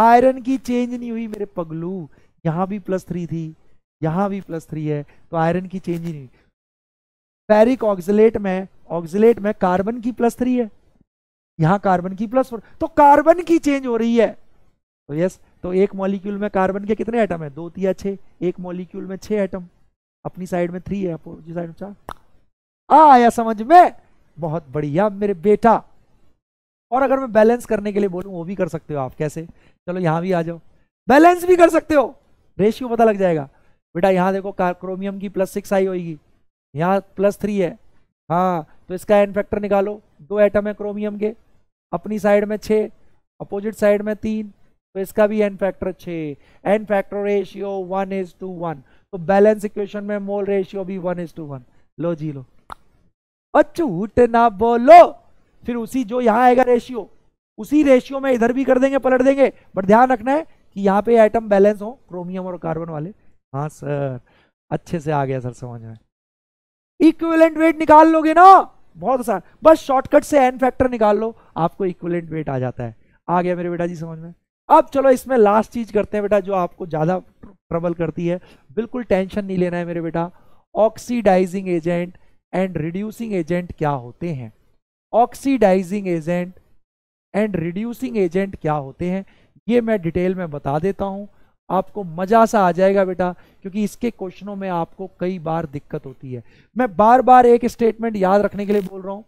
आयरन की चेंज नहीं हुई मेरे पगलू यहां भी प्लस थ्री थी यहां भी प्लस थ्री है तो आयरन की चेंज ही नहीं फेरिक ऑक्जिलेट में ऑक्जिलेट में कार्बन की प्लस थ्री है यहाँ कार्बन की प्लस फोर तो कार्बन की चेंज हो रही है तो यस तो एक मॉलिक्यूल में कार्बन के कितने एटम है दो तीन छे एक मॉलिक्यूल में छह एटम अपनी साइड में थ्री है अपोजिट साइड में चार आया समझ में बहुत बढ़िया मेरे बेटा और अगर मैं बैलेंस करने के लिए बोलूँ वो भी कर सकते हो आप कैसे चलो यहाँ भी आ जाओ बैलेंस भी कर सकते हो रेशियो पता लग जाएगा बेटा यहाँ देखो क्रोमियम की प्लस सिक्स आई होगी यहाँ प्लस थ्री है हाँ तो इसका एन फैक्टर निकालो दो एटम है क्रोमियम के अपनी साइड में छः अपोजिट साइड में तीन तो इसका भी एन फैक्टर छः N factor ratio one is to one तो बैलेंस इक्वेशन में मोल रेशियो भी वन इज टू वन लो जी लो अच्छू ना बोलो फिर उसी जो यहां आएगा रेशियो उसी रेशियो में इधर भी कर देंगे पलट देंगे बट ध्यान रखना है कि यहाँ पे आइटम बैलेंस हो क्रोमियम और कार्बन वाले हाँ सर अच्छे से आ गया सर समझ में इक्विवेलेंट वेट निकाल लोगे ना बहुत आसान बस शॉर्टकट से एन फैक्टर निकाल लो आपको इक्विवेलेंट वेट आ जाता है आ गया मेरे बेटा जी समझ में अब चलो इसमें लास्ट चीज करते हैं बेटा जो आपको ज्यादा ट्रबल करती है बिल्कुल टेंशन नहीं लेना है मेरे बेटा oxidising agent and reducing agent क्या होते हैं oxidising agent and reducing agent क्या होते हैं ये मैं डिटेल में बता देता हूं आपको मज़ा सा आ जाएगा बेटा क्योंकि इसके क्वेश्चनों में आपको कई बार दिक्कत होती है मैं बार बार एक स्टेटमेंट याद रखने के लिए बोल रहा हूं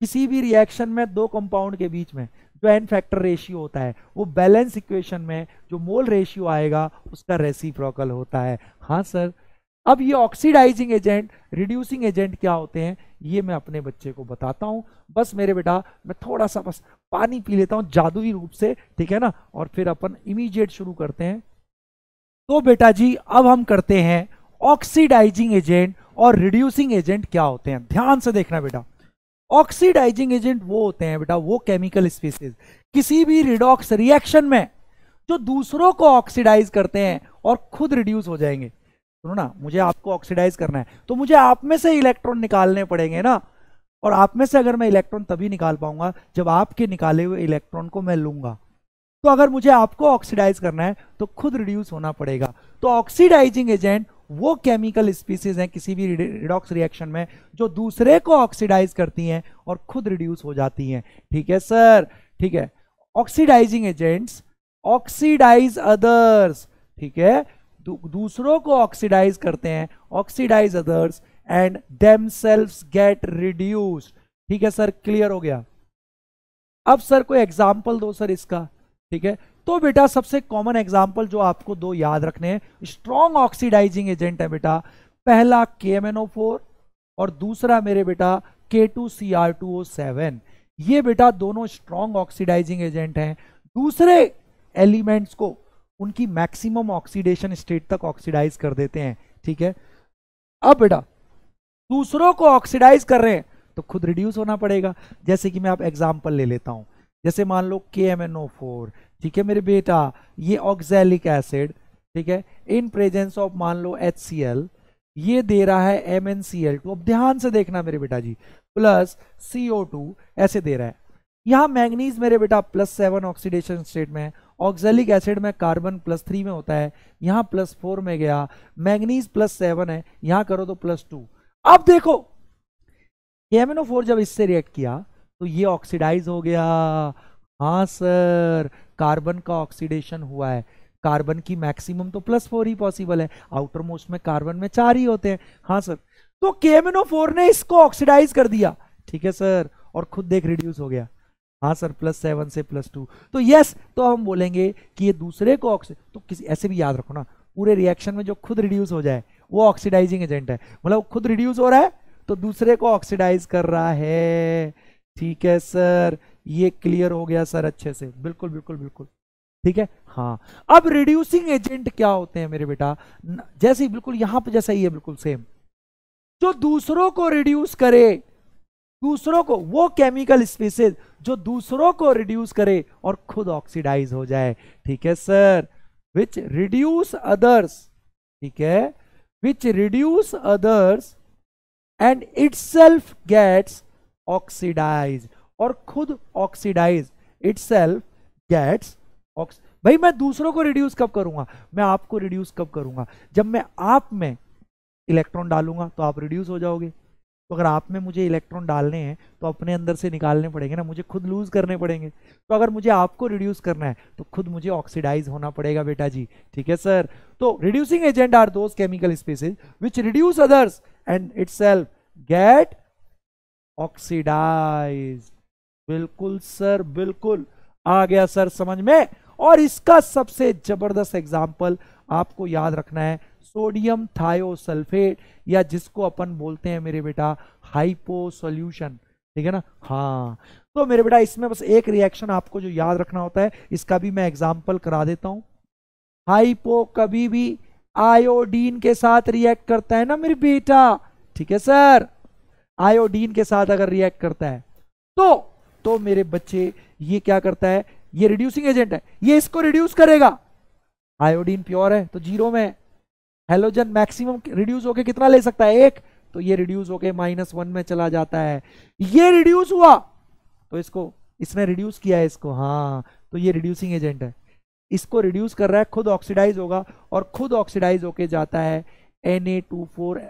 किसी भी रिएक्शन में दो कंपाउंड के बीच में जो एन फैक्टर रेशियो होता है वो बैलेंस इक्वेशन में जो मोल रेशियो आएगा उसका रेसिप्रोकल होता है हाँ सर अब ये ऑक्सीडाइजिंग एजेंट रिड्यूसिंग एजेंट क्या होते हैं ये मैं अपने बच्चे को बताता हूँ बस मेरे बेटा मैं थोड़ा सा बस पानी पी लेता हूँ जादुई रूप से ठीक है ना और फिर अपन इमीडिएट शुरू करते हैं तो बेटा जी अब हम करते हैं ऑक्सीडाइजिंग एजेंट और रिड्यूसिंग एजेंट क्या होते हैं ध्यान से देखना बेटा ऑक्सीडाइजिंग एजेंट वो होते हैं बेटा वो केमिकल स्पीसीज किसी भी रिडॉक्स रिएक्शन में जो दूसरों को ऑक्सीडाइज करते हैं और खुद रिड्यूस हो जाएंगे सुनो ना मुझे आपको ऑक्सीडाइज करना है तो मुझे आप में से इलेक्ट्रॉन निकालने पड़ेंगे ना और आप में से अगर मैं इलेक्ट्रॉन तभी निकाल पाऊंगा जब आपके निकाले हुए इलेक्ट्रॉन को मैं लूंगा तो अगर मुझे आपको ऑक्सीडाइज करना है तो खुद रिड्यूस होना पड़ेगा तो ऑक्सीडाइजिंग एजेंट वो केमिकल स्पीसीज हैं किसी भी रिडॉक्स रिएक्शन में जो दूसरे को ऑक्सीडाइज करती हैं और खुद रिड्यूस हो जाती हैं ठीक है सर ठीक है ऑक्सीडाइजिंग एजेंट्स ऑक्सीडाइज अदर्स ठीक है दूसरों को ऑक्सीडाइज करते हैं oxidise others and them get reduced ठीक है सर क्लियर हो गया अब सर कोई एग्जाम्पल दो सर इसका ठीक है तो बेटा सबसे कॉमन एग्जाम्पल जो आपको दो याद रखने हैं स्ट्रॉन्ग ऑक्सीडाइजिंग एजेंट है बेटा पहला के और दूसरा मेरे बेटा K two C R two O seven ये बेटा दोनों स्ट्रॉन्ग ऑक्सीडाइजिंग एजेंट हैं दूसरे एलिमेंट्स को उनकी मैक्सिमम ऑक्सीडेशन स्टेट तक ऑक्सीडाइज कर देते हैं ठीक है अब बेटा दूसरों को ऑक्सीडाइज कर रहे हैं तो खुद रिड्यूस होना पड़ेगा जैसे कि मैं आप एग्जाम्पल ले लेता हूं जैसे मान लो के ठीक है मेरे बेटा ये ऑक्जेलिक एसिड ठीक है इन प्रेजेंस ऑफ मान लो एच सी एल ये दे रहा है M N C L two अब ध्यान से देखना मेरे बेटा जी प्लस सीओ टू ऐसे दे रहा है यहां मैंगनीज मेरे बेटा प्लस सेवन ऑक्सीडेशन स्टेट में है ऑक्जेलिक एसिड में कार्बन प्लस थ्री में होता है यहां प्लस फोर में गया मैग्नीज प्लस सेवन है यहां करो तो प्लस टू अब देखो केमिनो एमिनो फोर जब इससे रिएक्ट किया तो ये ऑक्सीडाइज हो गया हाँ सर कार्बन का ऑक्सीडेशन हुआ है कार्बन की मैक्सिमम तो प्लस फोर ही पॉसिबल है आउटर मोस्ट में कार्बन में चार ही होते हैं हाँ सर तो केमिनो फोर ने इसको ऑक्सीडाइज कर दिया ठीक है सर और खुद देख रिड्यूस हो गया हाँ सर प्लस सेवन से प्लस टू तो यस तो हम बोलेंगे कि ये दूसरे को ऑक्सी तो किसी ऐसे भी याद रखो ना पूरे रिएक्शन में जो खुद रिड्यूस हो जाए वो ऑक्सीडाइजिंग एजेंट है मतलब खुद रिड्यूस हो रहा है तो दूसरे को ऑक्सीडाइज कर रहा है ठीक है सर ये क्लियर हो गया सर अच्छे से बिल्कुल बिल्कुल बिल्कुल ठीक है हाँ अब रिड्यूसिंग एजेंट क्या होते हैं मेरे बेटा जैसे ही बिल्कुल यहां पर जैसा ही है बिल्कुल सेम जो दूसरों को रिड्यूस करे दूसरों को वो केमिकल स्पीसीज जो दूसरों को रिड्यूस करे और खुद ऑक्सीडाइज हो जाए ठीक है सर विच रिड्यूस अदर्स ठीक है which reduce others and self gets oxidise और खुद ऑक्सीडाइज इट्सेल्फ गेट्स भाई मैं दूसरों को रिड्यूस कब करूंगा मैं आपको रिड्यूस कब करूंगा जब मैं आप में इलेक्ट्रॉन डालूंगा तो आप रिड्यूस हो जाओगे तो अगर आप में मुझे इलेक्ट्रॉन डालने हैं तो अपने अंदर से निकालने पड़ेंगे ना मुझे खुद लूज़ करने पड़ेंगे तो अगर मुझे आपको रिड्यूस करना है तो खुद मुझे ऑक्सीडाइज होना पड़ेगा बेटा जी ठीक है सर तो reducing agent are those chemical species which reduce others and its get oxidise बिल्कुल सर बिल्कुल आ गया सर समझ में और इसका सबसे जबरदस्त एग्जाम्पल आपको याद रखना है सोडियम थायोसल्फेट या जिसको अपन बोलते हैं मेरे बेटा हाइपो सोल्यूशन ठीक है ना हाँ तो मेरे बेटा इसमें बस एक रिएक्शन आपको जो याद रखना होता है इसका भी मैं एग्जाम्पल करा देता हूं हाइपो कभी भी आयोडीन के साथ रिएक्ट करता है ना मेरे बेटा ठीक है सर आयोडीन के साथ अगर रिएक्ट करता है तो तो मेरे बच्चे ये क्या करता है ये रिड्यूसिंग एजेंट है ये इसको रिड्यूस करेगा आयोडीन प्योर है तो जीरो में हेलोजन मैक्सिमम रिड्यूस होके कितना ले सकता है एक तो ये रिड्यूस होके माइनस वन में चला जाता है ये रिड्यूस हुआ तो इसको इसने रिड्यूस किया है इसको हाँ तो ये रिड्यूसिंग एजेंट है इसको रिड्यूस कर रहा है खुद ऑक्सीडाइज होगा और खुद ऑक्सीडाइज होके जाता है N A two four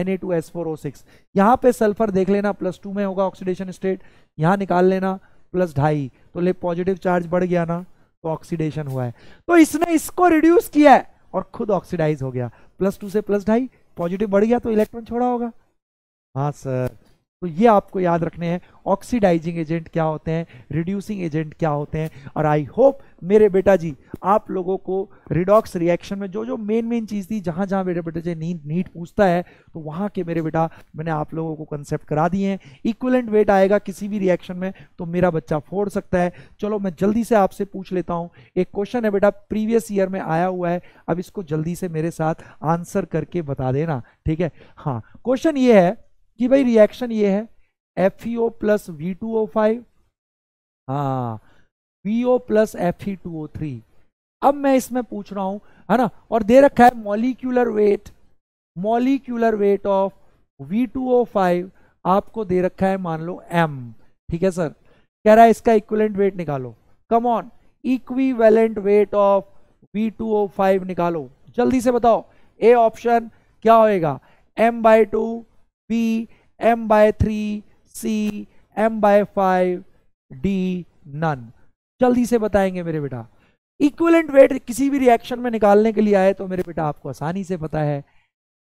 N A two S four O six यहाँ पे सल्फर देख लेना प्लस टू में होगा ऑक्सीडेशन स्टेट यहाँ निकाल लेना प्लस ढाई तो ले पॉजिटिव चार्ज बढ़ गया ना तो ऑक्सीडेशन हुआ है तो इसने इसको रिड्यूस किया है और खुद ऑक्सीडाइज हो गया प्लस टू से प्लस ढाई पॉजिटिव बढ़ गया तो इलेक्ट्रॉन छोड़ा होगा हाँ सर तो ये आपको याद रखने हैं ऑक्सीडाइजिंग एजेंट क्या होते हैं रिड्यूसिंग एजेंट क्या होते हैं और आई होप मेरे बेटा जी आप लोगों को रिडॉक्स रिएक्शन में जो जो मेन मेन चीज़ थी जहाँ जहाँ मेरे बेटा जी नीट नीट पूछता है तो वहाँ के मेरे बेटा मैंने आप लोगों को कंसेप्ट करा दिए हैं इक्वलेंट वेट आएगा किसी भी रिएक्शन में तो मेरा बच्चा फोड़ सकता है चलो मैं जल्दी से आपसे पूछ लेता हूँ एक क्वेश्चन है बेटा प्रीवियस ईयर में आया हुआ है अब इसको जल्दी से मेरे साथ आंसर करके बता देना ठीक है हाँ क्वेश्चन ये है कि भाई रिएक्शन ये है F E O plus V two O five हाँ V O plus F E two O three अब मैं इसमें पूछ रहा हूं है ना और दे रखा है molecular weight molecular weight of V two O five आपको दे रखा है मान लो एम ठीक है सर कह रहा है इसका इक्वलेंट वेट निकालो come on valent weight of V two O five निकालो जल्दी से बताओ ए ऑप्शन क्या होएगा M by two b m by 3 c m by 5 d none जल्दी से बताएंगे मेरे बेटा इक्वलेंट वेट किसी भी रिएक्शन में निकालने के लिए आए तो मेरे बेटा आपको आसानी से पता है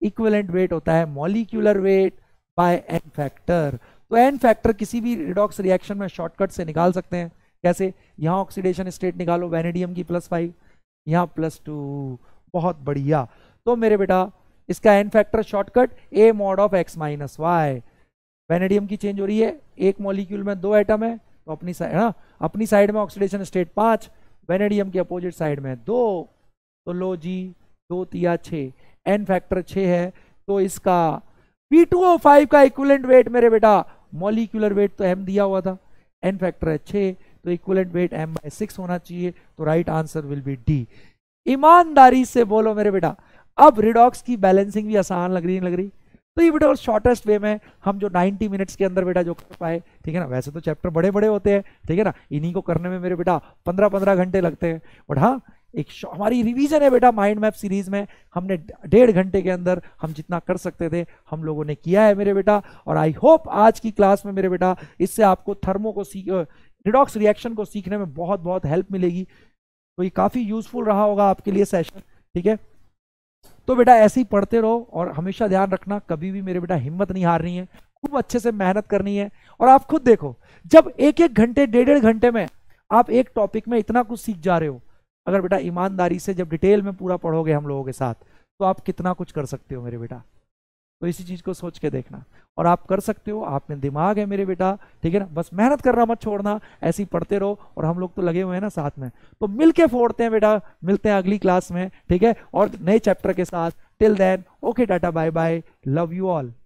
इक्वलेंट वेट होता है molecular weight by N factor तो एन फैक्टर किसी भी रिडॉक्स रिएक्शन में शॉर्टकट से निकाल सकते हैं कैसे यहाँ ऑक्सीडेशन स्टेट निकालो वेनेडियम की प्लस फाइव यहाँ प्लस टू बहुत बढ़िया तो मेरे बेटा इसका N factor shortcut A mod of X minus Y vanadium की चेंज हो रही है एक मॉलिक्यूल में दो एटम है तो अपनी साइड ना अपनी साइड में ऑक्सीडेशन स्टेट पांच वेनेडियम के अपोजिट साइड में दो तो लो जी दो तिया छ एन फैक्टर छ है तो इसका पी टू ओ फाइव का इक्वलेंट वेट मेरे बेटा मॉलिक्यूलर वेट तो एम दिया हुआ था एन फैक्टर है छ तो equivalent weight M by six होना चाहिए तो right answer will be D ईमानदारी से बोलो मेरे बेटा अब रिडॉक्स की बैलेंसिंग भी आसान लग रही नहीं लग रही तो ये बेटा शॉर्टेस्ट वे में हम जो 90 मिनट्स के अंदर बेटा जो कर पाए ठीक है ना वैसे तो चैप्टर बड़े बड़े होते हैं ठीक है ना इन्हीं को करने में मेरे बेटा 15-15 घंटे लगते हैं बट हाँ एक हमारी रिवीजन है बेटा माइंड मैप सीरीज में हमने डेढ़ घंटे के अंदर हम जितना कर सकते थे हम लोगों ने किया है मेरे बेटा और आई होप आज की क्लास में मेरे बेटा इससे आपको थर्मो को सीख रिडॉक्स रिएक्शन को सीखने में बहुत बहुत हेल्प मिलेगी तो ये काफ़ी यूजफुल रहा होगा आपके लिए सेशन ठीक है तो बेटा ऐसे ही पढ़ते रहो और हमेशा ध्यान रखना कभी भी मेरे बेटा हिम्मत नहीं हार रही है खूब अच्छे से मेहनत करनी है और आप खुद देखो जब एक एक घंटे डेढ़ डेढ़ घंटे में आप एक टॉपिक में इतना कुछ सीख जा रहे हो अगर बेटा ईमानदारी से जब डिटेल में पूरा पढ़ोगे हम लोगों के साथ तो आप कितना कुछ कर सकते हो मेरे बेटा तो इसी चीज़ को सोच के देखना और आप कर सकते हो आप में दिमाग है मेरे बेटा ठीक है ना बस मेहनत करना मत छोड़ना ऐसे ही पढ़ते रहो और हम लोग तो लगे हुए हैं ना साथ में तो मिल के फोड़ते हैं बेटा मिलते हैं अगली क्लास में ठीक है और नए चैप्टर के साथ till then okay tata bye bye love you all